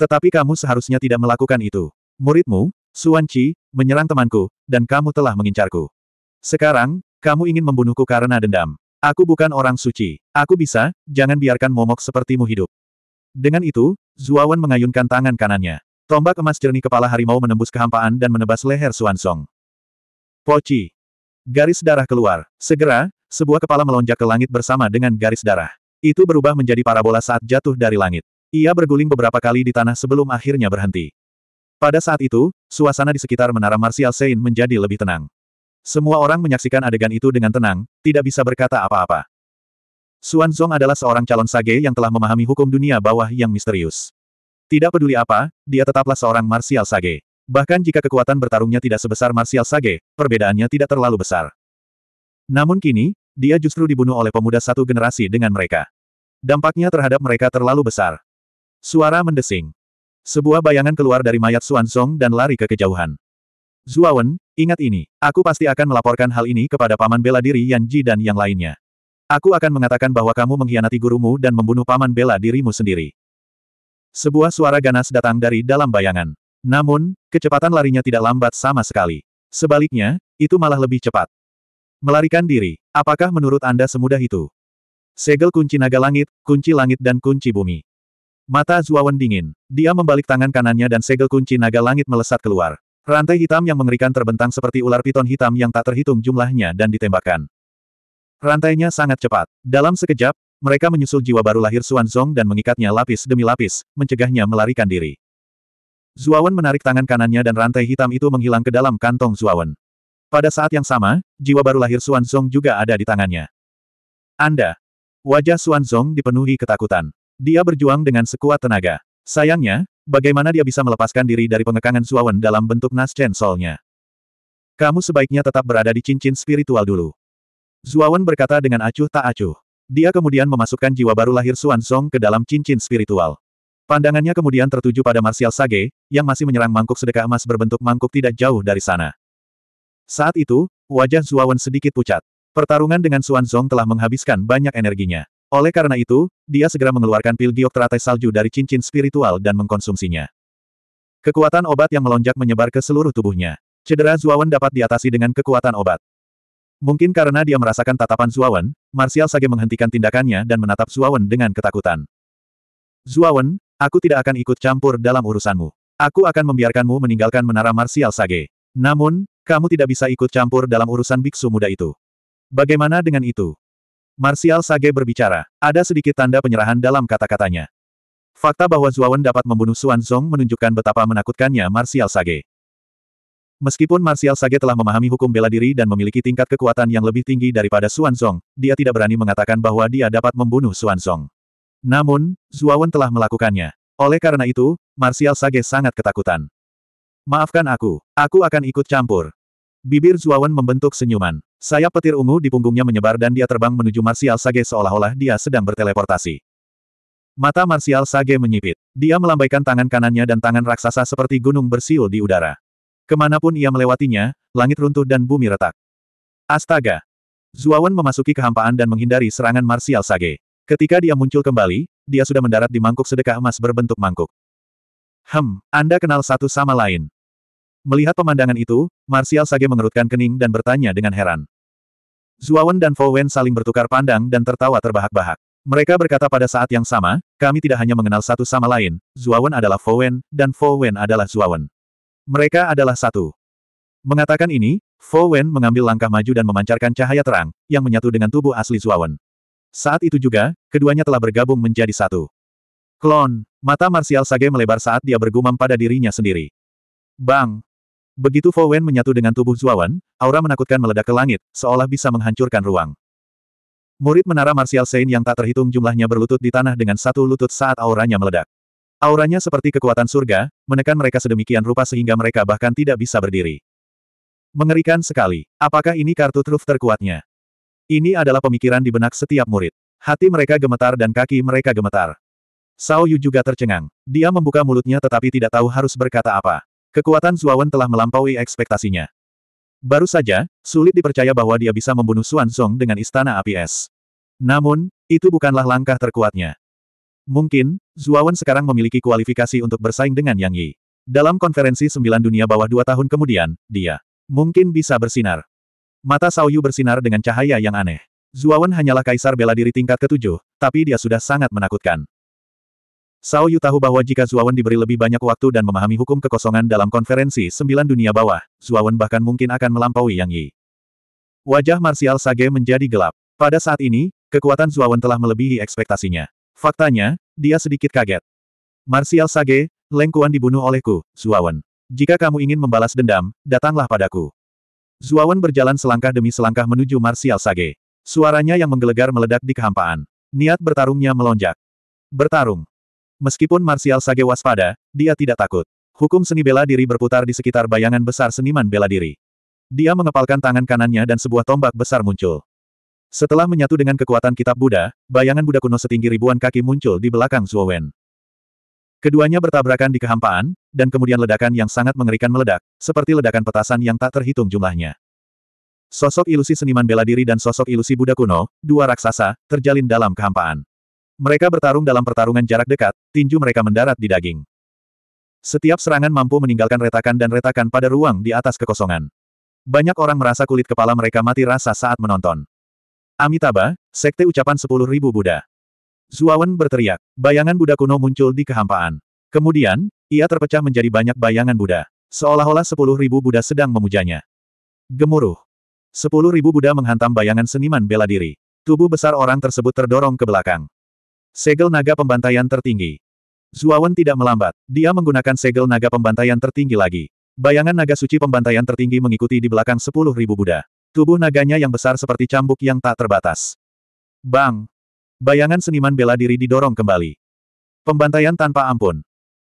Tetapi kamu seharusnya tidak melakukan itu. Muridmu, Suan Chi, menyerang temanku, dan kamu telah mengincarku. Sekarang, kamu ingin membunuhku karena dendam. Aku bukan orang suci. Aku bisa, jangan biarkan momok sepertimu hidup. Dengan itu, Zuawan mengayunkan tangan kanannya. Tombak emas jernih kepala harimau menembus kehampaan dan menebas leher Suan Song. Poci, Garis darah keluar. Segera, sebuah kepala melonjak ke langit bersama dengan garis darah. Itu berubah menjadi parabola saat jatuh dari langit. Ia berguling beberapa kali di tanah sebelum akhirnya berhenti. Pada saat itu, suasana di sekitar menara Martial Sein menjadi lebih tenang. Semua orang menyaksikan adegan itu dengan tenang, tidak bisa berkata apa-apa. Xuan Zong adalah seorang calon sage yang telah memahami hukum dunia bawah yang misterius. Tidak peduli apa, dia tetaplah seorang marsial sage. Bahkan jika kekuatan bertarungnya tidak sebesar Martial Sage, perbedaannya tidak terlalu besar. Namun kini, dia justru dibunuh oleh pemuda satu generasi dengan mereka. Dampaknya terhadap mereka terlalu besar. Suara mendesing. Sebuah bayangan keluar dari mayat Suansong dan lari ke kejauhan. Zuawan, ingat ini, aku pasti akan melaporkan hal ini kepada paman bela diri Yan Ji dan yang lainnya. Aku akan mengatakan bahwa kamu mengkhianati gurumu dan membunuh paman bela dirimu sendiri. Sebuah suara ganas datang dari dalam bayangan. Namun, kecepatan larinya tidak lambat sama sekali. Sebaliknya, itu malah lebih cepat. Melarikan diri, apakah menurut Anda semudah itu? Segel kunci naga langit, kunci langit dan kunci bumi. Mata Zuawan dingin. Dia membalik tangan kanannya dan segel kunci naga langit melesat keluar. Rantai hitam yang mengerikan terbentang seperti ular piton hitam yang tak terhitung jumlahnya dan ditembakkan. Rantainya sangat cepat. Dalam sekejap, mereka menyusul jiwa baru lahir Xuanzong dan mengikatnya lapis demi lapis, mencegahnya melarikan diri. Zuawan menarik tangan kanannya dan rantai hitam itu menghilang ke dalam kantong Zuawan. Pada saat yang sama, jiwa baru lahir Zong juga ada di tangannya. Anda. Wajah Zong dipenuhi ketakutan. Dia berjuang dengan sekuat tenaga. Sayangnya, bagaimana dia bisa melepaskan diri dari pengekangan Zuawan dalam bentuk Naschen Solnya? Kamu sebaiknya tetap berada di cincin spiritual dulu. Zuawan berkata dengan acuh tak acuh. Dia kemudian memasukkan jiwa baru lahir Zong ke dalam cincin spiritual. Pandangannya kemudian tertuju pada Martial Sage, yang masih menyerang mangkuk sedekah emas berbentuk mangkuk tidak jauh dari sana. Saat itu, wajah Zuawan sedikit pucat. Pertarungan dengan Xuan Zong telah menghabiskan banyak energinya. Oleh karena itu, dia segera mengeluarkan pil giok teratai salju dari cincin spiritual dan mengkonsumsinya. Kekuatan obat yang melonjak menyebar ke seluruh tubuhnya. Cedera Zuawan dapat diatasi dengan kekuatan obat. Mungkin karena dia merasakan tatapan Zuawan, Martial Sage menghentikan tindakannya dan menatap Zuawan dengan ketakutan. Zuawan, Aku tidak akan ikut campur dalam urusanmu. Aku akan membiarkanmu meninggalkan menara marsial Sage. Namun, kamu tidak bisa ikut campur dalam urusan biksu muda itu. Bagaimana dengan itu? Marsial Sage berbicara. Ada sedikit tanda penyerahan dalam kata-katanya. Fakta bahwa Zuawan dapat membunuh Xuan Zong menunjukkan betapa menakutkannya Marsial Sage. Meskipun Marsial Sage telah memahami hukum bela diri dan memiliki tingkat kekuatan yang lebih tinggi daripada Xuan Zong, dia tidak berani mengatakan bahwa dia dapat membunuh Xuan Zong. Namun, Zuawan telah melakukannya. Oleh karena itu, Marsial Sage sangat ketakutan. Maafkan aku, aku akan ikut campur. Bibir Zuawan membentuk senyuman. Sayap petir ungu di punggungnya menyebar dan dia terbang menuju Marsial Sage seolah-olah dia sedang berteleportasi. Mata Marsial Sage menyipit. Dia melambaikan tangan kanannya dan tangan raksasa seperti gunung bersiul di udara. Kemanapun ia melewatinya, langit runtuh dan bumi retak. Astaga! Zuawan memasuki kehampaan dan menghindari serangan Marsial Sage. Ketika dia muncul kembali, dia sudah mendarat di mangkuk sedekah emas berbentuk mangkuk. Hem, Anda kenal satu sama lain. Melihat pemandangan itu, Marsial Sage mengerutkan kening dan bertanya dengan heran. Zuawan dan Fo saling bertukar pandang dan tertawa terbahak-bahak. Mereka berkata pada saat yang sama, kami tidak hanya mengenal satu sama lain, Zuawan adalah Fo dan Fo adalah Zuawan. Mereka adalah satu. Mengatakan ini, Fo mengambil langkah maju dan memancarkan cahaya terang, yang menyatu dengan tubuh asli Zuawan. Saat itu juga, keduanya telah bergabung menjadi satu. Klon, mata Marsial Sage melebar saat dia bergumam pada dirinya sendiri. Bang! Begitu Fo menyatu dengan tubuh Zuawan, aura menakutkan meledak ke langit, seolah bisa menghancurkan ruang. Murid menara Marsial Sein yang tak terhitung jumlahnya berlutut di tanah dengan satu lutut saat auranya meledak. Auranya seperti kekuatan surga, menekan mereka sedemikian rupa sehingga mereka bahkan tidak bisa berdiri. Mengerikan sekali. Apakah ini kartu truf terkuatnya? Ini adalah pemikiran di benak setiap murid. Hati mereka gemetar dan kaki mereka gemetar. Sao Yu juga tercengang. Dia membuka mulutnya tetapi tidak tahu harus berkata apa. Kekuatan Zuawan telah melampaui ekspektasinya. Baru saja, sulit dipercaya bahwa dia bisa membunuh Xuan Song dengan istana api es. Namun, itu bukanlah langkah terkuatnya. Mungkin, Zuawan sekarang memiliki kualifikasi untuk bersaing dengan Yang Yi. Dalam konferensi sembilan dunia bawah dua tahun kemudian, dia mungkin bisa bersinar. Mata Yu bersinar dengan cahaya yang aneh. Zuawan hanyalah kaisar bela diri tingkat ketujuh, tapi dia sudah sangat menakutkan. Yu tahu bahwa jika Zuawan diberi lebih banyak waktu dan memahami hukum kekosongan dalam konferensi sembilan dunia bawah, Zuawan bahkan mungkin akan melampaui Yang Yi. Wajah Marsial Sage menjadi gelap. Pada saat ini, kekuatan Zuawan telah melebihi ekspektasinya. Faktanya, dia sedikit kaget. Marsial Sage, Lengkuan dibunuh olehku, Zuawan. Jika kamu ingin membalas dendam, datanglah padaku. Zuawan berjalan selangkah demi selangkah menuju Marsial Sage. Suaranya yang menggelegar meledak di kehampaan. Niat bertarungnya melonjak. Bertarung. Meskipun Marsial Sage waspada, dia tidak takut. Hukum seni bela diri berputar di sekitar bayangan besar seniman bela diri. Dia mengepalkan tangan kanannya dan sebuah tombak besar muncul. Setelah menyatu dengan kekuatan kitab Buddha, bayangan Buddha kuno setinggi ribuan kaki muncul di belakang Zuowen. Keduanya bertabrakan di kehampaan, dan kemudian ledakan yang sangat mengerikan meledak, seperti ledakan petasan yang tak terhitung jumlahnya. Sosok ilusi seniman bela diri dan sosok ilusi Buddha kuno, dua raksasa, terjalin dalam kehampaan. Mereka bertarung dalam pertarungan jarak dekat, tinju mereka mendarat di daging. Setiap serangan mampu meninggalkan retakan dan retakan pada ruang di atas kekosongan. Banyak orang merasa kulit kepala mereka mati rasa saat menonton. Amitabha, Sekte Ucapan 10.000 Buddha. Zuawan berteriak. Bayangan Buddha kuno muncul di kehampaan. Kemudian, ia terpecah menjadi banyak bayangan Buddha. Seolah-olah sepuluh ribu Buddha sedang memujanya. Gemuruh. Sepuluh ribu Buddha menghantam bayangan seniman bela diri. Tubuh besar orang tersebut terdorong ke belakang. Segel naga pembantaian tertinggi. Zuawan tidak melambat. Dia menggunakan segel naga pembantaian tertinggi lagi. Bayangan naga suci pembantaian tertinggi mengikuti di belakang sepuluh ribu Buddha. Tubuh naganya yang besar seperti cambuk yang tak terbatas. Bang! Bayangan seniman bela diri didorong kembali. Pembantaian tanpa ampun.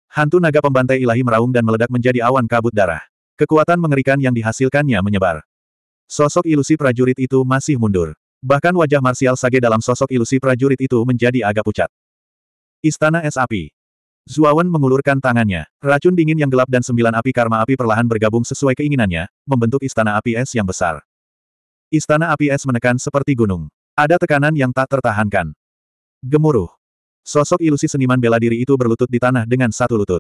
Hantu naga pembantai ilahi meraung dan meledak menjadi awan kabut darah. Kekuatan mengerikan yang dihasilkannya menyebar. Sosok ilusi prajurit itu masih mundur. Bahkan wajah Marsial Sage dalam sosok ilusi prajurit itu menjadi agak pucat. Istana Es Api. Zuawan mengulurkan tangannya. Racun dingin yang gelap dan sembilan api karma api perlahan bergabung sesuai keinginannya, membentuk istana api es yang besar. Istana api es menekan seperti gunung. Ada tekanan yang tak tertahankan. Gemuruh. Sosok ilusi seniman bela diri itu berlutut di tanah dengan satu lutut.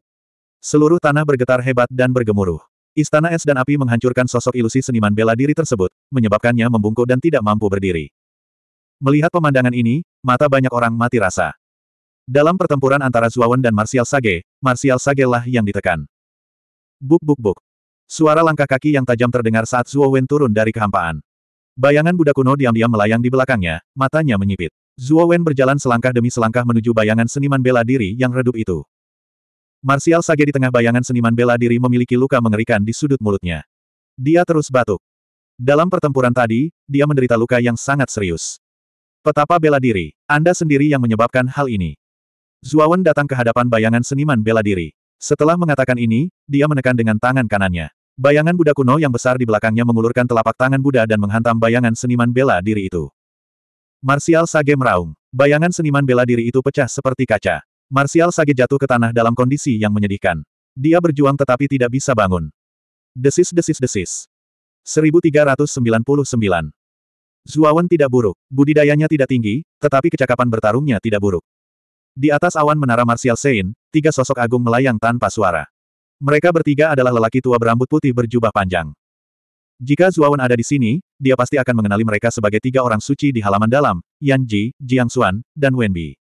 Seluruh tanah bergetar hebat dan bergemuruh. Istana es dan api menghancurkan sosok ilusi seniman bela diri tersebut, menyebabkannya membungkuk dan tidak mampu berdiri. Melihat pemandangan ini, mata banyak orang mati rasa. Dalam pertempuran antara Zuawan dan Martial Sage, Martial Sage lah yang ditekan. Buk buk buk. Suara langkah kaki yang tajam terdengar saat Zuawan turun dari kehampaan. Bayangan Buddha kuno diam-diam melayang di belakangnya, matanya menyipit. Zuo Wen berjalan selangkah demi selangkah menuju bayangan seniman bela diri yang redup itu. Marsial Sage di tengah bayangan seniman bela diri memiliki luka mengerikan di sudut mulutnya. Dia terus batuk. Dalam pertempuran tadi, dia menderita luka yang sangat serius. Petapa bela diri, Anda sendiri yang menyebabkan hal ini. Wen datang ke hadapan bayangan seniman bela diri. Setelah mengatakan ini, dia menekan dengan tangan kanannya. Bayangan Buddha kuno yang besar di belakangnya mengulurkan telapak tangan Buddha dan menghantam bayangan seniman bela diri itu. Marsial Sage meraung. Bayangan seniman bela diri itu pecah seperti kaca. Marsial Sage jatuh ke tanah dalam kondisi yang menyedihkan. Dia berjuang tetapi tidak bisa bangun. Desis desis desis. 1399. Zuawan tidak buruk, budidayanya tidak tinggi, tetapi kecakapan bertarungnya tidak buruk. Di atas awan menara Marsial Sein, tiga sosok agung melayang tanpa suara. Mereka bertiga adalah lelaki tua berambut putih berjubah panjang. Jika Zuawan ada di sini, dia pasti akan mengenali mereka sebagai tiga orang suci di halaman dalam, Yan Ji, Jiang Xuan, dan Wen Bi.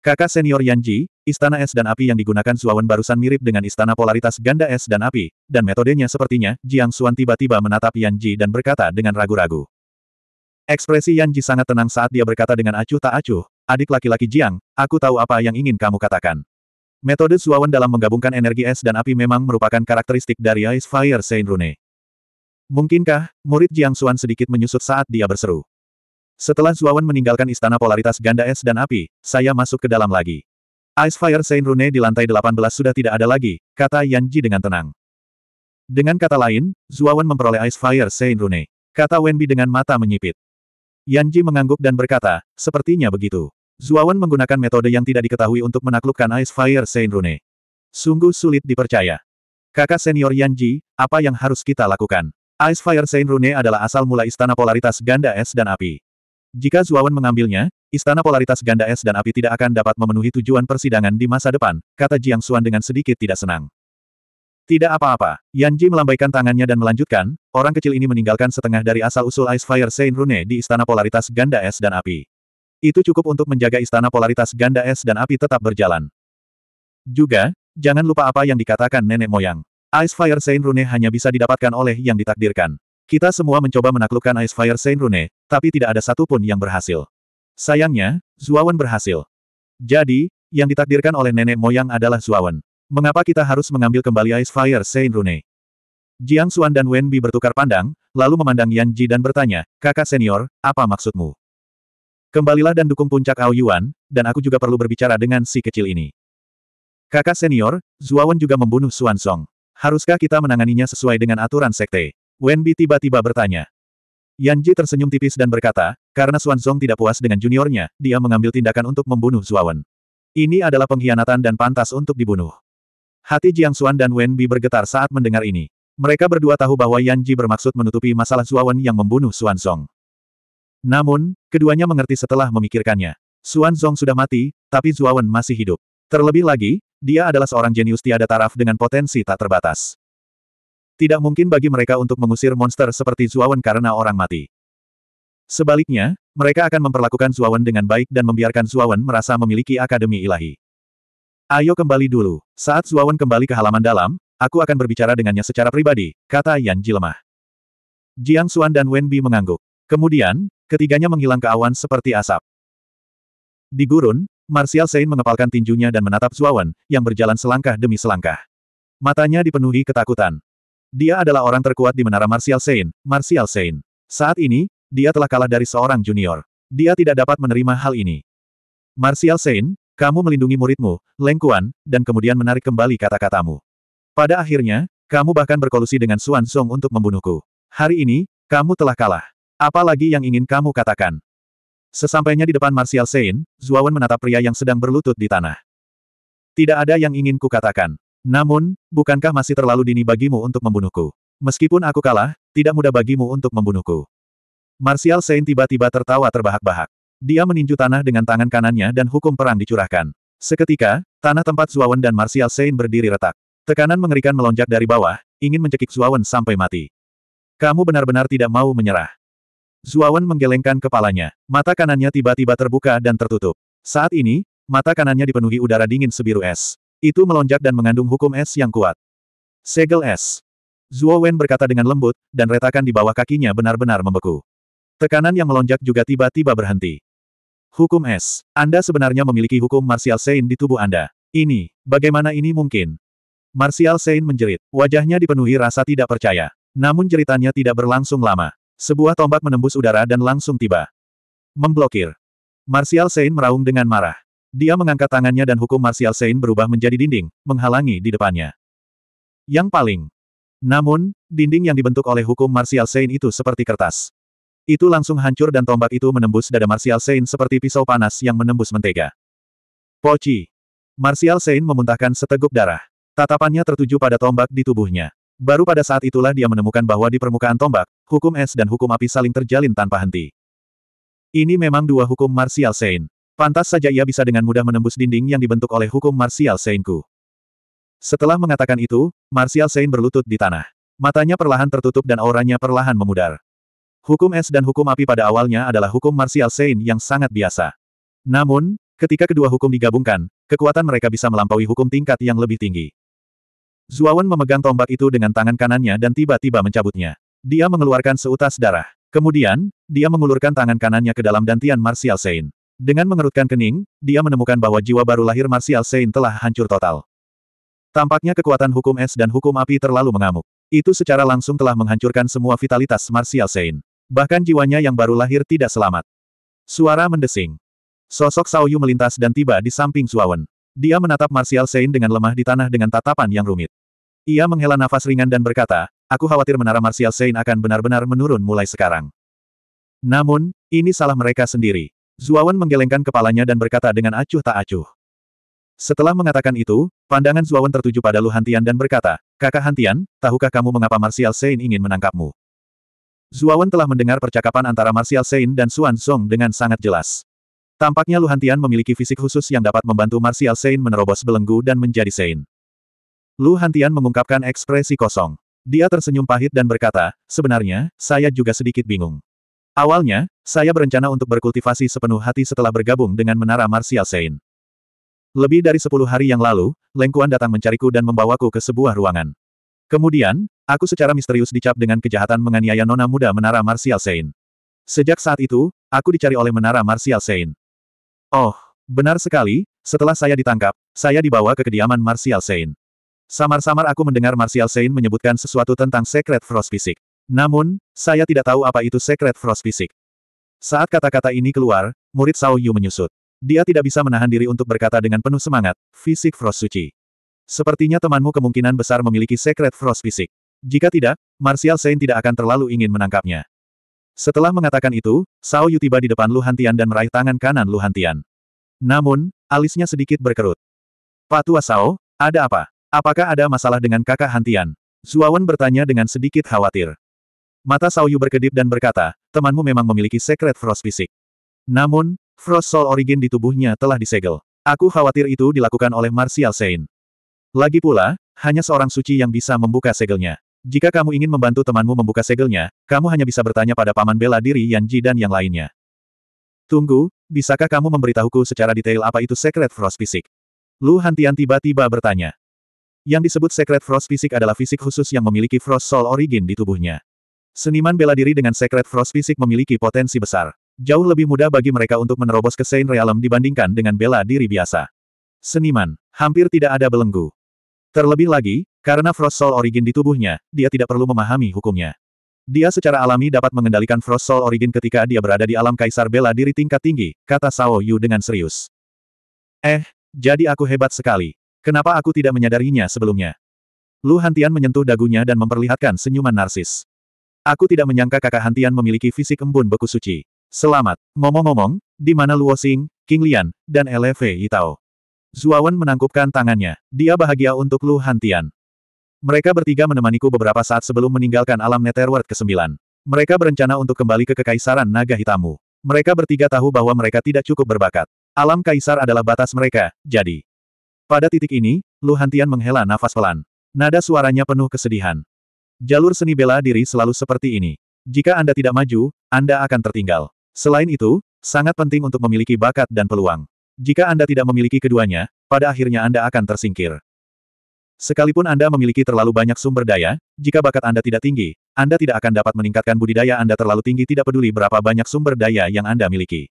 Kakak senior Yan Ji, istana es dan api yang digunakan Zuawan barusan mirip dengan istana polaritas ganda es dan api, dan metodenya sepertinya, Jiang Xuan tiba-tiba menatap Yan Ji dan berkata dengan ragu-ragu. Ekspresi Yan Ji sangat tenang saat dia berkata dengan acuh tak acuh, adik laki-laki Jiang, aku tahu apa yang ingin kamu katakan. Metode Zuawan dalam menggabungkan energi es dan api memang merupakan karakteristik dari Ice Fire Saint Rune. Mungkinkah, murid Jiang Xuan sedikit menyusut saat dia berseru. Setelah Zuawan meninggalkan istana polaritas ganda es dan api, saya masuk ke dalam lagi. Ice Fire Saint Rune di lantai 18 sudah tidak ada lagi, kata Yan Ji dengan tenang. Dengan kata lain, Zuawan memperoleh Ice Fire Saint Rune. Kata Wenbi dengan mata menyipit. Yan Ji mengangguk dan berkata, sepertinya begitu. Zuawan menggunakan metode yang tidak diketahui untuk menaklukkan Ice Fire Saint Rune. Sungguh sulit dipercaya. Kakak senior Yan Ji, apa yang harus kita lakukan? Ice Fire Saint Rune adalah asal mula istana polaritas ganda es dan api. Jika Zuawan mengambilnya, istana polaritas ganda es dan api tidak akan dapat memenuhi tujuan persidangan di masa depan, kata Jiang Xuan dengan sedikit tidak senang. Tidak apa-apa, Yan Ji melambaikan tangannya dan melanjutkan, orang kecil ini meninggalkan setengah dari asal-usul Ice Fire Saint Rune di istana polaritas ganda es dan api. Itu cukup untuk menjaga istana polaritas ganda es dan api tetap berjalan. Juga, jangan lupa apa yang dikatakan nenek moyang. Ice Fire Saint Rune hanya bisa didapatkan oleh yang ditakdirkan. Kita semua mencoba menaklukkan Ice Fire Saint Rune, tapi tidak ada satupun yang berhasil. Sayangnya, Zuawan berhasil. Jadi, yang ditakdirkan oleh nenek moyang adalah Zuawan. Mengapa kita harus mengambil kembali Ice Fire Saint Rune? Jiang Xuan dan Wen Bi bertukar pandang, lalu memandang Yan Ji dan bertanya, kakak senior, apa maksudmu? Kembalilah dan dukung puncak Ao Yuan, dan aku juga perlu berbicara dengan si kecil ini. Kakak senior, Zuawan juga membunuh Xuan Song. Haruskah kita menanganinya sesuai dengan aturan sekte? Wenbi tiba-tiba bertanya. Yan Ji tersenyum tipis dan berkata, karena Xuanzong tidak puas dengan juniornya, dia mengambil tindakan untuk membunuh Zuawan. Ini adalah pengkhianatan dan pantas untuk dibunuh. Hati Jiang Xuan dan Wenbi bergetar saat mendengar ini. Mereka berdua tahu bahwa Yan Ji bermaksud menutupi masalah Zuawan yang membunuh Xuanzong. Namun, keduanya mengerti setelah memikirkannya. Xuanzong sudah mati, tapi Zuawan masih hidup. Terlebih lagi, dia adalah seorang jenius tiada taraf dengan potensi tak terbatas. Tidak mungkin bagi mereka untuk mengusir monster seperti Zuawan karena orang mati. Sebaliknya, mereka akan memperlakukan Zuawan dengan baik dan membiarkan Zuawan merasa memiliki Akademi Ilahi. Ayo kembali dulu. Saat Zuawan kembali ke halaman dalam, aku akan berbicara dengannya secara pribadi, kata Yan Ji lemah. Jiang Xuan dan Wen Bi mengangguk. Kemudian, ketiganya menghilang ke awan seperti asap. Di gurun, Martial Sein mengepalkan tinjunya dan menatap Zuawan, yang berjalan selangkah demi selangkah. Matanya dipenuhi ketakutan. Dia adalah orang terkuat di menara Martial Sein, Martial Sein. Saat ini, dia telah kalah dari seorang junior. Dia tidak dapat menerima hal ini. Martial Sein, kamu melindungi muridmu, lengkuan, dan kemudian menarik kembali kata-katamu. Pada akhirnya, kamu bahkan berkolusi dengan Xuan Song untuk membunuhku. Hari ini, kamu telah kalah. Apa lagi yang ingin kamu katakan? Sesampainya di depan Martial Sein, Zuawan menatap pria yang sedang berlutut di tanah. Tidak ada yang ingin kukatakan. Namun, bukankah masih terlalu dini bagimu untuk membunuhku? Meskipun aku kalah, tidak mudah bagimu untuk membunuhku. Martial Sein tiba-tiba tertawa terbahak-bahak. Dia meninju tanah dengan tangan kanannya dan hukum perang dicurahkan. Seketika, tanah tempat Zuawan dan Martial Sein berdiri retak. Tekanan mengerikan melonjak dari bawah, ingin mencekik Zuawan sampai mati. Kamu benar-benar tidak mau menyerah. Zuawan menggelengkan kepalanya. Mata kanannya tiba-tiba terbuka dan tertutup. Saat ini, mata kanannya dipenuhi udara dingin sebiru es. Itu melonjak dan mengandung hukum es yang kuat. Segel es. Zuawan berkata dengan lembut, dan retakan di bawah kakinya benar-benar membeku. Tekanan yang melonjak juga tiba-tiba berhenti. Hukum es. Anda sebenarnya memiliki hukum Martial Sein di tubuh Anda. Ini, bagaimana ini mungkin? Martial Sein menjerit. Wajahnya dipenuhi rasa tidak percaya. Namun jeritannya tidak berlangsung lama. Sebuah tombak menembus udara dan langsung tiba. Memblokir. Martial Sein meraung dengan marah. Dia mengangkat tangannya dan hukum Martial Sein berubah menjadi dinding, menghalangi di depannya. Yang paling. Namun, dinding yang dibentuk oleh hukum Martial Sein itu seperti kertas. Itu langsung hancur dan tombak itu menembus dada Martial Sein seperti pisau panas yang menembus mentega. Poci. Martial Sein memuntahkan seteguk darah. Tatapannya tertuju pada tombak di tubuhnya. Baru pada saat itulah dia menemukan bahwa di permukaan tombak, hukum es dan hukum api saling terjalin tanpa henti. Ini memang dua hukum martial Sein. Pantas saja ia bisa dengan mudah menembus dinding yang dibentuk oleh hukum martial Seinku. Setelah mengatakan itu, martial Sein berlutut di tanah. Matanya perlahan tertutup dan auranya perlahan memudar. Hukum es dan hukum api pada awalnya adalah hukum martial Sein yang sangat biasa. Namun, ketika kedua hukum digabungkan, kekuatan mereka bisa melampaui hukum tingkat yang lebih tinggi. Zuawan memegang tombak itu dengan tangan kanannya dan tiba-tiba mencabutnya. Dia mengeluarkan seutas darah. Kemudian, dia mengulurkan tangan kanannya ke dalam dantian Martial Sein. Dengan mengerutkan kening, dia menemukan bahwa jiwa baru lahir Martial Sein telah hancur total. Tampaknya kekuatan hukum es dan hukum api terlalu mengamuk. Itu secara langsung telah menghancurkan semua vitalitas Martial Sein. Bahkan jiwanya yang baru lahir tidak selamat. Suara mendesing. Sosok Saoyu melintas dan tiba di samping Zuawan. Dia menatap Martial Sein dengan lemah di tanah dengan tatapan yang rumit. Ia menghela nafas ringan dan berkata, aku khawatir menara Martial Sein akan benar-benar menurun mulai sekarang. Namun, ini salah mereka sendiri. Zuawan menggelengkan kepalanya dan berkata dengan acuh tak acuh. Setelah mengatakan itu, pandangan Zuawan tertuju pada Lu Hantian dan berkata, Kakak Hantian, tahukah kamu mengapa Martial Sein ingin menangkapmu? Zuawan telah mendengar percakapan antara Martial Sein dan Xuan Song dengan sangat jelas. Tampaknya Lu Hantian memiliki fisik khusus yang dapat membantu Martial Sein menerobos belenggu dan menjadi Sein. Lu Hantian mengungkapkan ekspresi kosong. Dia tersenyum pahit dan berkata, sebenarnya, saya juga sedikit bingung. Awalnya, saya berencana untuk berkultivasi sepenuh hati setelah bergabung dengan Menara Martial Sein. Lebih dari sepuluh hari yang lalu, Lengkuan datang mencariku dan membawaku ke sebuah ruangan. Kemudian, aku secara misterius dicap dengan kejahatan menganiaya nona muda Menara Martial Sein. Sejak saat itu, aku dicari oleh Menara Martial Sein. Oh, benar sekali, setelah saya ditangkap, saya dibawa ke kediaman Martial Sein. Samar-samar aku mendengar Martial Sein menyebutkan sesuatu tentang Secret Frost Fisik. Namun, saya tidak tahu apa itu Secret Frost Fisik. Saat kata-kata ini keluar, murid Sao Yu menyusut. Dia tidak bisa menahan diri untuk berkata dengan penuh semangat, Fisik Frost Suci. Sepertinya temanmu kemungkinan besar memiliki Secret Frost Fisik. Jika tidak, Martial Sein tidak akan terlalu ingin menangkapnya. Setelah mengatakan itu, Sao Yu tiba di depan Lu Hantian dan meraih tangan kanan Lu Hantian. Namun, alisnya sedikit berkerut. Patua Sao, ada apa? Apakah ada masalah dengan kakak Hantian? Zuawan bertanya dengan sedikit khawatir. Mata Sauyu berkedip dan berkata, temanmu memang memiliki sekret frost fisik. Namun, frost soul origin di tubuhnya telah disegel. Aku khawatir itu dilakukan oleh Martial Sein. Lagi pula, hanya seorang suci yang bisa membuka segelnya. Jika kamu ingin membantu temanmu membuka segelnya, kamu hanya bisa bertanya pada paman bela diri Yan Ji dan yang lainnya. Tunggu, bisakah kamu memberitahuku secara detail apa itu sekret frost fisik? Lu Hantian tiba-tiba bertanya. Yang disebut Secret Frost Fisik adalah fisik khusus yang memiliki Frost Soul Origin di tubuhnya. Seniman bela diri dengan Secret Frost Fisik memiliki potensi besar. Jauh lebih mudah bagi mereka untuk menerobos ke Saint Realm dibandingkan dengan bela diri biasa. Seniman, hampir tidak ada belenggu. Terlebih lagi, karena Frost Soul Origin di tubuhnya, dia tidak perlu memahami hukumnya. Dia secara alami dapat mengendalikan Frost Soul Origin ketika dia berada di alam kaisar bela diri tingkat tinggi, kata Sao Yu dengan serius. Eh, jadi aku hebat sekali. Kenapa aku tidak menyadarinya sebelumnya? Lu Hantian menyentuh dagunya dan memperlihatkan senyuman narsis. Aku tidak menyangka kakak Hantian memiliki fisik embun beku suci. Selamat. Ngomong-ngomong, di mana Luo Xing, King Lian, dan Lv Yitao? Zuawan menangkupkan tangannya. Dia bahagia untuk Lu Hantian. Mereka bertiga menemaniku beberapa saat sebelum meninggalkan alam Netherworld ke-9. Mereka berencana untuk kembali ke Kekaisaran Naga Hitamu. Mereka bertiga tahu bahwa mereka tidak cukup berbakat. Alam Kaisar adalah batas mereka, jadi pada titik ini, Lu Hantian menghela nafas pelan. Nada suaranya penuh kesedihan. Jalur seni bela diri selalu seperti ini. Jika Anda tidak maju, Anda akan tertinggal. Selain itu, sangat penting untuk memiliki bakat dan peluang. Jika Anda tidak memiliki keduanya, pada akhirnya Anda akan tersingkir. Sekalipun Anda memiliki terlalu banyak sumber daya, jika bakat Anda tidak tinggi, Anda tidak akan dapat meningkatkan budidaya Anda terlalu tinggi tidak peduli berapa banyak sumber daya yang Anda miliki.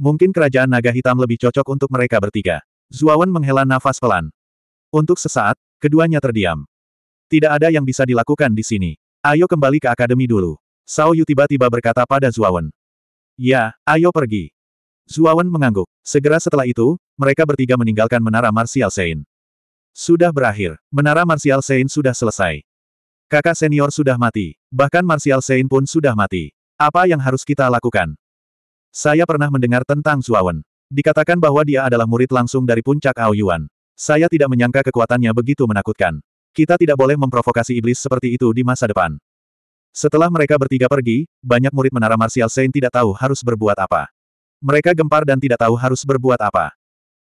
Mungkin kerajaan naga hitam lebih cocok untuk mereka bertiga. Zuawan menghela nafas pelan. Untuk sesaat, keduanya terdiam. Tidak ada yang bisa dilakukan di sini. Ayo kembali ke akademi dulu. Sao Yu tiba-tiba berkata pada Zuawan. Ya, ayo pergi. Zuawan mengangguk. Segera setelah itu, mereka bertiga meninggalkan Menara Martial Sein. Sudah berakhir. Menara Martial Sein sudah selesai. Kakak senior sudah mati. Bahkan Martial Sein pun sudah mati. Apa yang harus kita lakukan? Saya pernah mendengar tentang Zuawan. Dikatakan bahwa dia adalah murid langsung dari puncak Ao Yuan. Saya tidak menyangka kekuatannya begitu menakutkan. Kita tidak boleh memprovokasi iblis seperti itu di masa depan. Setelah mereka bertiga pergi, banyak murid menara martial Saint tidak tahu harus berbuat apa. Mereka gempar dan tidak tahu harus berbuat apa.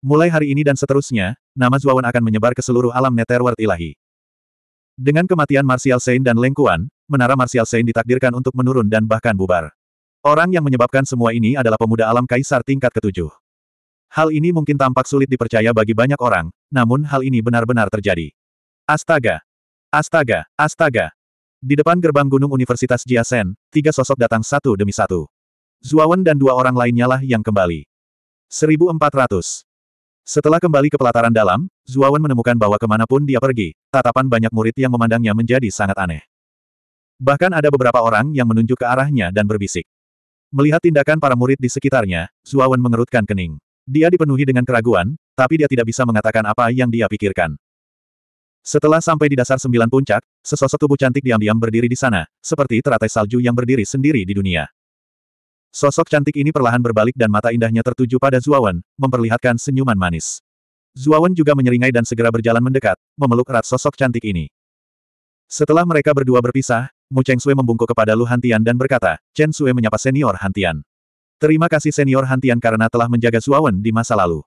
Mulai hari ini dan seterusnya, nama Zuawan akan menyebar ke seluruh alam netherworld ilahi. Dengan kematian Martial Saint dan Lengkuan, menara Martial Saint ditakdirkan untuk menurun dan bahkan bubar. Orang yang menyebabkan semua ini adalah pemuda alam kaisar tingkat ketujuh. Hal ini mungkin tampak sulit dipercaya bagi banyak orang, namun hal ini benar-benar terjadi. Astaga! Astaga! Astaga! Di depan gerbang gunung Universitas Jiasen, tiga sosok datang satu demi satu. Zuawan dan dua orang lainnya lah yang kembali. 1400. Setelah kembali ke pelataran dalam, Zuawan menemukan bahwa kemanapun dia pergi, tatapan banyak murid yang memandangnya menjadi sangat aneh. Bahkan ada beberapa orang yang menunjuk ke arahnya dan berbisik. Melihat tindakan para murid di sekitarnya, Zuawan mengerutkan kening. Dia dipenuhi dengan keraguan, tapi dia tidak bisa mengatakan apa yang dia pikirkan. Setelah sampai di dasar sembilan puncak, sesosok tubuh cantik diam-diam berdiri di sana, seperti teratai salju yang berdiri sendiri di dunia. Sosok cantik ini perlahan berbalik dan mata indahnya tertuju pada Zuawan, memperlihatkan senyuman manis. Zuawan juga menyeringai dan segera berjalan mendekat, memeluk erat sosok cantik ini. Setelah mereka berdua berpisah, Mu Cheng Sui membungkuk kepada Lu Hantian dan berkata, Chen Sui menyapa senior Hantian. Terima kasih senior Hantian karena telah menjaga Suawen di masa lalu.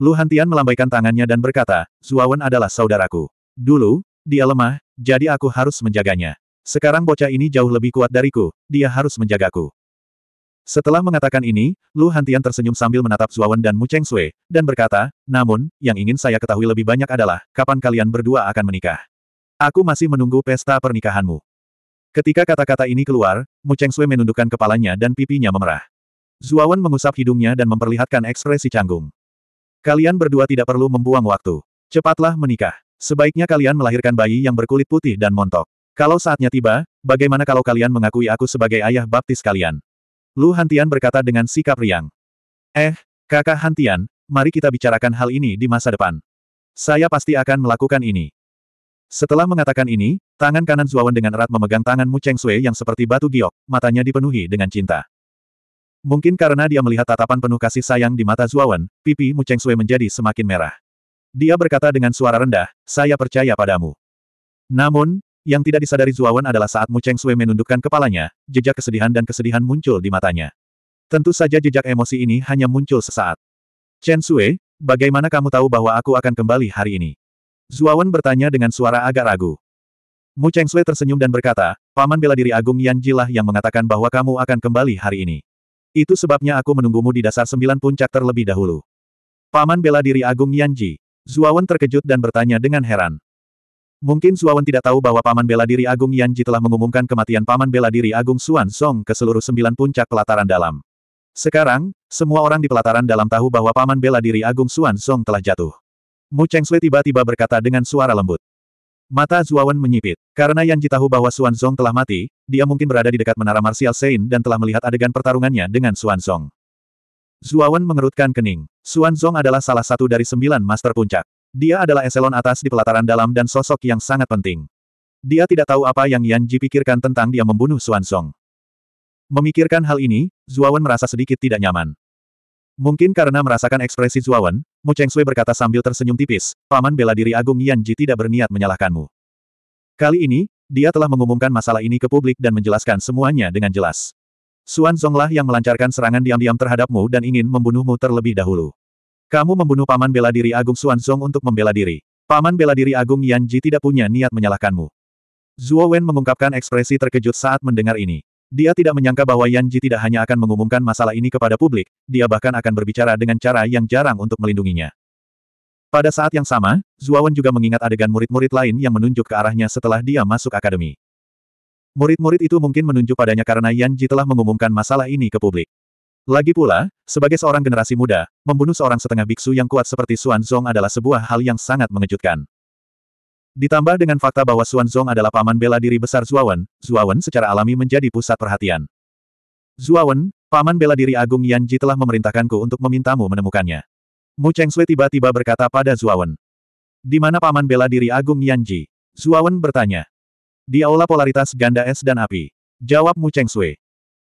Lu Hantian melambaikan tangannya dan berkata, Suawen adalah saudaraku. Dulu, dia lemah, jadi aku harus menjaganya. Sekarang bocah ini jauh lebih kuat dariku, dia harus menjagaku. Setelah mengatakan ini, Lu Hantian tersenyum sambil menatap Suawen dan Mu Cheng Sui, dan berkata, namun, yang ingin saya ketahui lebih banyak adalah, kapan kalian berdua akan menikah? Aku masih menunggu pesta pernikahanmu. Ketika kata-kata ini keluar, Mu Sui menundukkan kepalanya dan pipinya memerah. Zuawan mengusap hidungnya dan memperlihatkan ekspresi canggung. Kalian berdua tidak perlu membuang waktu. Cepatlah menikah. Sebaiknya kalian melahirkan bayi yang berkulit putih dan montok. Kalau saatnya tiba, bagaimana kalau kalian mengakui aku sebagai ayah baptis kalian? Lu Hantian berkata dengan sikap riang. Eh, kakak Hantian, mari kita bicarakan hal ini di masa depan. Saya pasti akan melakukan ini. Setelah mengatakan ini, tangan kanan Zuawan dengan erat memegang tangan Mu Cheng Sui yang seperti batu giok, matanya dipenuhi dengan cinta. Mungkin karena dia melihat tatapan penuh kasih sayang di mata Zuawan, pipi Mu Cheng Sui menjadi semakin merah. Dia berkata dengan suara rendah, saya percaya padamu. Namun, yang tidak disadari Zuawan adalah saat Mu Cheng Sui menundukkan kepalanya, jejak kesedihan dan kesedihan muncul di matanya. Tentu saja jejak emosi ini hanya muncul sesaat. Chen Sui, bagaimana kamu tahu bahwa aku akan kembali hari ini? Zuawan bertanya dengan suara agak ragu. Mu Cheng Chengsui tersenyum dan berkata, Paman bela diri Agung Yan Jilah yang mengatakan bahwa kamu akan kembali hari ini. Itu sebabnya aku menunggumu di dasar sembilan puncak terlebih dahulu. Paman bela diri Agung Yan Ji. Zuawan terkejut dan bertanya dengan heran. Mungkin Zuawan tidak tahu bahwa Paman bela diri Agung Yan Ji telah mengumumkan kematian Paman bela diri Agung Suan Song ke seluruh sembilan puncak pelataran dalam. Sekarang, semua orang di pelataran dalam tahu bahwa Paman bela diri Agung Suan Song telah jatuh. Mu Sui tiba-tiba berkata dengan suara lembut. Mata Zuawan menyipit. Karena Yan tahu bahwa Xuan Zong telah mati, dia mungkin berada di dekat menara Martial Sein dan telah melihat adegan pertarungannya dengan Xuan Zong. Zuawan mengerutkan kening. Xuan Zong adalah salah satu dari sembilan master puncak. Dia adalah eselon atas di pelataran dalam dan sosok yang sangat penting. Dia tidak tahu apa yang Yan Ji pikirkan tentang dia membunuh Xuan Zong. Memikirkan hal ini, Zuawan merasa sedikit tidak nyaman. Mungkin karena merasakan ekspresi Zuawan, Mu Cheng Sui berkata sambil tersenyum tipis, paman bela diri agung Yan Ji tidak berniat menyalahkanmu. Kali ini, dia telah mengumumkan masalah ini ke publik dan menjelaskan semuanya dengan jelas. Xuan Zonglah yang melancarkan serangan diam-diam terhadapmu dan ingin membunuhmu terlebih dahulu. Kamu membunuh paman bela diri agung Xuan Zong untuk membela diri. Paman bela diri agung Yan Ji tidak punya niat menyalahkanmu. Zuo Wen mengungkapkan ekspresi terkejut saat mendengar ini. Dia tidak menyangka bahwa Yan Ji tidak hanya akan mengumumkan masalah ini kepada publik, dia bahkan akan berbicara dengan cara yang jarang untuk melindunginya. Pada saat yang sama, Zuawan juga mengingat adegan murid-murid lain yang menunjuk ke arahnya setelah dia masuk akademi. Murid-murid itu mungkin menunjuk padanya karena Yan Ji telah mengumumkan masalah ini ke publik. Lagi pula, sebagai seorang generasi muda, membunuh seorang setengah biksu yang kuat seperti Xuan Zong adalah sebuah hal yang sangat mengejutkan. Ditambah dengan fakta bahwa Xuanzong adalah paman bela diri besar Zuawan, Zuawan secara alami menjadi pusat perhatian. Zuawan, paman bela diri agung Yanji telah memerintahkanku untuk memintamu menemukannya. Mu Cheng Sui tiba-tiba berkata pada Zuawan. Di mana paman bela diri agung Yanji? Zuawan bertanya. Di aula polaritas ganda es dan api. Jawab Mu Cheng Sui.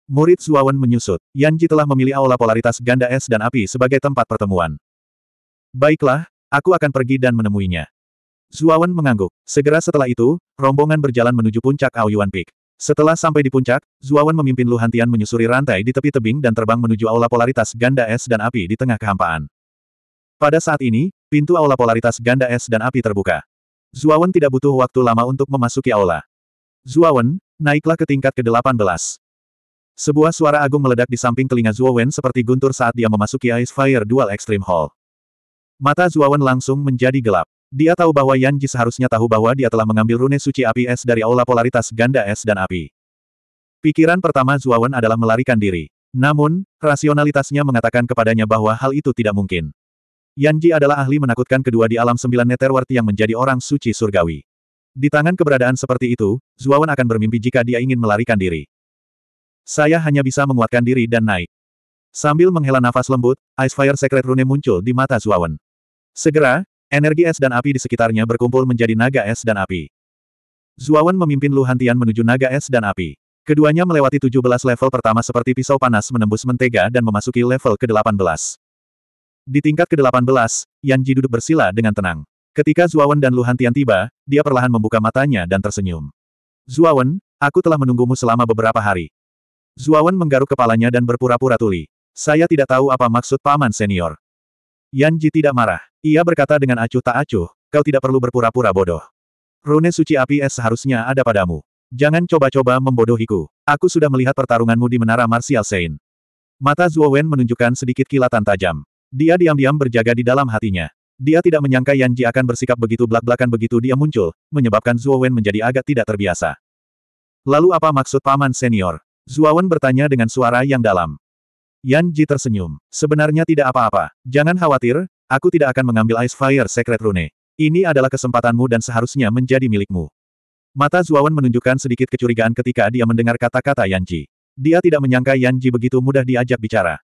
Murid Zuawan menyusut, Yanji telah memilih aula polaritas ganda es dan api sebagai tempat pertemuan. Baiklah, aku akan pergi dan menemuinya. Zuawan mengangguk. Segera setelah itu, rombongan berjalan menuju puncak Aoyuan Peak. Setelah sampai di puncak, Zuawan memimpin Luhantian menyusuri rantai di tepi tebing dan terbang menuju aula polaritas ganda es dan api di tengah kehampaan. Pada saat ini, pintu aula polaritas ganda es dan api terbuka. Zuawan tidak butuh waktu lama untuk memasuki aula. Zuawan, naiklah ke tingkat ke-18. Sebuah suara agung meledak di samping telinga Zuawan seperti guntur saat dia memasuki Ice Fire Dual Extreme Hall. Mata Zuawan langsung menjadi gelap. Dia tahu bahwa Yan Ji seharusnya tahu bahwa dia telah mengambil rune suci api es dari aula polaritas ganda es dan api. Pikiran pertama Zuawan adalah melarikan diri. Namun, rasionalitasnya mengatakan kepadanya bahwa hal itu tidak mungkin. Yan Ji adalah ahli menakutkan kedua di alam sembilan Netherworld yang menjadi orang suci surgawi. Di tangan keberadaan seperti itu, Zuawan akan bermimpi jika dia ingin melarikan diri. Saya hanya bisa menguatkan diri dan naik. Sambil menghela nafas lembut, Icefire Secret Rune muncul di mata Zuawan. Segera, Energi es dan api di sekitarnya berkumpul menjadi naga es dan api. Zuawan memimpin Lu Hantian menuju naga es dan api. Keduanya melewati 17 level pertama seperti pisau panas menembus mentega dan memasuki level ke-18. Di tingkat ke-18, Yan Ji duduk bersila dengan tenang. Ketika Zuawan dan Lu Hantian tiba, dia perlahan membuka matanya dan tersenyum. Zuawan, aku telah menunggumu selama beberapa hari. Zuawan menggaruk kepalanya dan berpura-pura tuli. Saya tidak tahu apa maksud paman senior. Yan Ji tidak marah. Ia berkata dengan acuh tak acuh, kau tidak perlu berpura-pura bodoh. Rune suci api es seharusnya ada padamu. Jangan coba-coba membodohiku. Aku sudah melihat pertarunganmu di Menara Martial Sein. Mata Zuo Wen menunjukkan sedikit kilatan tajam. Dia diam-diam berjaga di dalam hatinya. Dia tidak menyangka Yan Ji akan bersikap begitu blak-blakan begitu dia muncul, menyebabkan Zuo Wen menjadi agak tidak terbiasa. Lalu apa maksud paman senior? Wen bertanya dengan suara yang dalam. Yan Ji tersenyum. Sebenarnya tidak apa-apa. Jangan khawatir, aku tidak akan mengambil Ice Fire Secret Rune. Ini adalah kesempatanmu dan seharusnya menjadi milikmu. Mata Zuawan menunjukkan sedikit kecurigaan ketika dia mendengar kata-kata Yan Ji. Dia tidak menyangka Yan Ji begitu mudah diajak bicara.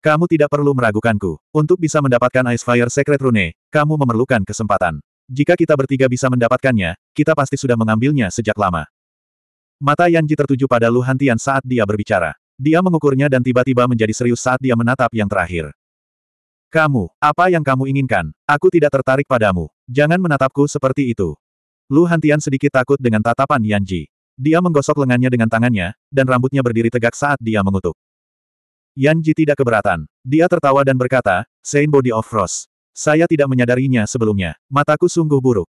Kamu tidak perlu meragukanku. Untuk bisa mendapatkan Ice Fire Secret Rune, kamu memerlukan kesempatan. Jika kita bertiga bisa mendapatkannya, kita pasti sudah mengambilnya sejak lama. Mata Yanji tertuju pada Lu Hantian saat dia berbicara. Dia mengukurnya dan tiba-tiba menjadi serius saat dia menatap yang terakhir. Kamu, apa yang kamu inginkan? Aku tidak tertarik padamu. Jangan menatapku seperti itu. Lu Hantian sedikit takut dengan tatapan Yanji. Dia menggosok lengannya dengan tangannya, dan rambutnya berdiri tegak saat dia mengutuk. Yanji tidak keberatan. Dia tertawa dan berkata, Saint Body of Frost. Saya tidak menyadarinya sebelumnya. Mataku sungguh buruk.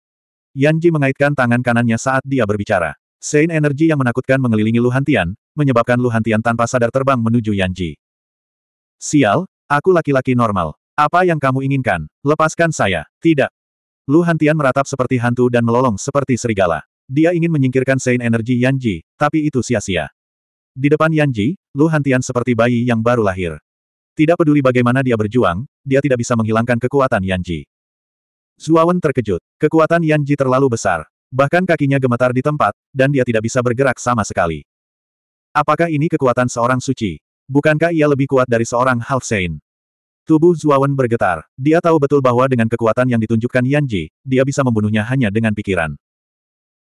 Yanji mengaitkan tangan kanannya saat dia berbicara. Saint energi yang menakutkan mengelilingi Lu Hantian, menyebabkan Lu Hantian tanpa sadar terbang menuju Yanji. Sial, aku laki-laki normal. Apa yang kamu inginkan? Lepaskan saya. Tidak. Lu Hantian meratap seperti hantu dan melolong seperti serigala. Dia ingin menyingkirkan Sein Energi Yanji, tapi itu sia-sia. Di depan Yanji, Lu Hantian seperti bayi yang baru lahir. Tidak peduli bagaimana dia berjuang, dia tidak bisa menghilangkan kekuatan Yanji. Zuawan terkejut. Kekuatan Yanji terlalu besar. Bahkan kakinya gemetar di tempat, dan dia tidak bisa bergerak sama sekali. Apakah ini kekuatan seorang suci? Bukankah ia lebih kuat dari seorang half saint? Tubuh Zuawan bergetar. Dia tahu betul bahwa dengan kekuatan yang ditunjukkan Yanji, dia bisa membunuhnya hanya dengan pikiran.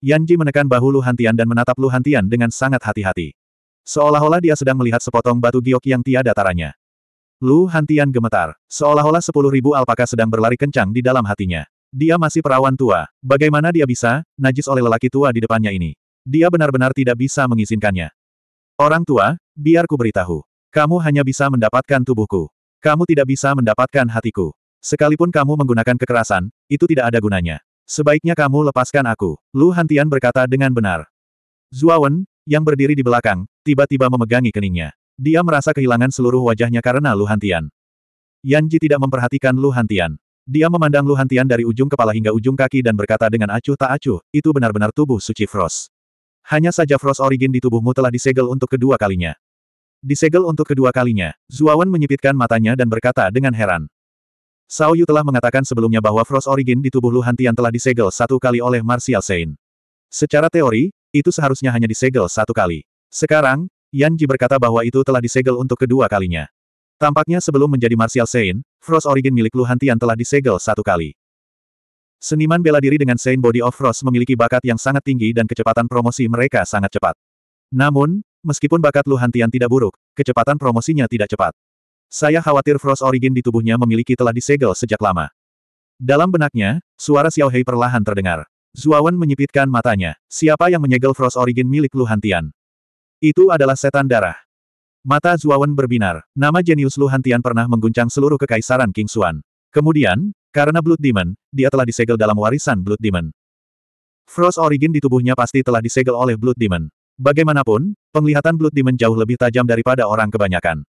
Yanji menekan bahu Lu Hantian dan menatap Lu Hantian dengan sangat hati-hati. Seolah-olah dia sedang melihat sepotong batu giok yang tiada taranya. Lu Hantian gemetar, seolah-olah sepuluh ribu alpaka sedang berlari kencang di dalam hatinya. Dia masih perawan tua, bagaimana dia bisa, najis oleh lelaki tua di depannya ini. Dia benar-benar tidak bisa mengizinkannya. Orang tua, biar ku beritahu. Kamu hanya bisa mendapatkan tubuhku. Kamu tidak bisa mendapatkan hatiku. Sekalipun kamu menggunakan kekerasan, itu tidak ada gunanya. Sebaiknya kamu lepaskan aku, Lu Hantian berkata dengan benar. Zuawan, yang berdiri di belakang, tiba-tiba memegangi keningnya. Dia merasa kehilangan seluruh wajahnya karena Lu Hantian. Yanji tidak memperhatikan Lu Hantian. Dia memandang Lu Hantian dari ujung kepala hingga ujung kaki dan berkata dengan acuh tak acuh, itu benar-benar tubuh suci Frost. Hanya saja Frost Origin di tubuhmu telah disegel untuk kedua kalinya. Disegel untuk kedua kalinya, Zuawan menyipitkan matanya dan berkata dengan heran. Sao Yu telah mengatakan sebelumnya bahwa Frost Origin di tubuh Lu Hantian telah disegel satu kali oleh Martial Sein. Secara teori, itu seharusnya hanya disegel satu kali. Sekarang, Yan Ji berkata bahwa itu telah disegel untuk kedua kalinya. Tampaknya sebelum menjadi Martial Sein, Frost Origin milik Lu Hantian telah disegel satu kali. Seniman bela diri dengan Saint Body of Frost memiliki bakat yang sangat tinggi dan kecepatan promosi mereka sangat cepat. Namun, meskipun bakat Lu Hantian tidak buruk, kecepatan promosinya tidak cepat. Saya khawatir Frost Origin di tubuhnya memiliki telah disegel sejak lama. Dalam benaknya, suara Xiao Hei perlahan terdengar. Zuawan menyipitkan matanya. Siapa yang menyegel Frost Origin milik Lu Hantian? Itu adalah setan darah. Mata Zuawan berbinar. Nama jenius Lu Hantian pernah mengguncang seluruh kekaisaran King Xuan. Kemudian, karena Blood Demon, dia telah disegel dalam warisan Blood Demon. Frost Origin di tubuhnya pasti telah disegel oleh Blood Demon. Bagaimanapun, penglihatan Blood Demon jauh lebih tajam daripada orang kebanyakan.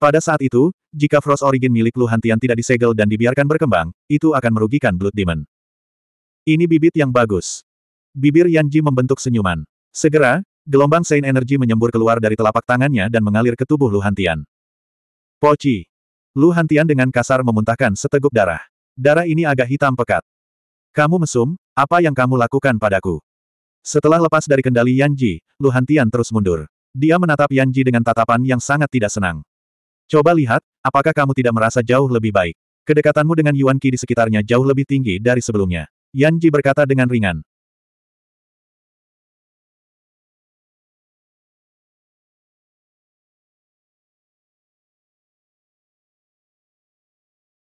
Pada saat itu, jika Frost Origin milik Luhantian tidak disegel dan dibiarkan berkembang, itu akan merugikan Blood Demon. Ini bibit yang bagus. Bibir Yanji membentuk senyuman. Segera, gelombang Saint Energy menyembur keluar dari telapak tangannya dan mengalir ke tubuh Luhantian. Hantian. Poci. Lu dengan kasar memuntahkan seteguk darah. Darah ini agak hitam pekat. Kamu mesum, apa yang kamu lakukan padaku? Setelah lepas dari kendali Yanji, Lu Hantian terus mundur. Dia menatap Yanji dengan tatapan yang sangat tidak senang. Coba lihat, apakah kamu tidak merasa jauh lebih baik? Kedekatanmu dengan Yuan Qi di sekitarnya jauh lebih tinggi dari sebelumnya. Yanji berkata dengan ringan.